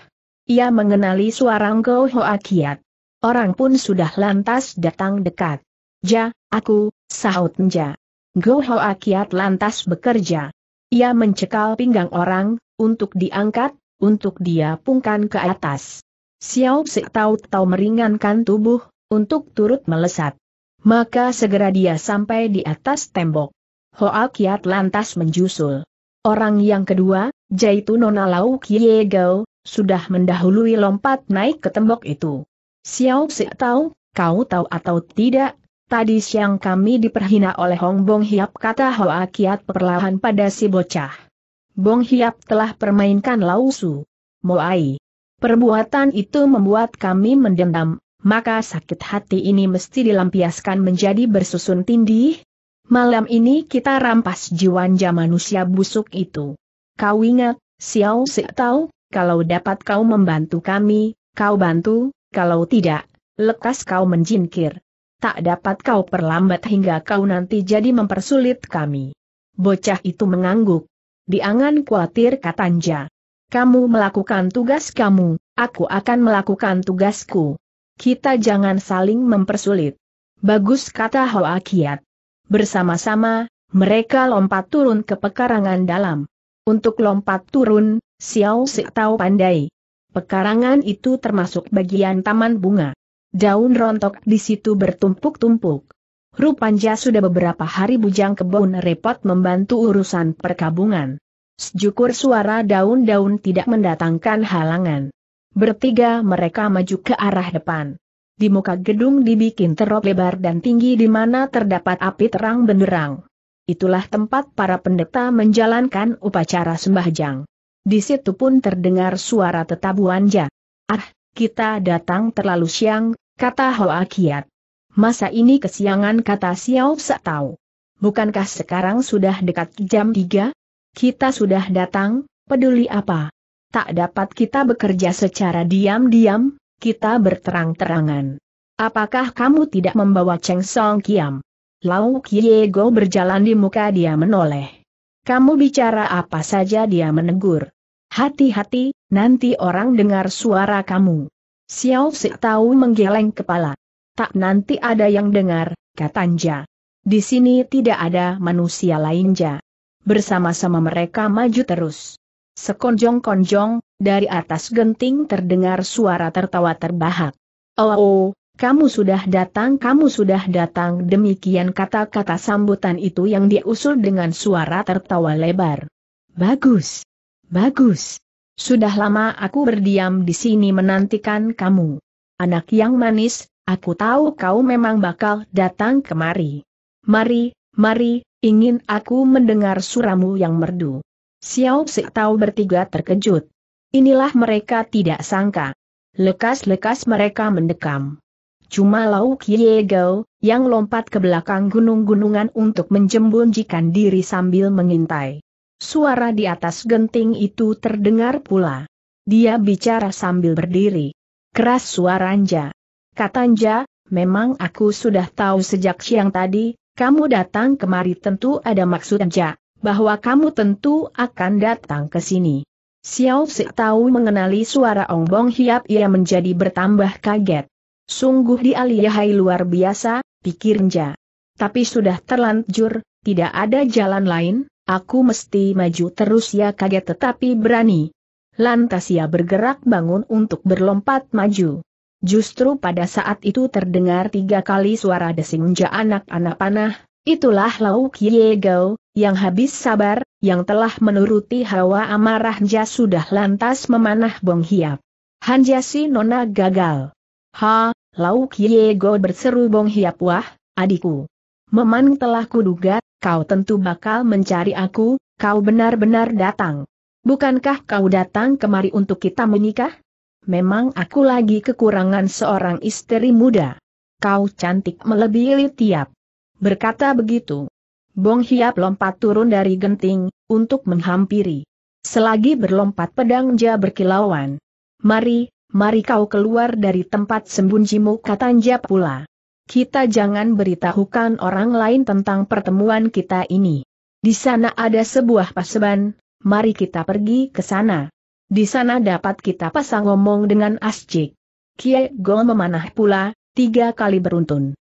Ia mengenali suara engkau Hoakiat. Orang pun sudah lantas datang dekat. Ja, aku, sahut Nja. Ngko Akiat lantas bekerja. Ia mencekal pinggang orang, untuk diangkat, untuk dia pungkan ke atas. Xiao Si tahu-tahu meringankan tubuh, untuk turut melesat. Maka segera dia sampai di atas tembok. Hoa Kiat lantas menjusul. Orang yang kedua, yaitu Nona Lau Kie Gau, sudah mendahului lompat naik ke tembok itu. Xiao Si tahu, kau tahu atau tidak, tadi siang kami diperhina oleh Hong Bong Hiap kata Hoa Kiat perlahan pada si bocah. Bong Hiap telah permainkan lausu. Su. Moai. Perbuatan itu membuat kami mendendam, maka sakit hati ini mesti dilampiaskan menjadi bersusun tindih. Malam ini kita rampas jiwanja manusia busuk itu. Kau ingat, Xiao Si tahu, kalau dapat kau membantu kami, kau bantu, kalau tidak, lekas kau menjingkir. Tak dapat kau perlambat hingga kau nanti jadi mempersulit kami. Bocah itu mengangguk. Diangan khawatir katanja. Kamu melakukan tugas kamu, aku akan melakukan tugasku. Kita jangan saling mempersulit. Bagus kata Hoa Kiat. Bersama-sama, mereka lompat turun ke pekarangan dalam. Untuk lompat turun, Xiao Si tahu pandai. Pekarangan itu termasuk bagian taman bunga. Daun rontok di situ bertumpuk-tumpuk. Rupanya sudah beberapa hari bujang kebun repot membantu urusan perkabungan. Sejukur suara daun-daun tidak mendatangkan halangan. Bertiga mereka maju ke arah depan. Di muka gedung dibikin terop lebar dan tinggi di mana terdapat api terang benderang. Itulah tempat para pendeta menjalankan upacara sembahjang. Di situ pun terdengar suara tetabuanja. Ah, kita datang terlalu siang, kata Hoa Kiat. Masa ini kesiangan kata Xiao tahu. Bukankah sekarang sudah dekat jam 3? Kita sudah datang, peduli apa? Tak dapat kita bekerja secara diam-diam, kita berterang-terangan. Apakah kamu tidak membawa Cheng Song Kiam? Lau Kiego berjalan di muka dia menoleh. Kamu bicara apa saja dia menegur. Hati-hati, nanti orang dengar suara kamu. Xiao Si tahu menggeleng kepala. Tak nanti ada yang dengar, katanya. Di sini tidak ada manusia lain ja. Bersama-sama mereka maju terus. Sekonjong-konjong, dari atas genting terdengar suara tertawa terbahak. Oh, oh, kamu sudah datang, kamu sudah datang. Demikian kata-kata sambutan itu yang diusul dengan suara tertawa lebar. Bagus. Bagus. Sudah lama aku berdiam di sini menantikan kamu. Anak yang manis, aku tahu kau memang bakal datang kemari. Mari, mari, ingin aku mendengar suramu yang merdu. Xiao Si Tau bertiga terkejut. Inilah mereka tidak sangka. Lekas-lekas mereka mendekam. Cuma Lau Kiego, yang lompat ke belakang gunung-gunungan untuk menjembunjikan diri sambil mengintai. Suara di atas genting itu terdengar pula. Dia bicara sambil berdiri. Keras suara Kata Katanja, memang aku sudah tahu sejak siang tadi, kamu datang kemari tentu ada maksud maksudnya bahwa kamu tentu akan datang ke sini. Xiao Si tahu mengenali suara Ong Bong Hiap ia menjadi bertambah kaget. Sungguh di lihai luar biasa, pikirnya. Tapi sudah terlanjur, tidak ada jalan lain, aku mesti maju terus ya kaget tetapi berani. Lantas ia bergerak bangun untuk berlompat maju. Justru pada saat itu terdengar tiga kali suara desing anak-anak panah, Itulah Lauk Yegao, yang habis sabar, yang telah menuruti hawa amarahnya sudah lantas memanah Bong Hiap. Hanjasi Nona gagal. Ha, Lauk Yego berseru Bong Hiap wah, adikku. Memang telah kuduga, kau tentu bakal mencari aku, kau benar-benar datang. Bukankah kau datang kemari untuk kita menikah? Memang aku lagi kekurangan seorang istri muda. Kau cantik melebihi tiap Berkata begitu. Bong Hiap lompat turun dari genting, untuk menghampiri. Selagi berlompat pedang Ja berkilauan. Mari, mari kau keluar dari tempat sembunjimu kata Ja pula. Kita jangan beritahukan orang lain tentang pertemuan kita ini. Di sana ada sebuah paseban, mari kita pergi ke sana. Di sana dapat kita pasang ngomong dengan ascik. Kie Gong memanah pula, tiga kali beruntun.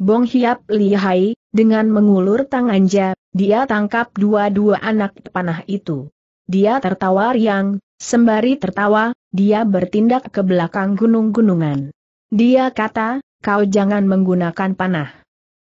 Bong Hiap lihai, dengan mengulur tangan Ja, dia tangkap dua-dua anak panah itu. Dia tertawa riang, sembari tertawa, dia bertindak ke belakang gunung-gunungan. Dia kata, kau jangan menggunakan panah.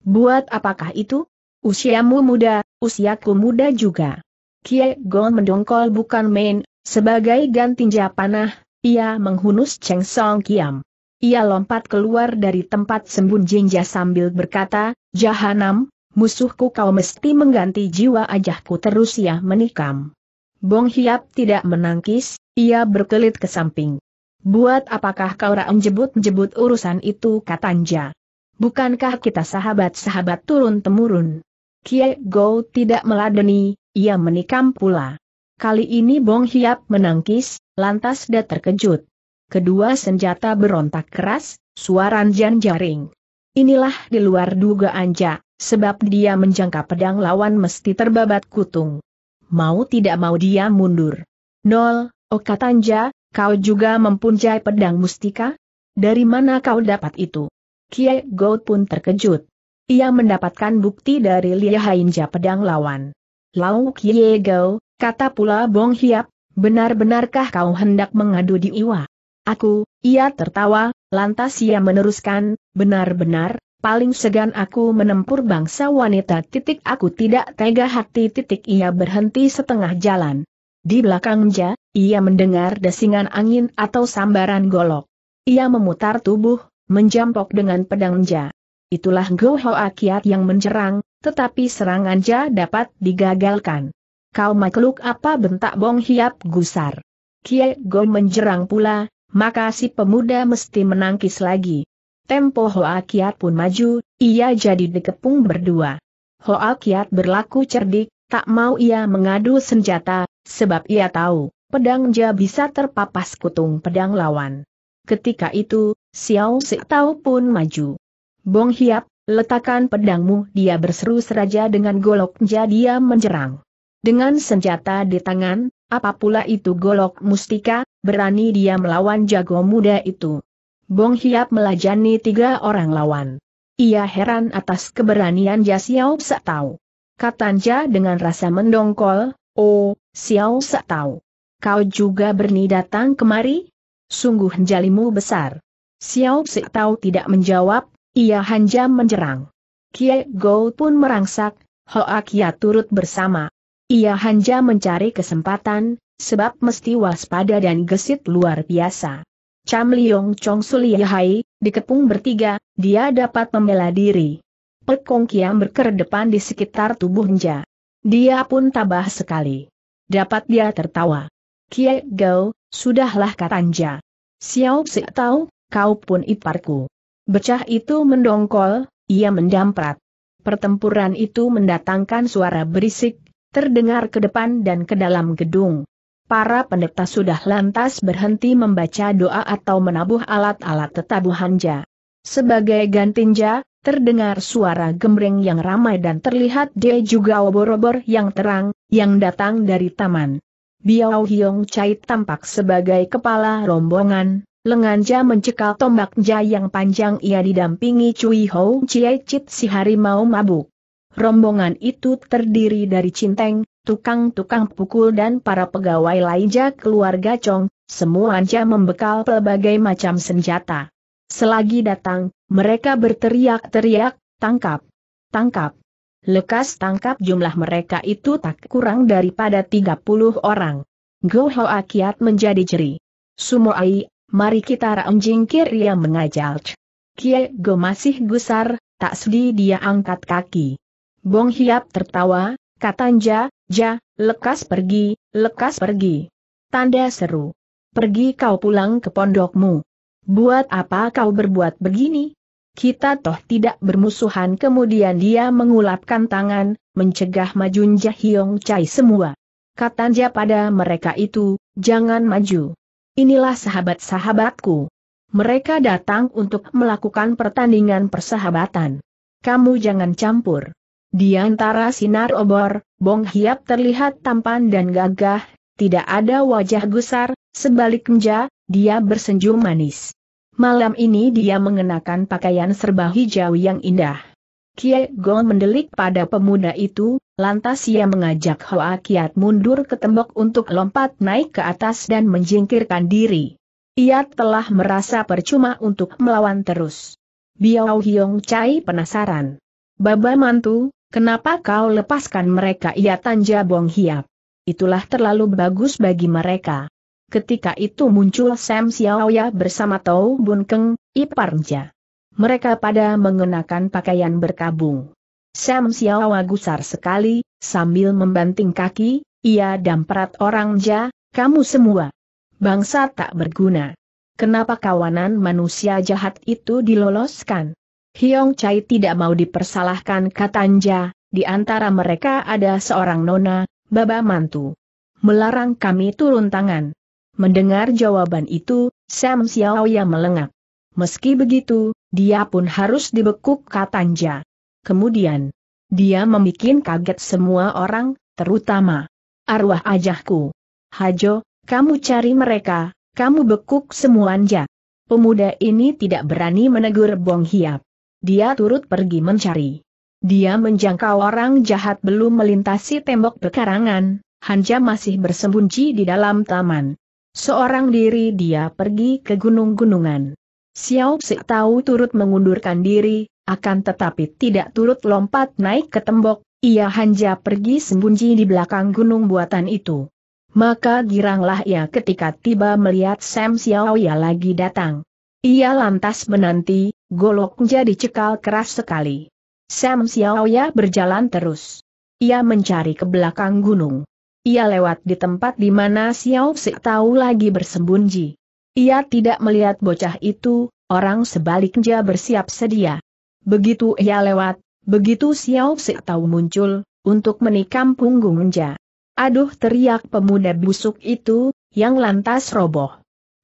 Buat apakah itu? Usiamu muda, usiaku muda juga. Kie Gong mendongkol bukan main, sebagai gantinya panah, ia menghunus Cheng Song Kiam. Ia lompat keluar dari tempat jinja sambil berkata, Jahanam, musuhku kau mesti mengganti jiwa ajahku terus ya menikam. Bong Hiap tidak menangkis, ia berkelit ke samping. Buat apakah kau raung jebut-jebut urusan itu katanja. Bukankah kita sahabat-sahabat turun-temurun? Kie, Go tidak meladeni, ia menikam pula. Kali ini Bong Hiap menangkis, lantas dia terkejut kedua senjata berontak keras, suaran jan jaring. Inilah di luar dugaan Ja, sebab dia menjangka pedang lawan mesti terbabat kutung. Mau tidak mau dia mundur. Nol, Anja, kau juga mempunyai pedang mustika? Dari mana kau dapat itu? Kie Gold pun terkejut. Ia mendapatkan bukti dari Liahainja pedang lawan. Lau Kie Gao, kata pula Bong Hiap, benar-benarkah kau hendak mengadu di Iwa? Aku, ia tertawa, lantas ia meneruskan, benar-benar, paling segan aku menempur bangsa wanita titik aku tidak tega hati titik ia berhenti setengah jalan. Di belakangnya, ia mendengar desingan angin atau sambaran golok. Ia memutar tubuh, menjampok dengan pedangnya. Itulah Goho Akiat yang menjerang, tetapi serangan serangannya dapat digagalkan. Kau makhluk apa bentak Bong Hiap gusar. Kie Go menjerang pula, maka si pemuda mesti menangkis lagi. Tempo Hoa Kiat pun maju, ia jadi dikepung berdua. Hoa Kiat berlaku cerdik, tak mau ia mengadu senjata, sebab ia tahu, pedang Ja bisa terpapas kutung pedang lawan. Ketika itu, Xiao Si Tau pun maju. Bong Hiap, letakkan pedangmu, dia berseru seraja dengan golok Ja dia menjerang. Dengan senjata di tangan, apa pula itu golok mustika, berani dia melawan jago muda itu. Bong Hiap melajani tiga orang lawan. Ia heran atas keberanian Ja Xiao Tau. Katanja dengan rasa mendongkol, Oh, Xiao Tau. Kau juga berani datang kemari? Sungguh jalimu besar. Xiao Tau tidak menjawab, ia hanya menjerang. Kie Go pun merangsak, Hoa Kia turut bersama. Ia hanya mencari kesempatan, sebab mesti waspada dan gesit luar biasa. Cham Liong Chong Sulihai, dikepung bertiga, dia dapat membela diri. Pekong Kiam berkedepan di sekitar tubuhnya. Dia pun tabah sekali. Dapat dia tertawa. Kiai Gao, sudahlah katanya. Xiao Si tahu, kau pun iparku. Becah itu mendongkol, ia mendamprat. Pertempuran itu mendatangkan suara berisik, terdengar ke depan dan ke dalam gedung. Para pendeta sudah lantas berhenti membaca doa atau menabuh alat-alat tetabuhanja. Sebagai gantinja, terdengar suara gemreng yang ramai dan terlihat dia juga obor-obor yang terang, yang datang dari taman. Biao Hiong Chai tampak sebagai kepala rombongan, Lenganja mencekal tombaknya yang panjang ia didampingi Cui Hou Chie Chit si harimau mabuk. Rombongan itu terdiri dari Cinteng, tukang-tukang pukul dan para pegawai lainnya keluarga Chong, semuanya membekal pelbagai macam senjata. Selagi datang, mereka berteriak-teriak, tangkap, tangkap. Lekas tangkap jumlah mereka itu tak kurang daripada 30 orang. Goho Akiat menjadi jeri. Sumoai, mari kita raungjingkir yang mengajal. Kie Go masih gusar, tak sedih dia angkat kaki. Bong Hiap tertawa, katanja, ja, lekas pergi, lekas pergi. Tanda seru. Pergi kau pulang ke pondokmu. Buat apa kau berbuat begini? Kita toh tidak bermusuhan kemudian dia mengulapkan tangan, mencegah majun Hiong Chai semua. Katanja pada mereka itu, jangan maju. Inilah sahabat-sahabatku. Mereka datang untuk melakukan pertandingan persahabatan. Kamu jangan campur. Di antara sinar obor, Bong Hiap terlihat tampan dan gagah, tidak ada wajah gusar, sebaliknya, dia bersenyum manis. Malam ini dia mengenakan pakaian serba hijau yang indah. Kie Gong mendelik pada pemuda itu, lantas ia mengajak Hoa Kiat mundur ke tembok untuk lompat naik ke atas dan menjingkirkan diri. Ia telah merasa percuma untuk melawan terus. Biao Hiong Chai penasaran. Baba Mantu, Kenapa kau lepaskan mereka? Ia tanja Bong Hiap. Itulah terlalu bagus bagi mereka. Ketika itu muncul Sam Xiaoya bersama Tau Bun Keng, Iparnja. Mereka pada mengenakan pakaian berkabung. Sam Xiaoya gusar sekali, sambil membanting kaki, ia damprat orang ja, kamu semua. Bangsa tak berguna. Kenapa kawanan manusia jahat itu diloloskan? Hiong Chai tidak mau dipersalahkan katanja, di antara mereka ada seorang nona, baba mantu. Melarang kami turun tangan. Mendengar jawaban itu, Sam Xiaoya melengak. Meski begitu, dia pun harus dibekuk katanja. Kemudian, dia membuat kaget semua orang, terutama arwah ajahku. Hajo, kamu cari mereka, kamu bekuk semua semuanya. Pemuda ini tidak berani menegur Bong Hiap. Dia turut pergi mencari. Dia menjangkau orang jahat belum melintasi tembok pekarangan, Hanja masih bersembunyi di dalam taman. Seorang diri dia pergi ke gunung-gunungan. Xiao Si tahu turut mengundurkan diri, akan tetapi tidak turut lompat naik ke tembok, ia Hanja pergi sembunyi di belakang gunung buatan itu. Maka giranglah ia ketika tiba melihat Sam Xiao ya lagi datang. Ia lantas menanti, goloknya dicekal keras sekali. Sam Xiaoya berjalan terus. Ia mencari ke belakang gunung. Ia lewat di tempat di mana Xiao Si tahu lagi bersembunyi. Ia tidak melihat bocah itu, orang sebaliknya bersiap sedia. Begitu ia lewat, begitu Xiao Si tahu muncul, untuk menikam punggungnya. Aduh teriak pemuda busuk itu, yang lantas roboh.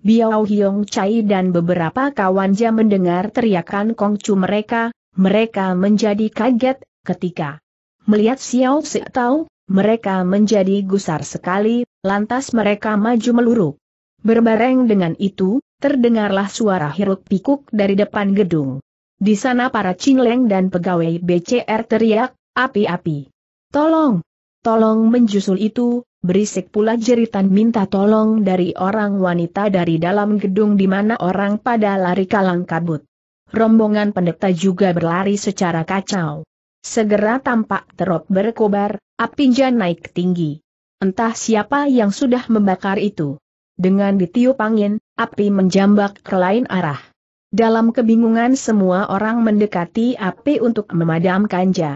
Biao Hiong Chai dan beberapa kawannya mendengar teriakan Kongcu mereka, mereka menjadi kaget, ketika melihat Xiao Si Tao, mereka menjadi gusar sekali, lantas mereka maju meluruk. Berbareng dengan itu, terdengarlah suara hiruk pikuk dari depan gedung. Di sana para Cingleng dan pegawai BCR teriak, api-api. Tolong! Tolong menjusul itu, berisik pula jeritan minta tolong dari orang wanita dari dalam gedung di mana orang pada lari kalang kabut. Rombongan pendeta juga berlari secara kacau. Segera tampak terop berkobar, apinya naik tinggi. Entah siapa yang sudah membakar itu. Dengan ditiup angin, api menjambak ke lain arah. Dalam kebingungan semua orang mendekati api untuk memadamkan memadamkannya.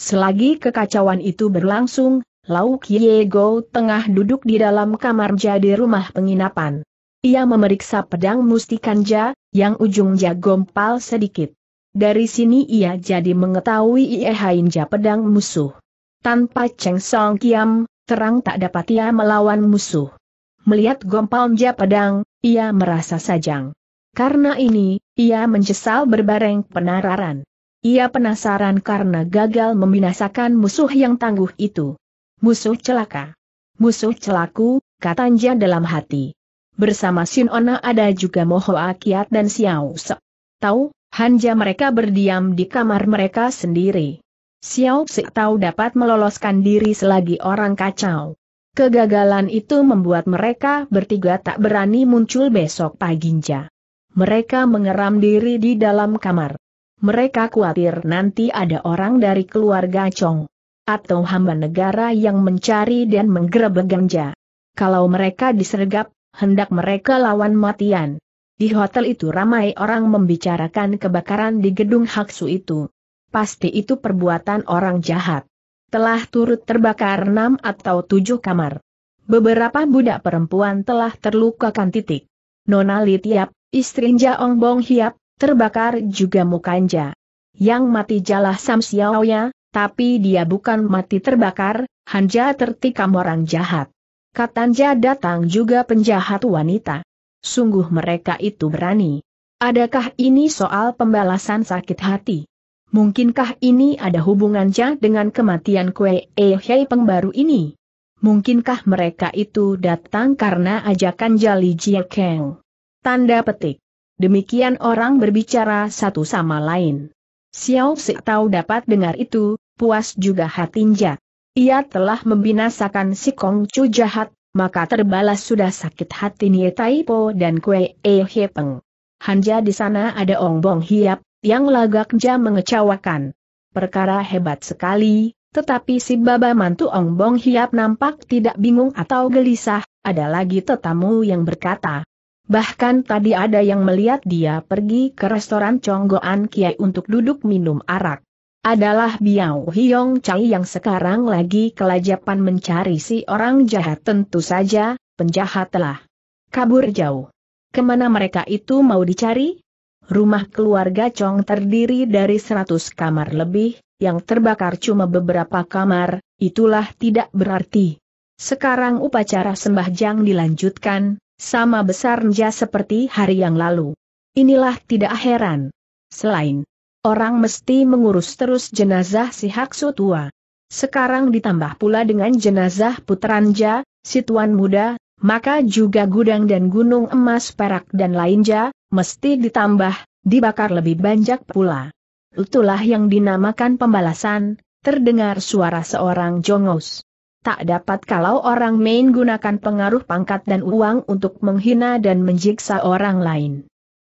Selagi kekacauan itu berlangsung, Lau Kiego tengah duduk di dalam kamar jadi rumah penginapan. Ia memeriksa pedang mustikanja, yang ujungnya gompal sedikit. Dari sini ia jadi mengetahui Ie Hainja pedang musuh. Tanpa Cheng Song Kiam, terang tak dapat ia melawan musuh. Melihat gompalnya pedang, ia merasa sajang. Karena ini, ia menyesal berbareng penararan. Ia penasaran karena gagal membinasakan musuh yang tangguh itu. Musuh celaka. Musuh celaku, katanya dalam hati. Bersama Sin Ona ada juga Moho Akiat dan Xiao Se. Tahu, Hanja mereka berdiam di kamar mereka sendiri. Xiao Se tahu dapat meloloskan diri selagi orang kacau. Kegagalan itu membuat mereka bertiga tak berani muncul besok paginya. Mereka mengeram diri di dalam kamar. Mereka khawatir nanti ada orang dari keluarga Chong atau hamba negara yang mencari dan menggerebek ganja. Kalau mereka disergap, hendak mereka lawan matian. Di hotel itu ramai orang membicarakan kebakaran di gedung Haksu itu. Pasti itu perbuatan orang jahat. Telah turut terbakar enam atau tujuh kamar. Beberapa budak perempuan telah terlukakan titik. Nona Litiap, istri Ong Bong Hiap, terbakar juga mukanya. Yang mati jalah Sam Xiaoya, tapi dia bukan mati terbakar, Hanja tertikam orang jahat. Katanja datang juga penjahat wanita. Sungguh mereka itu berani. Adakah ini soal pembalasan sakit hati? Mungkinkah ini ada hubungannya dengan kematian Kue Ehei pengbaru ini? Mungkinkah mereka itu datang karena ajakan Jali Kang? Tanda petik. Demikian orang berbicara satu sama lain. Xiao Si tahu dapat dengar itu, puas juga hatinja. Ia telah membinasakan si Kong Chu jahat, maka terbalas sudah sakit hati Nie Taipo dan Kue E Hepeng. Hanja di sana ada Ong Bong Hiap, yang lagaknya mengecewakan. Perkara hebat sekali, tetapi si Baba Mantu Ong Bong Hiap nampak tidak bingung atau gelisah, ada lagi tetamu yang berkata. Bahkan tadi ada yang melihat dia pergi ke restoran Conggoan Kiai untuk duduk minum arak adalah Biao Hiong Chai yang sekarang lagi kelajapan mencari si orang jahat tentu saja, penjahat telah kabur jauh. Kemana mereka itu mau dicari? Rumah keluarga Chong terdiri dari 100 kamar lebih, yang terbakar cuma beberapa kamar, itulah tidak berarti. Sekarang upacara sembah sembahjang dilanjutkan, sama besar besarnya seperti hari yang lalu. Inilah tidak heran. Selain orang mesti mengurus terus jenazah si Haksu tua. Sekarang ditambah pula dengan jenazah putranja, si tuan muda, maka juga gudang dan gunung emas perak dan lainnya, mesti ditambah, dibakar lebih banyak pula. Itulah yang dinamakan pembalasan, terdengar suara seorang jongos. Tak dapat kalau orang main gunakan pengaruh pangkat dan uang untuk menghina dan menjiksa orang lain.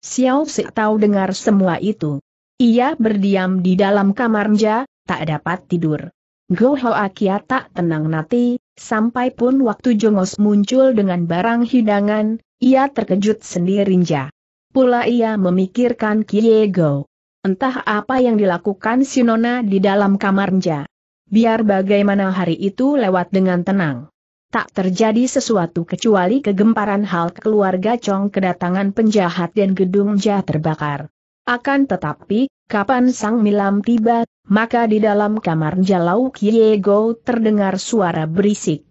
Xiao Si tahu dengar semua itu. Ia berdiam di dalam kamarnya, tak dapat tidur. Go Akia tak tenang nanti, sampai pun waktu Jongos muncul dengan barang hidangan, ia terkejut sendirinya. Pula ia memikirkan Kiego. Entah apa yang dilakukan Sinona di dalam kamarnya. Biar bagaimana hari itu lewat dengan tenang. Tak terjadi sesuatu kecuali kegemparan hal keluarga Chong kedatangan penjahat dan gedung Ja terbakar. Akan tetapi, kapan Sang Milam tiba, maka di dalam kamar Jalau Kiego terdengar suara berisik.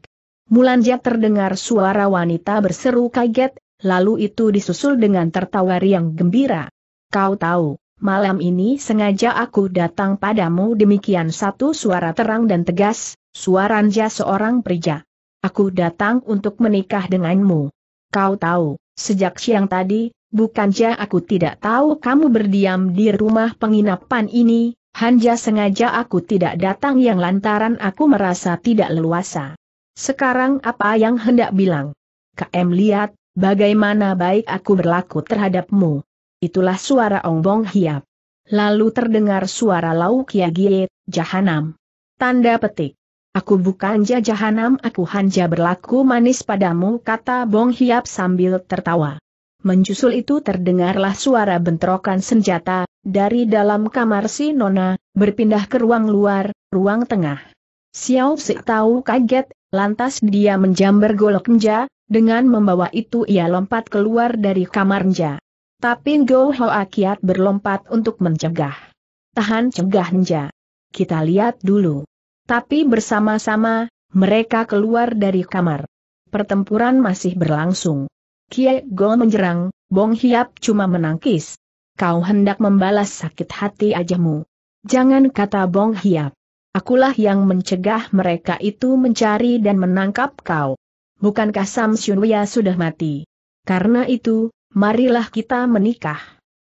Mulanja terdengar suara wanita berseru kaget, lalu itu disusul dengan tertawa riang gembira. Kau tahu, malam ini sengaja aku datang padamu demikian satu suara terang dan tegas, suara Anja seorang pria. Aku datang untuk menikah denganmu. Kau tahu, sejak siang tadi, Bukankah aku tidak tahu kamu berdiam di rumah penginapan ini, hanya sengaja aku tidak datang yang lantaran aku merasa tidak leluasa. Sekarang apa yang hendak bilang? KM lihat, bagaimana baik aku berlaku terhadapmu. Itulah suara Ong Bong hiap. Lalu terdengar suara lau Gie, jahanam. Tanda petik. Aku bukan jahanam aku Hanja berlaku manis padamu kata Bong Hiap sambil tertawa menjusul itu terdengarlah suara bentrokan senjata, dari dalam kamar si Nona, berpindah ke ruang luar, ruang tengah. Xiao Si tahu kaget, lantas dia menjamber golok Nja, dengan membawa itu ia lompat keluar dari kamar Nja. Tapi Go Hoa Akiat berlompat untuk mencegah. Tahan cegah Nja. Kita lihat dulu. Tapi bersama-sama, mereka keluar dari kamar. Pertempuran masih berlangsung. Kie Go menjerang, Bong Hiap cuma menangkis. Kau hendak membalas sakit hati ajamu. Jangan kata Bong Hiap. Akulah yang mencegah mereka itu mencari dan menangkap kau. Bukankah Sam Shunwia sudah mati? Karena itu, marilah kita menikah.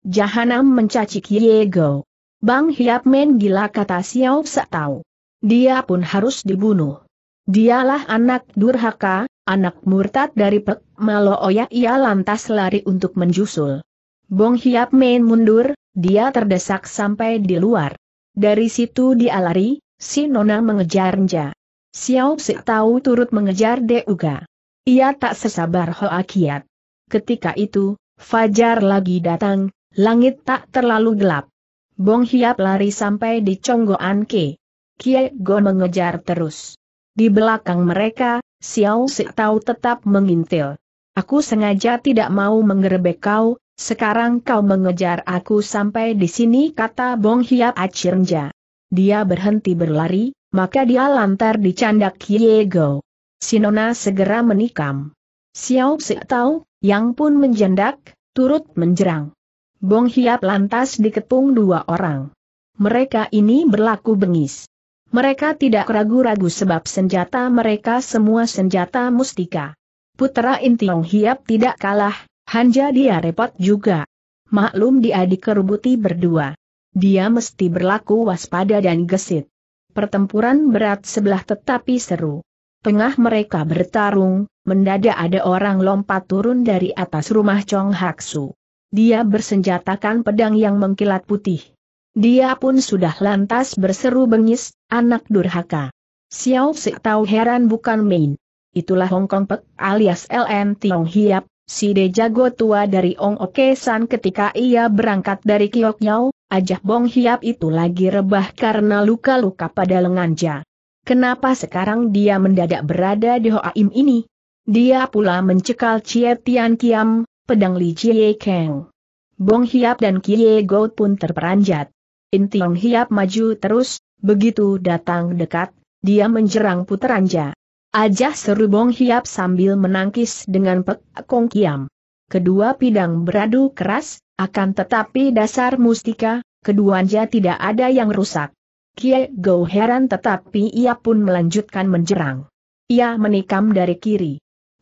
Jahanam mencaci Kiego. Bang Hiap men gila kata Xiao Satau. Dia pun harus dibunuh. Dialah anak durhaka, anak murtad dari Pek Malo Oya ia lantas lari untuk menjusul. Bong Hiap Main mundur, dia terdesak sampai di luar. Dari situ dia lari, si Nona mengejar Nja. Xiao Si tahu turut mengejar Deuga. Ia tak sesabar Hoa Kiat. Ketika itu, Fajar lagi datang, langit tak terlalu gelap. Bong Hiap lari sampai di Conggoan Ke. Kie Go mengejar terus. Di belakang mereka, Xiao Si tahu tetap mengintil. Aku sengaja tidak mau menggerebek kau, sekarang kau mengejar aku sampai di sini kata Bong Hiap Acirnja. Dia berhenti berlari, maka dia lantar di candak Yego. Sinona segera menikam. Xiao Si tahu, yang pun menjendak, turut menjerang. Bong Hiap lantas diketung dua orang. Mereka ini berlaku bengis. Mereka tidak ragu-ragu sebab senjata mereka semua senjata mustika. Putera Long Hiap tidak kalah, hanja dia repot juga. Maklum dia dikerubuti berdua. Dia mesti berlaku waspada dan gesit. Pertempuran berat sebelah tetapi seru. Tengah mereka bertarung, mendadak ada orang lompat turun dari atas rumah Chong Haksu. Dia bersenjatakan pedang yang mengkilat putih. Dia pun sudah lantas berseru bengis, anak durhaka. Xiao Si tahu heran bukan main itulah Hong Kong Pek alias LN Tiong Hiap, si de jago tua dari Ong Oke San ketika ia berangkat dari Kiok Nyau, ajah Bong Hiap itu lagi rebah karena luka-luka pada lenganja. Kenapa sekarang dia mendadak berada di Hoa Im ini? Dia pula mencekal Cie Tian Kiam, pedang Li Cie Keng. Bong Hiap dan Kie Go pun terperanjat. Tiong Hiap maju terus, begitu datang dekat, dia menjerang puteranja. Ajah seru Bong Hiap sambil menangkis dengan Pek Kong Kiam. Kedua pidang beradu keras, akan tetapi dasar mustika, keduanya tidak ada yang rusak. Kie Go heran tetapi ia pun melanjutkan menjerang. Ia menikam dari kiri.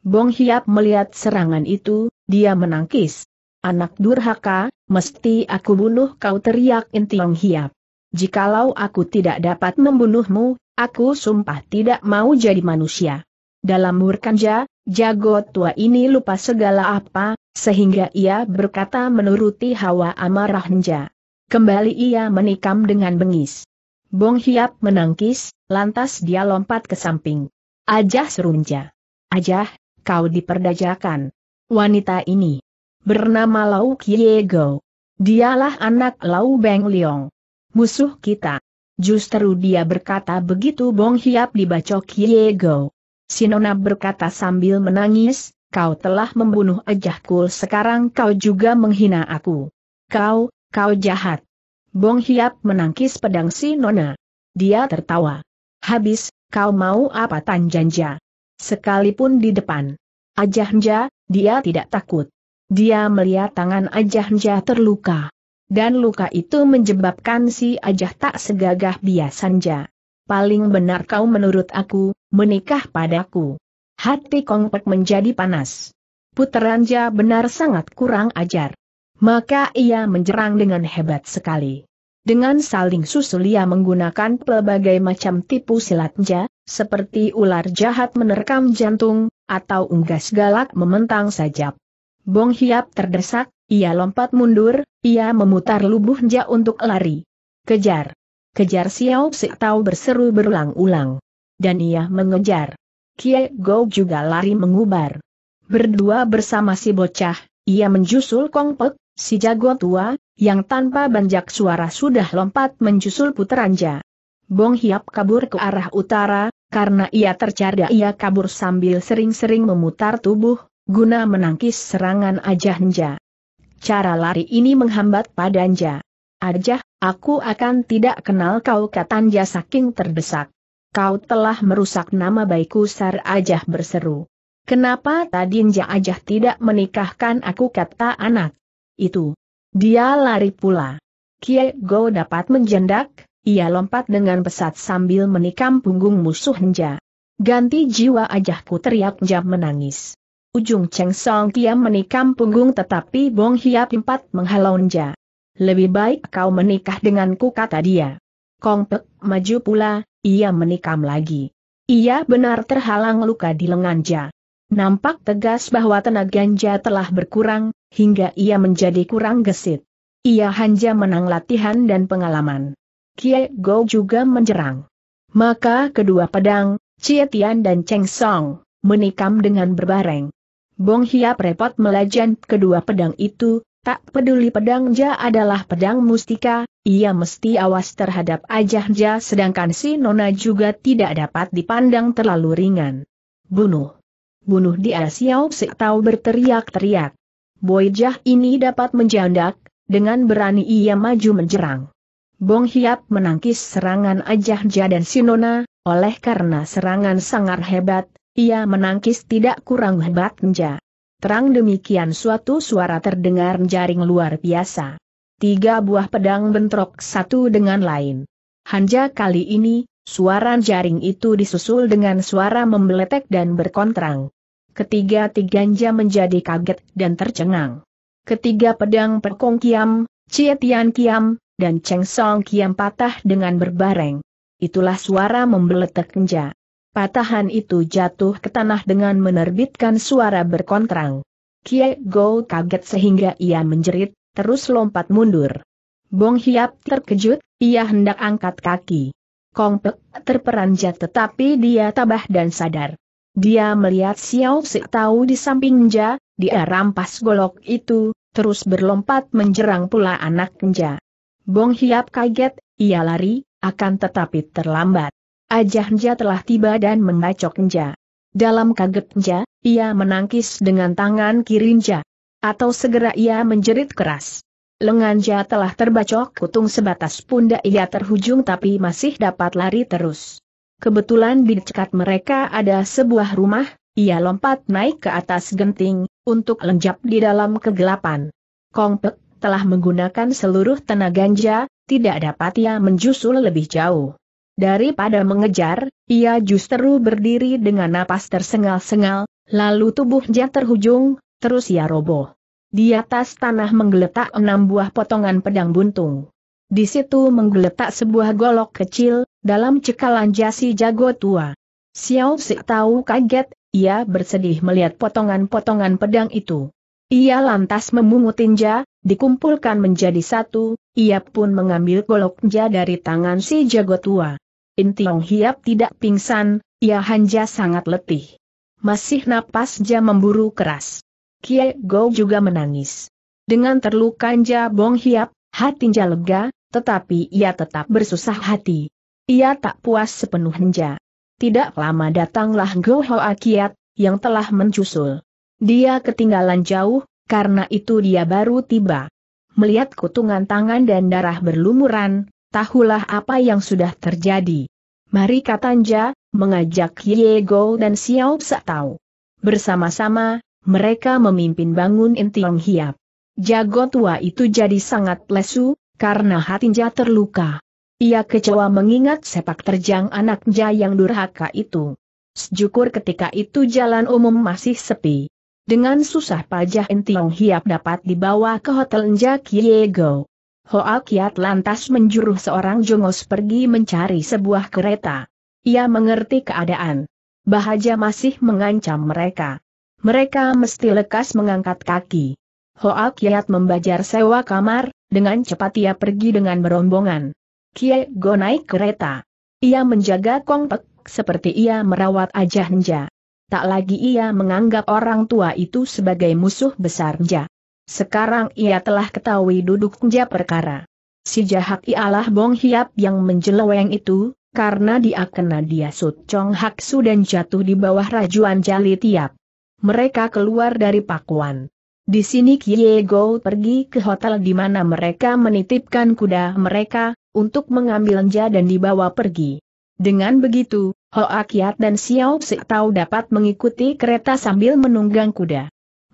Bong Hiap melihat serangan itu, dia menangkis. Anak durhaka, mesti aku bunuh kau teriak Intiong Hiap jikalau aku tidak dapat membunuhmu, aku sumpah tidak mau jadi manusia. Dalam murkanja, jago tua ini lupa segala apa, sehingga ia berkata menuruti hawa amarahnya. Kembali ia menikam dengan bengis. Bong Hiap menangkis, lantas dia lompat ke samping. Ajah serunja. Ajah, kau diperdajakan. Wanita ini. Bernama Lau Kiego. Dialah anak Lau Beng Leong musuh kita. Justru dia berkata begitu Bong Hiap dibacok Yego. Sinona berkata sambil menangis, kau telah membunuh ajahku sekarang kau juga menghina aku. Kau, kau jahat. Bong Hiap menangkis pedang Sinona. Dia tertawa. Habis, kau mau apa Tanjanja? Sekalipun di depan. Ajahnja, dia tidak takut. Dia melihat tangan Ajahnja terluka dan luka itu menjebabkan si Ajah tak segagah biasanya. Paling benar kau menurut aku, menikah padaku. Hati Kongpek menjadi panas. Puteranja benar sangat kurang ajar. Maka ia menjerang dengan hebat sekali. Dengan saling susul ia menggunakan pelbagai macam tipu silatnya, seperti ular jahat menerkam jantung, atau unggas galak mementang sajap. Bong Hiap terdesak, ia lompat mundur, ia memutar lubuhnya untuk lari. Kejar! Kejar Xiao Si Tao berseru berulang-ulang. Dan ia mengejar. Kie Go juga lari mengubar. Berdua bersama si bocah, ia menjusul Kong Pek, si jago tua, yang tanpa banjak suara sudah lompat menjusul puteranja. Bong Hiap kabur ke arah utara, karena ia tercada ia kabur sambil sering-sering memutar tubuh, guna menangkis serangan ajahnya cara lari ini menghambat padanja. Ajah, aku akan tidak kenal kau Nja saking terdesak. Kau telah merusak nama baikku Sar Ajah berseru. Kenapa tadi Nja Ajah tidak menikahkan aku kata anak? Itu. Dia lari pula. Kie Go dapat menjendak, ia lompat dengan pesat sambil menikam punggung musuh Nja. Ganti jiwa Ajahku teriak Nja menangis. Ujung Cheng Song Kiam menikam punggung tetapi Bong Hiap empat menghalaunja. Lebih baik kau menikah denganku kata dia. Kong Pek maju pula, ia menikam lagi. Ia benar terhalang luka di lengan Ja. Nampak tegas bahwa tenaga Ja telah berkurang, hingga ia menjadi kurang gesit. Ia hanya menang latihan dan pengalaman. Kie Go juga menyerang. Maka kedua pedang, Cie Tian dan Cheng Song, menikam dengan berbareng. Bong Hiap repot melajan kedua pedang itu, tak peduli pedang Ja adalah pedang mustika, ia mesti awas terhadap Ajah Ja sedangkan si Nona juga tidak dapat dipandang terlalu ringan. Bunuh. Bunuh di Xiao si tahu berteriak-teriak. Boy Jah ini dapat menjandak, dengan berani ia maju menjerang. Bong Hiap menangkis serangan Ajah Ja dan Nona, oleh karena serangan sangar hebat, ia menangkis tidak kurang hebat Nja. Terang demikian suatu suara terdengar jaring luar biasa. Tiga buah pedang bentrok satu dengan lain. Hanja kali ini, suara jaring itu disusul dengan suara membeletek dan berkontrang. Ketiga-tiganja tiga menjadi kaget dan tercengang. Ketiga pedang Perkong Kiam, cietian Kiam, dan cengsong Kiam patah dengan berbareng. Itulah suara membeletek Nja. Patahan itu jatuh ke tanah dengan menerbitkan suara berkontrang. Kie Go kaget sehingga ia menjerit, terus lompat mundur. Bong Hiap terkejut, ia hendak angkat kaki. Kong Pek terperanjat tetapi dia tabah dan sadar. Dia melihat Xiao Si Tau di sampingnya, dia rampas golok itu, terus berlompat menjerang pula anak Nja. Bong Hiap kaget, ia lari, akan tetapi terlambat. Ajah Nja telah tiba dan mengacok Nja. Dalam kaget Nja, ia menangkis dengan tangan kiri Nja. Atau segera ia menjerit keras. Lengan Nja telah terbacok kutung sebatas pundak ia terhujung tapi masih dapat lari terus. Kebetulan di dekat mereka ada sebuah rumah, ia lompat naik ke atas genting, untuk lenjap di dalam kegelapan. Kongpek telah menggunakan seluruh tenaga Nja, tidak dapat ia menjusul lebih jauh. Daripada mengejar, ia justru berdiri dengan napas tersengal-sengal, lalu tubuhnya terhujung, terus ia roboh. Di atas tanah menggeletak enam buah potongan pedang buntung. Di situ menggeletak sebuah golok kecil, dalam cekalan jasi jago tua. Xiao Si tahu kaget, ia bersedih melihat potongan-potongan pedang itu. Ia lantas memungut tinja, dikumpulkan menjadi satu, ia pun mengambil golok goloknya dari tangan si jago tua. Intiong Hiap tidak pingsan, ia hanya sangat letih. Masih napas napasnya memburu keras. Kie Go juga menangis. Dengan terluka Bong Hiap, hatinya lega, tetapi ia tetap bersusah hati. Ia tak puas sepenuhnya. Tidak lama datanglah Go Ho Akiat, yang telah mencusul. Dia ketinggalan jauh, karena itu dia baru tiba. Melihat kutungan tangan dan darah berlumuran, tahulah apa yang sudah terjadi. Mari Katanja, mengajak Yego dan Xiao tahu. Bersama-sama, mereka memimpin bangun Intiong Hiap. Jago tua itu jadi sangat lesu, karena hatinya terluka. Ia kecewa mengingat sepak terjang anaknya yang durhaka itu. Sejukur ketika itu jalan umum masih sepi. Dengan susah pajah Entiong Hiap dapat dibawa ke Hotel Njak Yego. Hoa Kiat lantas menjuruh seorang jongos pergi mencari sebuah kereta. Ia mengerti keadaan. Bahaja masih mengancam mereka. Mereka mesti lekas mengangkat kaki. Hoa Kiat membajar sewa kamar, dengan cepat ia pergi dengan berombongan. Kie Go naik kereta. Ia menjaga Kong Pek, seperti ia merawat Ajahnya. Tak lagi ia menganggap orang tua itu sebagai musuh besarnya. Sekarang ia telah ketahui duduknya perkara. Si jahat ialah Bong Hiap yang menjeleweng itu, karena dia kena dia Sut Chong Hak Su dan jatuh di bawah rajuan jali tiap. Mereka keluar dari pakuan. Di sini Kie Go pergi ke hotel di mana mereka menitipkan kuda mereka, untuk mengambil enja dan dibawa pergi. Dengan begitu, Hoa Kiat dan Xiao Tau dapat mengikuti kereta sambil menunggang kuda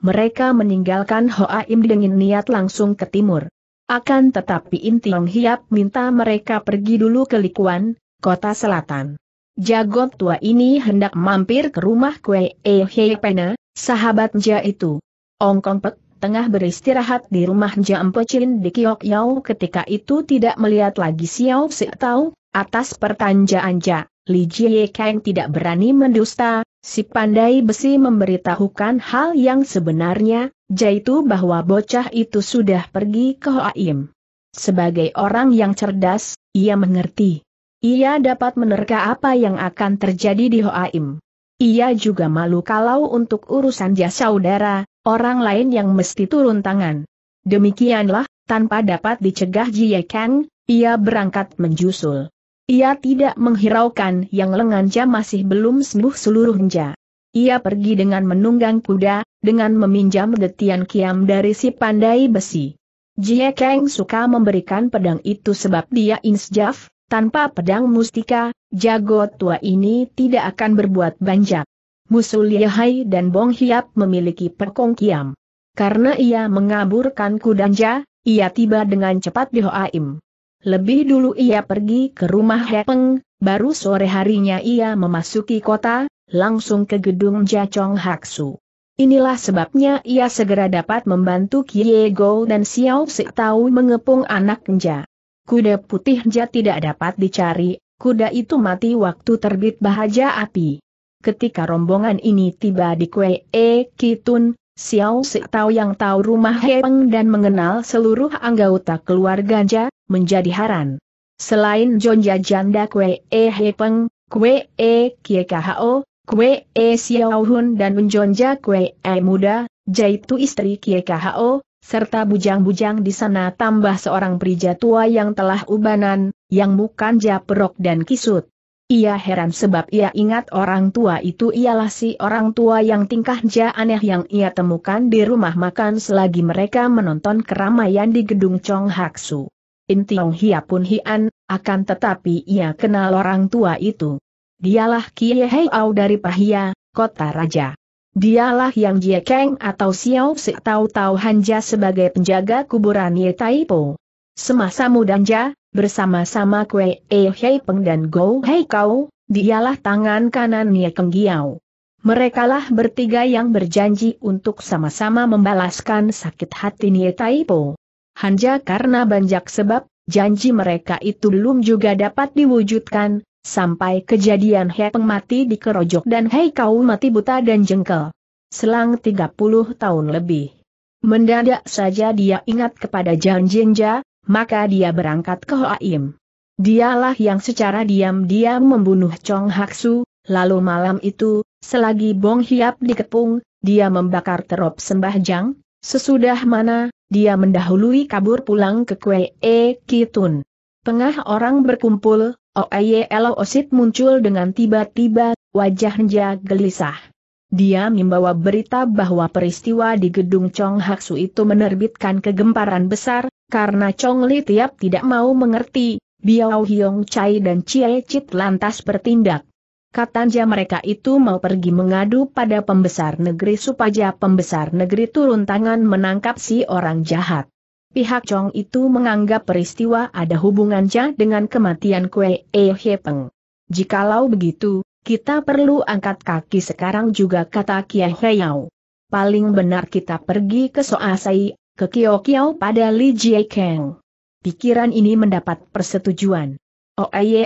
mereka meninggalkan Hoa Im dengan niat langsung ke timur. Akan tetapi Intiong Hiap minta mereka pergi dulu ke Likuan, kota selatan. Jagot tua ini hendak mampir ke rumah Kue e Hei Pena, sahabat Ja itu. Ong Kong Pek, tengah beristirahat di rumah Ja Chin di Kiok Yau ketika itu tidak melihat lagi Xiao Si tahu, atas pertanjaan Ja, Li Jie Kang tidak berani mendusta, Si pandai besi memberitahukan hal yang sebenarnya, yaitu bahwa bocah itu sudah pergi ke Hoaim. Sebagai orang yang cerdas, ia mengerti. Ia dapat menerka apa yang akan terjadi di Hoaim. Ia juga malu kalau untuk urusan jasa saudara, orang lain yang mesti turun tangan. Demikianlah, tanpa dapat dicegah Jie Kang, ia berangkat menjusul. Ia tidak menghiraukan yang lengannya masih belum sembuh seluruhnya. Ia pergi dengan menunggang kuda, dengan meminjam detian kiam dari si pandai besi. Jie Kang suka memberikan pedang itu sebab dia insjaf, tanpa pedang mustika, jago tua ini tidak akan berbuat banjak. Musul Yehai dan Bong Hiap memiliki perkong kiam. Karena ia mengaburkan kudanja, ia tiba dengan cepat di Hoaim. Lebih dulu ia pergi ke rumah Hepeng, baru sore harinya ia memasuki kota, langsung ke gedung Jacong Haksu. Inilah sebabnya ia segera dapat membantu Kie Go dan Xiao Si tahu mengepung anak Nja. Kuda putih Nja tidak dapat dicari, kuda itu mati waktu terbit bahaja api. Ketika rombongan ini tiba di Kue E Kitun, Xiao Si tahu yang tahu rumah Hepeng dan mengenal seluruh anggota keluarga Nja, menjadi haran. Selain Jonja Janda Kwe E He Peng, Kwe E Kie Kho, Kwe E Xiao Hun dan Jonja Kwe E Muda, yaitu istri Kie Kho, serta bujang-bujang di sana tambah seorang pria tua yang telah ubanan, yang bukan japerok dan kisut. Ia heran sebab ia ingat orang tua itu ialah si orang tua yang tingkah tingkahnya aneh yang ia temukan di rumah makan selagi mereka menonton keramaian di gedung Chong Haksu. In Tiong Hia pun hian, akan tetapi ia kenal orang tua itu. Dialah Kie Heiau dari Pahia, kota raja. Dialah yang Jie Keng atau Xiao Si Tau Tau Hanja sebagai penjaga kuburan Ye Taipo. Semasa mudanja, bersama-sama Kue E Hei Peng dan Go Hei Kau, dialah tangan kanan Ye Keng Giao. Merekalah bertiga yang berjanji untuk sama-sama membalaskan sakit hati Nie Taipo. Hanja karena banyak sebab, janji mereka itu belum juga dapat diwujudkan, sampai kejadian Hepeng mati di dan Hei Kau mati buta dan jengkel. Selang 30 tahun lebih. Mendadak saja dia ingat kepada Jan maka dia berangkat ke Hoaim. Dialah yang secara diam-diam membunuh Chong Haksu, lalu malam itu, selagi Bong Hiap dikepung, dia membakar terop sembah Jang, sesudah mana, dia mendahului kabur pulang ke Kue E Kitun. Tengah orang berkumpul, Oeyel Osit muncul dengan tiba-tiba, wajahnya gelisah. Dia membawa berita bahwa peristiwa di gedung Chong Haksu itu menerbitkan kegemparan besar, karena Chong Li tiap tidak mau mengerti, Biao Hiong Chai dan Chie Chit lantas bertindak katanya mereka itu mau pergi mengadu pada pembesar negeri supaya pembesar negeri turun tangan menangkap si orang jahat. Pihak Chong itu menganggap peristiwa ada hubungannya dengan kematian Kue E Hepeng. Jikalau begitu, kita perlu angkat kaki sekarang juga kata Kia Heyao. Paling benar kita pergi ke Soasai, ke Kyokyao pada Li Jie Kang. Pikiran ini mendapat persetujuan.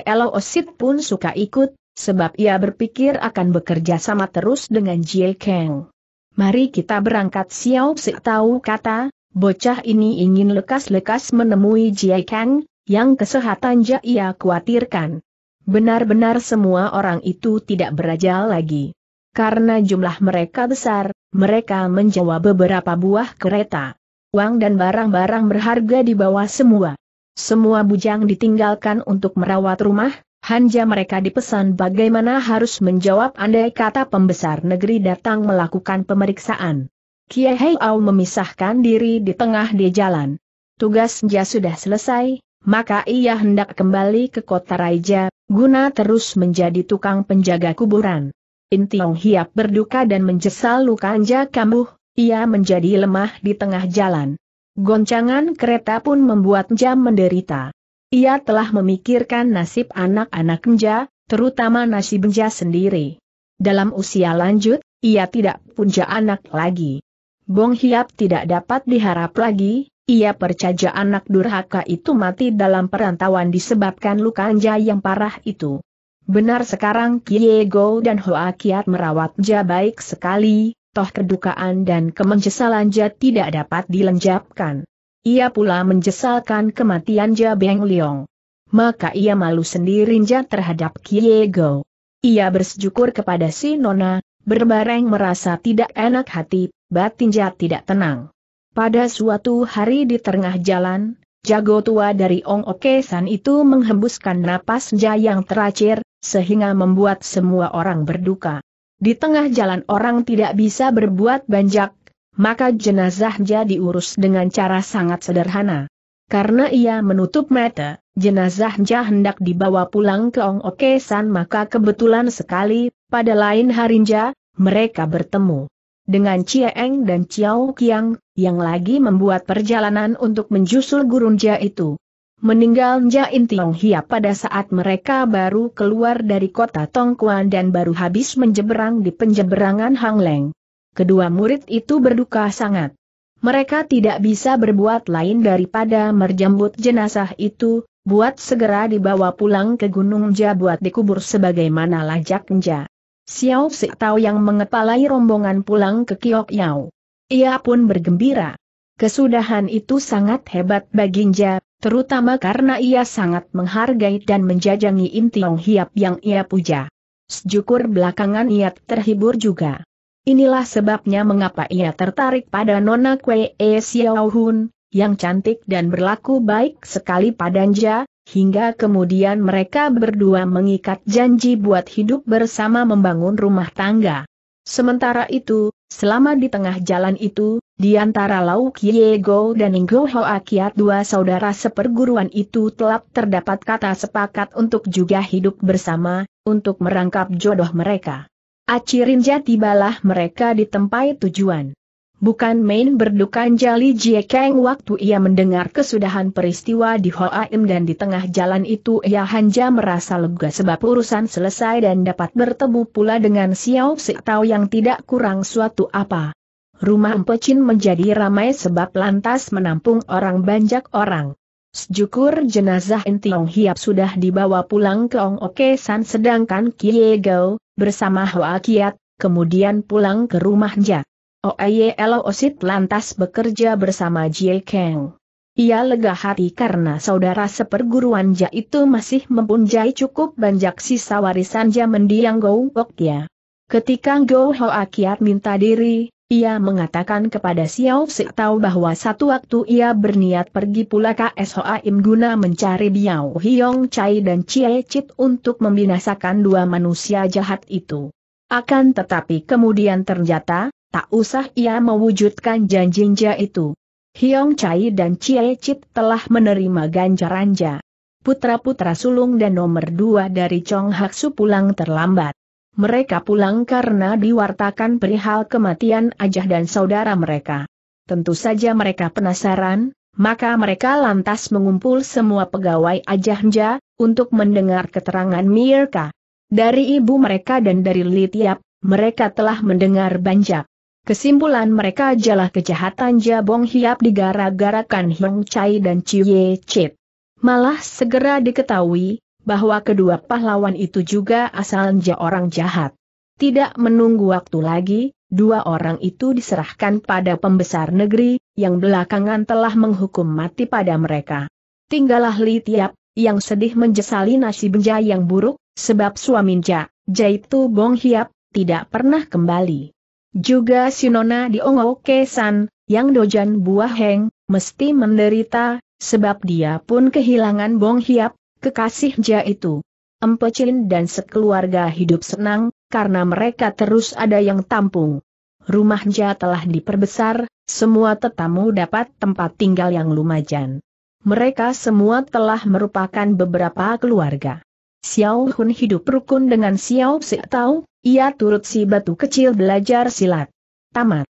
Elo Osit pun suka ikut, sebab ia berpikir akan bekerja sama terus dengan Jie Kang. Mari kita berangkat Xiao Si tahu kata, bocah ini ingin lekas-lekas menemui Jie Kang, yang kesehatan ja ia khawatirkan. Benar-benar semua orang itu tidak berajal lagi. Karena jumlah mereka besar, mereka menjawa beberapa buah kereta. Uang dan barang-barang berharga dibawa semua. Semua bujang ditinggalkan untuk merawat rumah, Hanja mereka dipesan bagaimana harus menjawab andai kata pembesar negeri datang melakukan pemeriksaan. Kiai Heiau memisahkan diri di tengah di jalan. Tugasnya sudah selesai, maka ia hendak kembali ke kota Raja, guna terus menjadi tukang penjaga kuburan. Intiong Hiap berduka dan menjesal Anja kambuh, ia menjadi lemah di tengah jalan. Goncangan kereta pun membuat jam menderita. Ia telah memikirkan nasib anak-anak Nja, terutama nasib Nja sendiri. Dalam usia lanjut, ia tidak punja anak lagi. Bong Hiap tidak dapat diharap lagi, ia percaya anak durhaka itu mati dalam perantauan disebabkan luka Nja yang parah itu. Benar sekarang Kiego dan Hoa Kiat merawat Nja baik sekali, toh kedukaan dan kemenyesalan Nja tidak dapat dilenjapkan. Ia pula menjesalkan kematian Ja Beng Liong. Maka ia malu sendirinya terhadap Kie Go. Ia bersyukur kepada si Nona, berbareng merasa tidak enak hati, batinnya tidak tenang. Pada suatu hari di tengah jalan, jago tua dari Ong Oke San itu menghembuskan Ja yang teracir, sehingga membuat semua orang berduka. Di tengah jalan orang tidak bisa berbuat banyak, maka jenazah jadi urus dengan cara sangat sederhana. Karena ia menutup mata, jenazah Ja hendak dibawa pulang ke Ong Oke maka kebetulan sekali, pada lain hari mereka bertemu. Dengan Chia Eng dan Chiao Kiang, yang lagi membuat perjalanan untuk menjusul gurun Ja itu. Meninggal Inti Intiong Hia pada saat mereka baru keluar dari kota Tongkuan dan baru habis menjeberang di penjeberangan Hang Leng kedua murid itu berduka sangat. Mereka tidak bisa berbuat lain daripada merjambut jenazah itu, buat segera dibawa pulang ke Gunung Ja buat dikubur sebagaimana lajak Nja. Xiao Si Tao yang mengepalai rombongan pulang ke Kiok Yao. Ia pun bergembira. Kesudahan itu sangat hebat bagi Nja, terutama karena ia sangat menghargai dan menjajangi Intiong Hiap yang ia puja. Sejukur belakangan ia terhibur juga. Inilah sebabnya mengapa ia tertarik pada Nona Kwee e Xiaohun, yang cantik dan berlaku baik sekali padanja, hingga kemudian mereka berdua mengikat janji buat hidup bersama membangun rumah tangga. Sementara itu, selama di tengah jalan itu, di antara Lau Kiego dan Inggo Hoa dua saudara seperguruan itu telah terdapat kata sepakat untuk juga hidup bersama, untuk merangkap jodoh mereka. Acirinja tibalah mereka di tempat tujuan. Bukan main berdukan jali Jie Kang waktu ia mendengar kesudahan peristiwa di Hoaim dan di tengah jalan itu ia hanya merasa lega sebab urusan selesai dan dapat bertemu pula dengan Xiao Tao yang tidak kurang suatu apa. Rumah Empecin menjadi ramai sebab lantas menampung orang banyak orang. Sejukur jenazah Entiong Hiap sudah dibawa pulang ke Ong Oke San sedangkan Kie Gao, bersama Hoa Kiat, kemudian pulang ke rumah Jak. Elo Osit lantas bekerja bersama Jie Kang. Ia lega hati karena saudara seperguruan Ja itu masih mempunyai cukup banyak sisa warisan Ja mendiang Gou Bok Ya. Ketika Gou Hoa Kiat minta diri, ia mengatakan kepada Xiao Si tahu bahwa satu waktu ia berniat pergi pula ke Im guna mencari Biao Hiong Chai dan Chie Chit untuk membinasakan dua manusia jahat itu. Akan tetapi kemudian ternyata, tak usah ia mewujudkan janjinya itu. Hiong Chai dan Chie Chit telah menerima ganjaranja. Putra-putra sulung dan nomor dua dari Chong Haksu pulang terlambat. Mereka pulang karena diwartakan perihal kematian Ajah dan saudara mereka. Tentu saja mereka penasaran, maka mereka lantas mengumpul semua pegawai Ajahja, untuk mendengar keterangan Mirka. Dari ibu mereka dan dari Litiap, mereka telah mendengar banyak. Kesimpulan mereka jalah kejahatan Jabong Hiap digara-garakan Hiong Chai dan Chie Chit. Malah segera diketahui, bahwa kedua pahlawan itu juga asalnya orang jahat. Tidak menunggu waktu lagi, dua orang itu diserahkan pada pembesar negeri, yang belakangan telah menghukum mati pada mereka. Tinggallah Li Tiap, yang sedih menjesali nasibnya yang buruk, sebab suaminya, Jaitu Bong Hiap, tidak pernah kembali. Juga Sinona di Kesan, yang dojan buah heng, mesti menderita, sebab dia pun kehilangan Bong Hiap, kekasih Jia itu. Empo Chin dan sekeluarga hidup senang, karena mereka terus ada yang tampung. Rumah Jia telah diperbesar, semua tetamu dapat tempat tinggal yang lumayan. Mereka semua telah merupakan beberapa keluarga. Xiao Hun hidup rukun dengan Xiao Si, Tao, ia turut si batu kecil belajar silat. Tamat.